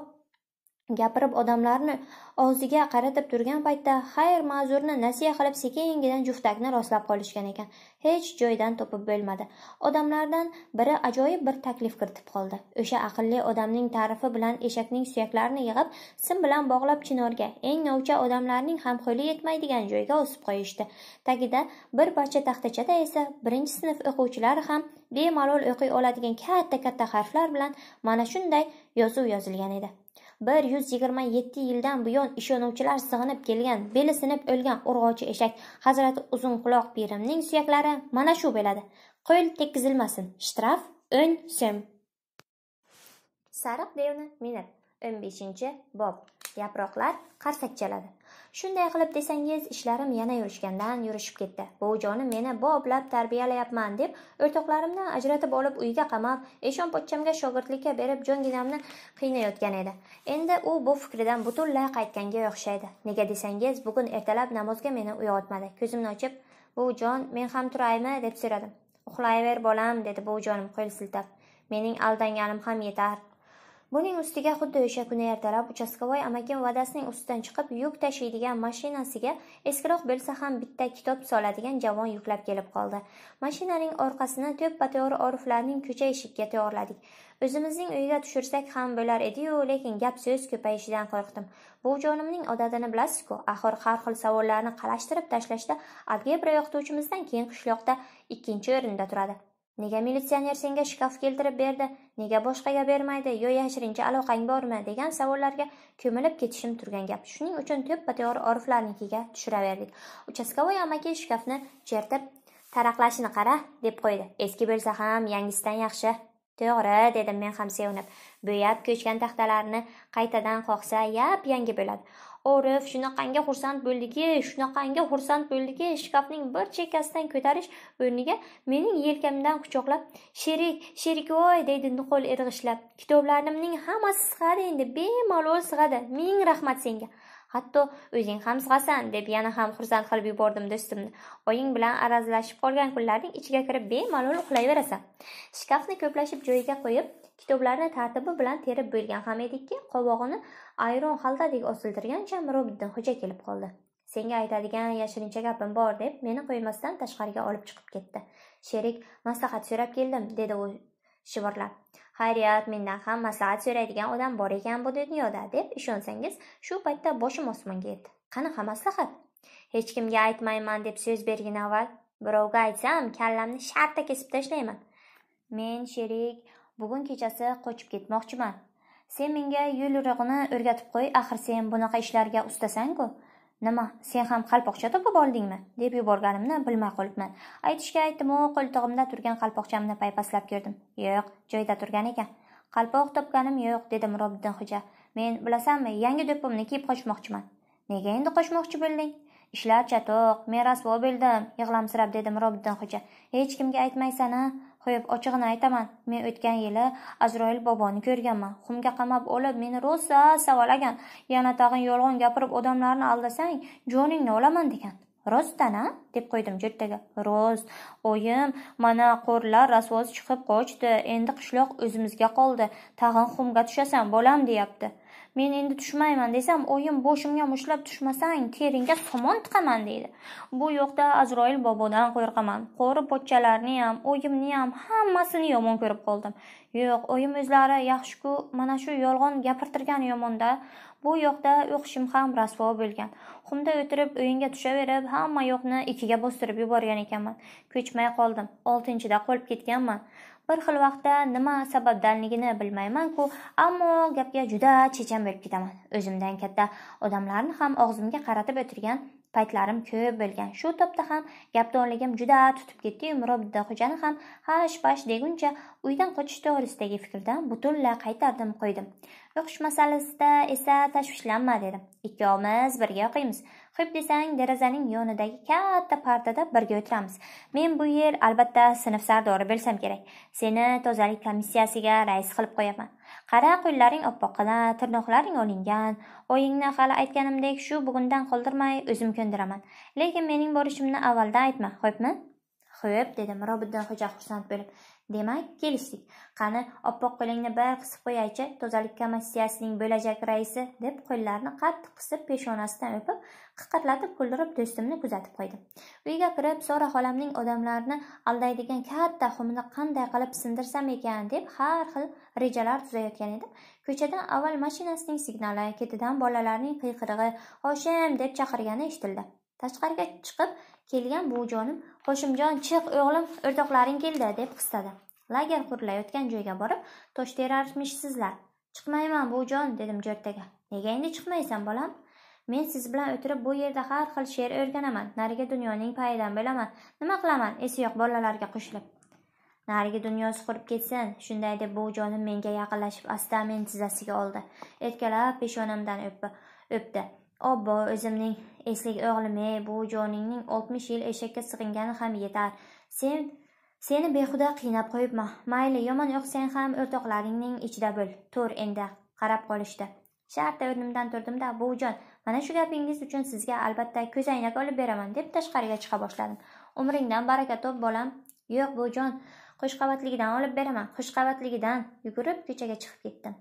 gapirib odamlarni og'ziga qaratib turgan paytda xayr ma'zurni nasiya qilib sekingina juftakni rostlab qolishgan ekan hech joydan topib bo'lmadi odamlardan biri ajoyib bir taklif kiritib qoldi o'sha aqlli odamning ta'rifi bilan eshakning suyaklarini yig'ib sim bilan bog'lab chinorga eng novcha odamlarning ham qo'li yetmaydigan joyga osib qo'yishdi tagida bir parcha taxtachada esa birinchi sinf o'quvchilari ham bemalol o'qiy oladigan katta katta harflar bilan mana shunday yozuv yozilgan edi bir yuz yigirma yetti yildan buyon ishonuvchilar sig'inib kelgan beli sinib o'lgan urg'ochi eshak hazrati quloq pirimning suyaklari mana shu bo'ladi qo'l tekkizilmasin shtraf o'n so'm sariq devni minib o'n beshinchi bob yaproqlar qarsak chaladi shunday qilib desangiz ishlarim yana yurishgandan yurishib ketdi buvijonim meni boblab tarbiyalayapman deb o'rtoqlarimdan ajratib olib uyga qamab eshon pochchamga shogirdlikka berib jo'nginamni qiynayotgan edi endi u bu fikridan butunlay qaytganga o'xshaydi nega desangiz bugun ertalab namozga meni uyg'otmadi ko'zimni ochib buvijon men ham turaymi deb so'radim uxlayver bolam dedi buvijonim qo'l siltab mening aldanganim ham yetar Buning ustiga xuddi o'sha kuni ertalab uchastkovoy amakim vadasining ustidan chiqib yuk tashiydigan mashinasiga eskiroq bo'lsa ham bitta kitob soladigan javon yuklab kelib qoldi. Mashinaning orqasini to'ppa-to'g'ri oriflarning ko'cha eshigiga tayyorladik. O'zimizning uyga tushirsak ham bo'lar edi-yu, lekin gap so'z ko'payishidan qo'rqdim. Bu jonimning odatini bilasiz-ku, axir har xil savollarni qalashtirib tashlashda algebra o'qituvchimizdan keyin qishloqda ikkinchi o'rinda turadi. Nega militsioner senga shkaf keltirib berdi, nega boshqaga bermaydi, yo yashirincha aloqang bormi degan savollarga ko'milib ketishim turgan gap. Shuning uchun to'ppa teor oriflarnikiga tushiraverdik. Uchastkovoy amaki shkafni chertib, taraqlashini qara deb qo'ydi. Eski bo'lsa ham yangisidan yaxshi. To'g'ri, dedim men ham sevinib. Bo'yab ko'chgan taxtalarni qaytadan qoqsa, yap yangi bo'ladi. orif shunaqangi xursand bo'ldiki shunaqangi xursand bo'ldiki shkafning bir chekkasidan ko'tarish o'rniga mening yelkamdan quchoqlab sherik sherik voy deydi nuqul irg'ishlab kitoblarimning hammasi sig'adi endi bemalol sig'adi ming rahmat senga hatto o'zing ham sig'asan deb yana ham xursand qilib yubordim do'stimni oying bilan arazlashib qolgan kunlarning ichiga kirib bemalol uxlayverasan shkafni ko'plashib joyiga qo'yib kitoblarni tartibi bilan terib bo'lgan ham edikki qovog'ini ayron xaltadek osiltirgancha mirobiddin xo'ja kelib qoldi senga aytadigan yashirincha gapim bor deb meni qo'ymasdan tashqariga olib chiqib ketdi sherik maslahat so'rab keldim dedi u shivirlab xayriyat mendan ham maslahat so'raydigan odam bor ekan bu dunyoda deb ishonsangiz shu paytda boshim osmonga yetdi qanaqa maslahat hech kimga aytmayman deb so'z bergin avval birovga aytsam kallamni shartta kesib tashlayman men sherik bugun kechasi qochib ketmoqchiman sen menga yo'l-yo'rig'ini o'rgatib qo'y axir sen bunaqa ishlarga ustasan-ku nima sen ham qalpoqcha topib oldingmi deb yuborganimni bilmay qolibman aytishga aytdimu qo'ltig'imda turgan qalpoqchamni paypaslab ko'rdim yo'q joyida turgan ekan qalpoq topganim yo'q dedi murobiddin xo'ja men bilasanmi yangi do'ppimni kiyib qochmoqchiman nega endi qochmoqchi bo'lding ishlar chatoq men rasvo bo'ldim yig'lamsirab dedi murobiddin xo'ja hech kimga aytmaysan a Qo'yib ochig'ini aytaman, men o'tgan yili Azroil boboni ko'rganman. Xumga qamab olib, meni rosa savolagan. Yana tag'in yolg'on gapirib odamlarni aldasang, joningni olaman degan. rostdan a deb qo'ydim jo'rttaga rost oyim mana qo'rlar rasvoz chiqib qochdi endi qishloq o'zimizga qoldi tag'in xumga tushasan bolam deyapti men endi tushmayman desam oyim boshimga mushlab tushmasang teringga somon tiqaman deydi bu yoqda azroil bobodan qo'rqaman qori pochchalarni ham oyimni ham hammasini yomon ko'rib qoldim yo'q oyim o'zlari yaxshiku mana shu yolg'on gapirtirgan yomonda bu yoqda o'qishim ham rasvo bo'lgan xumda o'tirib o'yinga tushaverib hamma yoqni ikkiga bostirib yuborgan ekanman ko'chmay qoldim oltinchida qolib ketganman bir xil vaqtda nima sababdanligini bilmayman-ku, ammo gapga juda chechan bo'lib ketaman. O'zimdan katta odamlarni ham og'zimga qaratib o'tirgan paytlarim ko'p bo'lgan. Shu topda ham gapdonligim juda tutib ketdi. Muroddaxojani ham hash-pash deguncha uydan qochish to'g'risidagi fikrdan butunlay qaytardim qo'ydim. O'qish masalasida esa tashvishlanma dedim. Ikkovimiz birga o'qiymiz. xo'p desang derazaning yonidagi katta partada birga o'tiramiz men bu yil albatta sinf sardori bo'lsam kerak seni tozalik komissiyasiga rais qilib qo'yaman qara qo'llaring oppoqqina tirnoqlaring olingan oyingni hali aytganimdek shu bugundan qoldirmay o'zim ko'ndiraman lekin mening borishimni avvaldan aytma xo'pmi xo'p dedi mirobiddin xo'ja xursand bo'lib demak kelishdik qani oppoq qo'lingni bir qisib qo'yaychi tozalik komissiyasining bo'lajak raisi deb qo'llarini qattiq qisib peshonasidan o'pib qiqirlatib kuldirib do'stimni kuzatib qo'ydim uyga kirib sora xolamning odamlarni aldaydigan katta xumni qanday qilib sindirsam ekan deb har xil rejalar tuzayotgan edim ko'chadan avval mashinasining signali ketidan bolalarning qiyqirig'i hoshim deb chaqirgani eshitildi tashqariga chiqib kelgan buvijonim qo'shimjon chiq o'g'lim o'rtoqlaring keldi deb qistadi lager qurilayotgan joyga borib tosh terarmishsizlar chiqmayman buvijon dedim jo'rtaga nega endi chiqmaysan bolam men siz bilan o'tirib bu yerda har xil she'r o'rganaman narigi dunyoning payidan bo'laman nima qilaman esi yo'q bolalarga qo'shilib narigi dunyosi qurib ketsin shunday deb buvijonim menga yaqinlashib asta men tizzasiga oldi erkalab peshonamdan o'pdi obbo o'zimning eslik o'g'lim ey bu joningning oltmish yil eshakka sig'ingani ham yetar sen seni behuda qiynab qo'yibman mayli yomon uyoqsang ham o'rtoqlaringning ichida bo'l tur endi qarab qolishdi shartta o'rnimdan turdimda buvijon mana shu gapingiz uchun sizga albatta ko'zoynak olib beraman deb tashqariga chiqa boshladim umringdan baraka top bolam yo'q buvijon qo'shqavatligidan olib beraman qo'shqavatligidan yugurib ko'chaga chiqib ketdim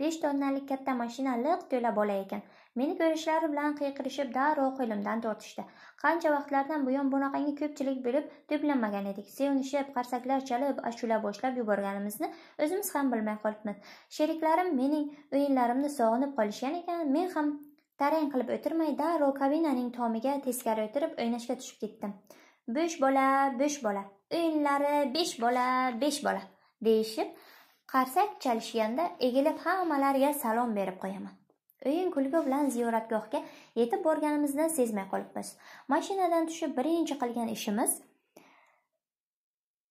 besh tonnalik katta mashina liq to'la bola ekan meni ko'rishlari bilan qiyqirishib darrov qo'limdan tortishdi qancha vaqtlardan buyon bunaqangi ko'pchilik bo'lib to'planmagan edik sevinishib qarsaklar chalib ashula boshlab yuborganimizni o'zimiz ham bilmay qolibmiz sheriklarim mening o'yinlarimni sog'inib qolishgan ekan men ham tarang qilib o'tirmay darrov kabinaning tomiga teskari o'tirib o'ynashga tushib ketdim bo'sh bola bo'sh bola o'yinlari besh bola besh bola deyishib qarsak chalishganda egilib hammalarga salom berib qo'yaman o'yin kulgi bilan ziyoratgohga yetib borganimizni sezmay qolibmiz mashinadan tushib birinchi qilgan ishimiz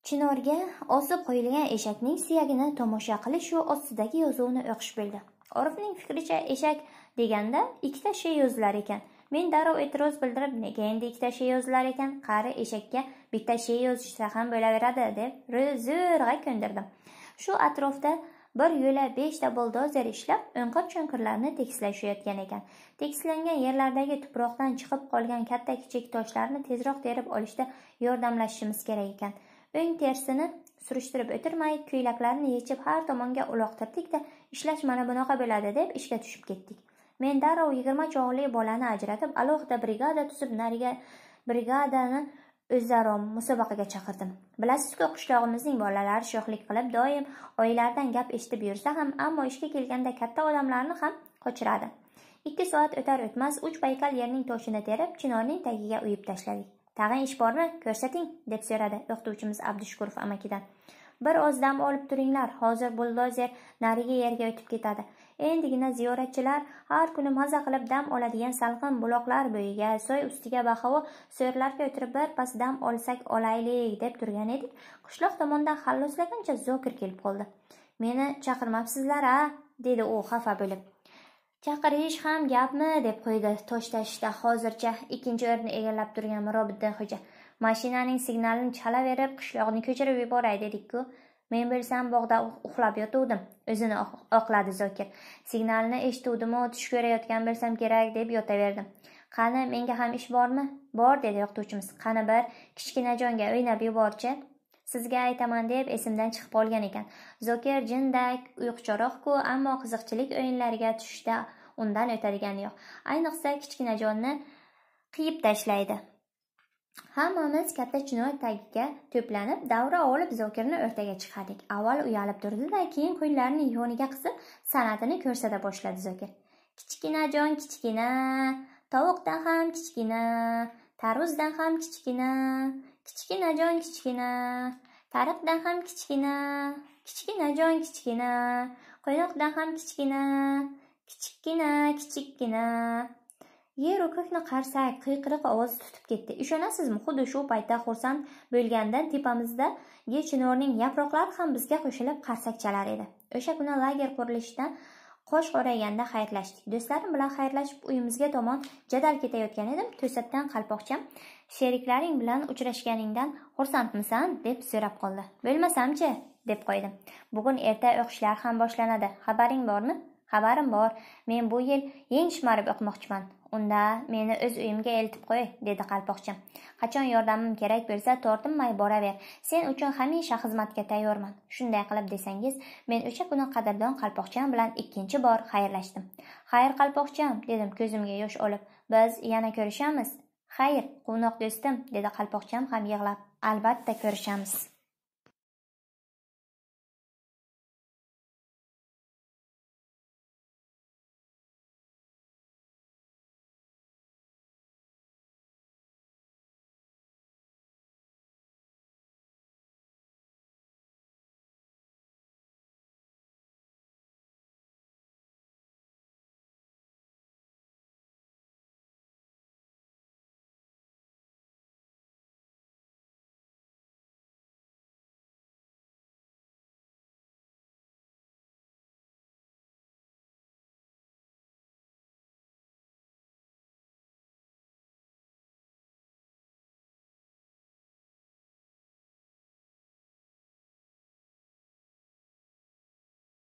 chinorga osib qo'yilgan eshakning suyagini tomosha qilish va ostidagi yozuvni o'qish bo'ldi orifning fikricha eshak deganda ikkita shey yozilar ekan men darrov e'tiroz bildirib nega endi ikkita shey yozilar ekan qari eshakka bitta shey yozishsa ham bo'laveradi deb zo'rg'a ko'ndirdim shu atrofda bir yo'la beshta boldozer ishlab o'nqir cho'nqirlarni tekislashayotgan ekan tekislangan yerlardagi tuproqdan chiqib qolgan katta kichik toshlarni tezroq terib olishda yordamlashishimiz kerak ekan o'ng tersini surishtirib o'tirmay ko'ylaklarni yechib har tomonga uloqtirdikda ishlash mana bunaqa bo'ladi deb ishga tushib ketdik men darrov yigirma chog'li bolani ajratib alohida brigada tuzib nariga brigadani o'zaro musobaqaga chaqirdim bilasizku qishlog'imizning bolalari sho'xlik qilib doim oilalardan gap eshitib yursa ham ammo ishga kelganda katta odamlarni ham qochiradi ikki soat o'tar o'tmas uch baykal yerning toshini terib chinorning tagiga uyib tashladik tag'in ish bormi ko'rsating deb so'radi o'qituvchimiz abdushukurov amakidan bir oz dam olib turinglar hozir buldozer narigi yerga o'tib ketadi endigina ziyoratchilar har kuni maza qilib dam oladigan salqin buloqlar bo'yiga soy ustiga bahavo so'rlarga o'tirib bir pas dam olsak olaylik deb turgan edik qishloq tomondan halloslagancha zokir kelib qoldi meni chaqirmabsizlar a dedi u xafa bo'lib chaqirish ham gapmi deb qo'ydi tosh tashishda hozircha ikkinchi o'rinni egallab turgan mirobiddin xo'ja mashinaning signalini chalaverib qishloqni ko'chirib yuboray dedikku men bilsam bog'da uxlab yotuvdim o'zini oqladi zokir signalni eshituvdimu tush ko'rayotgan bo'lsam kerak deb yotaverdim qani menga ham ish bormi bor dedi o'qituvchimiz qani bir kichkinajonga o'ynab yuborchi sizga aytaman deb esimdan chiqib qolgan ekan zokir jindak uyqchoroq-ku, ammo qiziqchilik o'yinlariga tushishda undan o'tadigani yo'q ayniqsa kichkinajonni qiyib tashlaydi Hammamiz katta chinoy tagiga to'planib, davra olib Zokirni o'rtaga chiqardik. Avval uyalib turdi keyin qo'llarini yoniga qisib, san'atini ko'rsata boshladi Zokir. Kichkina jon, kichkina, tovuqdan ham kichkina, tarvuzdan ham kichkina, kichkina jon, kichkina, tariqdan ham kichkina, kichkina jon, kichkina, qo'yoqdan ham kichkina, kichikkina, kichikkina. yeru ko'kni qarsak qiyqiriq ovozi tutib ketdi ishonasizmi xuddi shu paytda xursand bo'lgandan tepamizdagi chinorning yaproqlari ham bizga qo'shilib qarsak chalar edi o'sha kuni lager qurilishidan qosh qorayganda xayrlashdik do'stlarim bilan xayrlashib uyimizga tomon jadal ketayotgan edim to'satdan qalpoqcham sheriklaring bilan uchrashganingdan xursandmisan deb so'rab qoldi bo'lmasamchi deb qo'ydim bugun erta o'qishlar ham boshlanadi xabaring bormi xabarim bor men bu yil yeng shimarib o'qimoqchiman unda meni o'z uyimga eltib qo'y dedi qalpoqcha qachon yordamim kerak bo'lsa tortinmay boraver sen uchun hamisha xizmatga tayyorman shunday qilib desangiz men o'sha kuni qadrdon qalpoqcham bilan ikkinchi bor xayrlashdim xayr qalpoqcham dedim ko'zimga yosh olib biz yana ko'rishamiz xayr quvnoq do'stim dedi qalpoqcham ham yig'lab albatta ko'rishamiz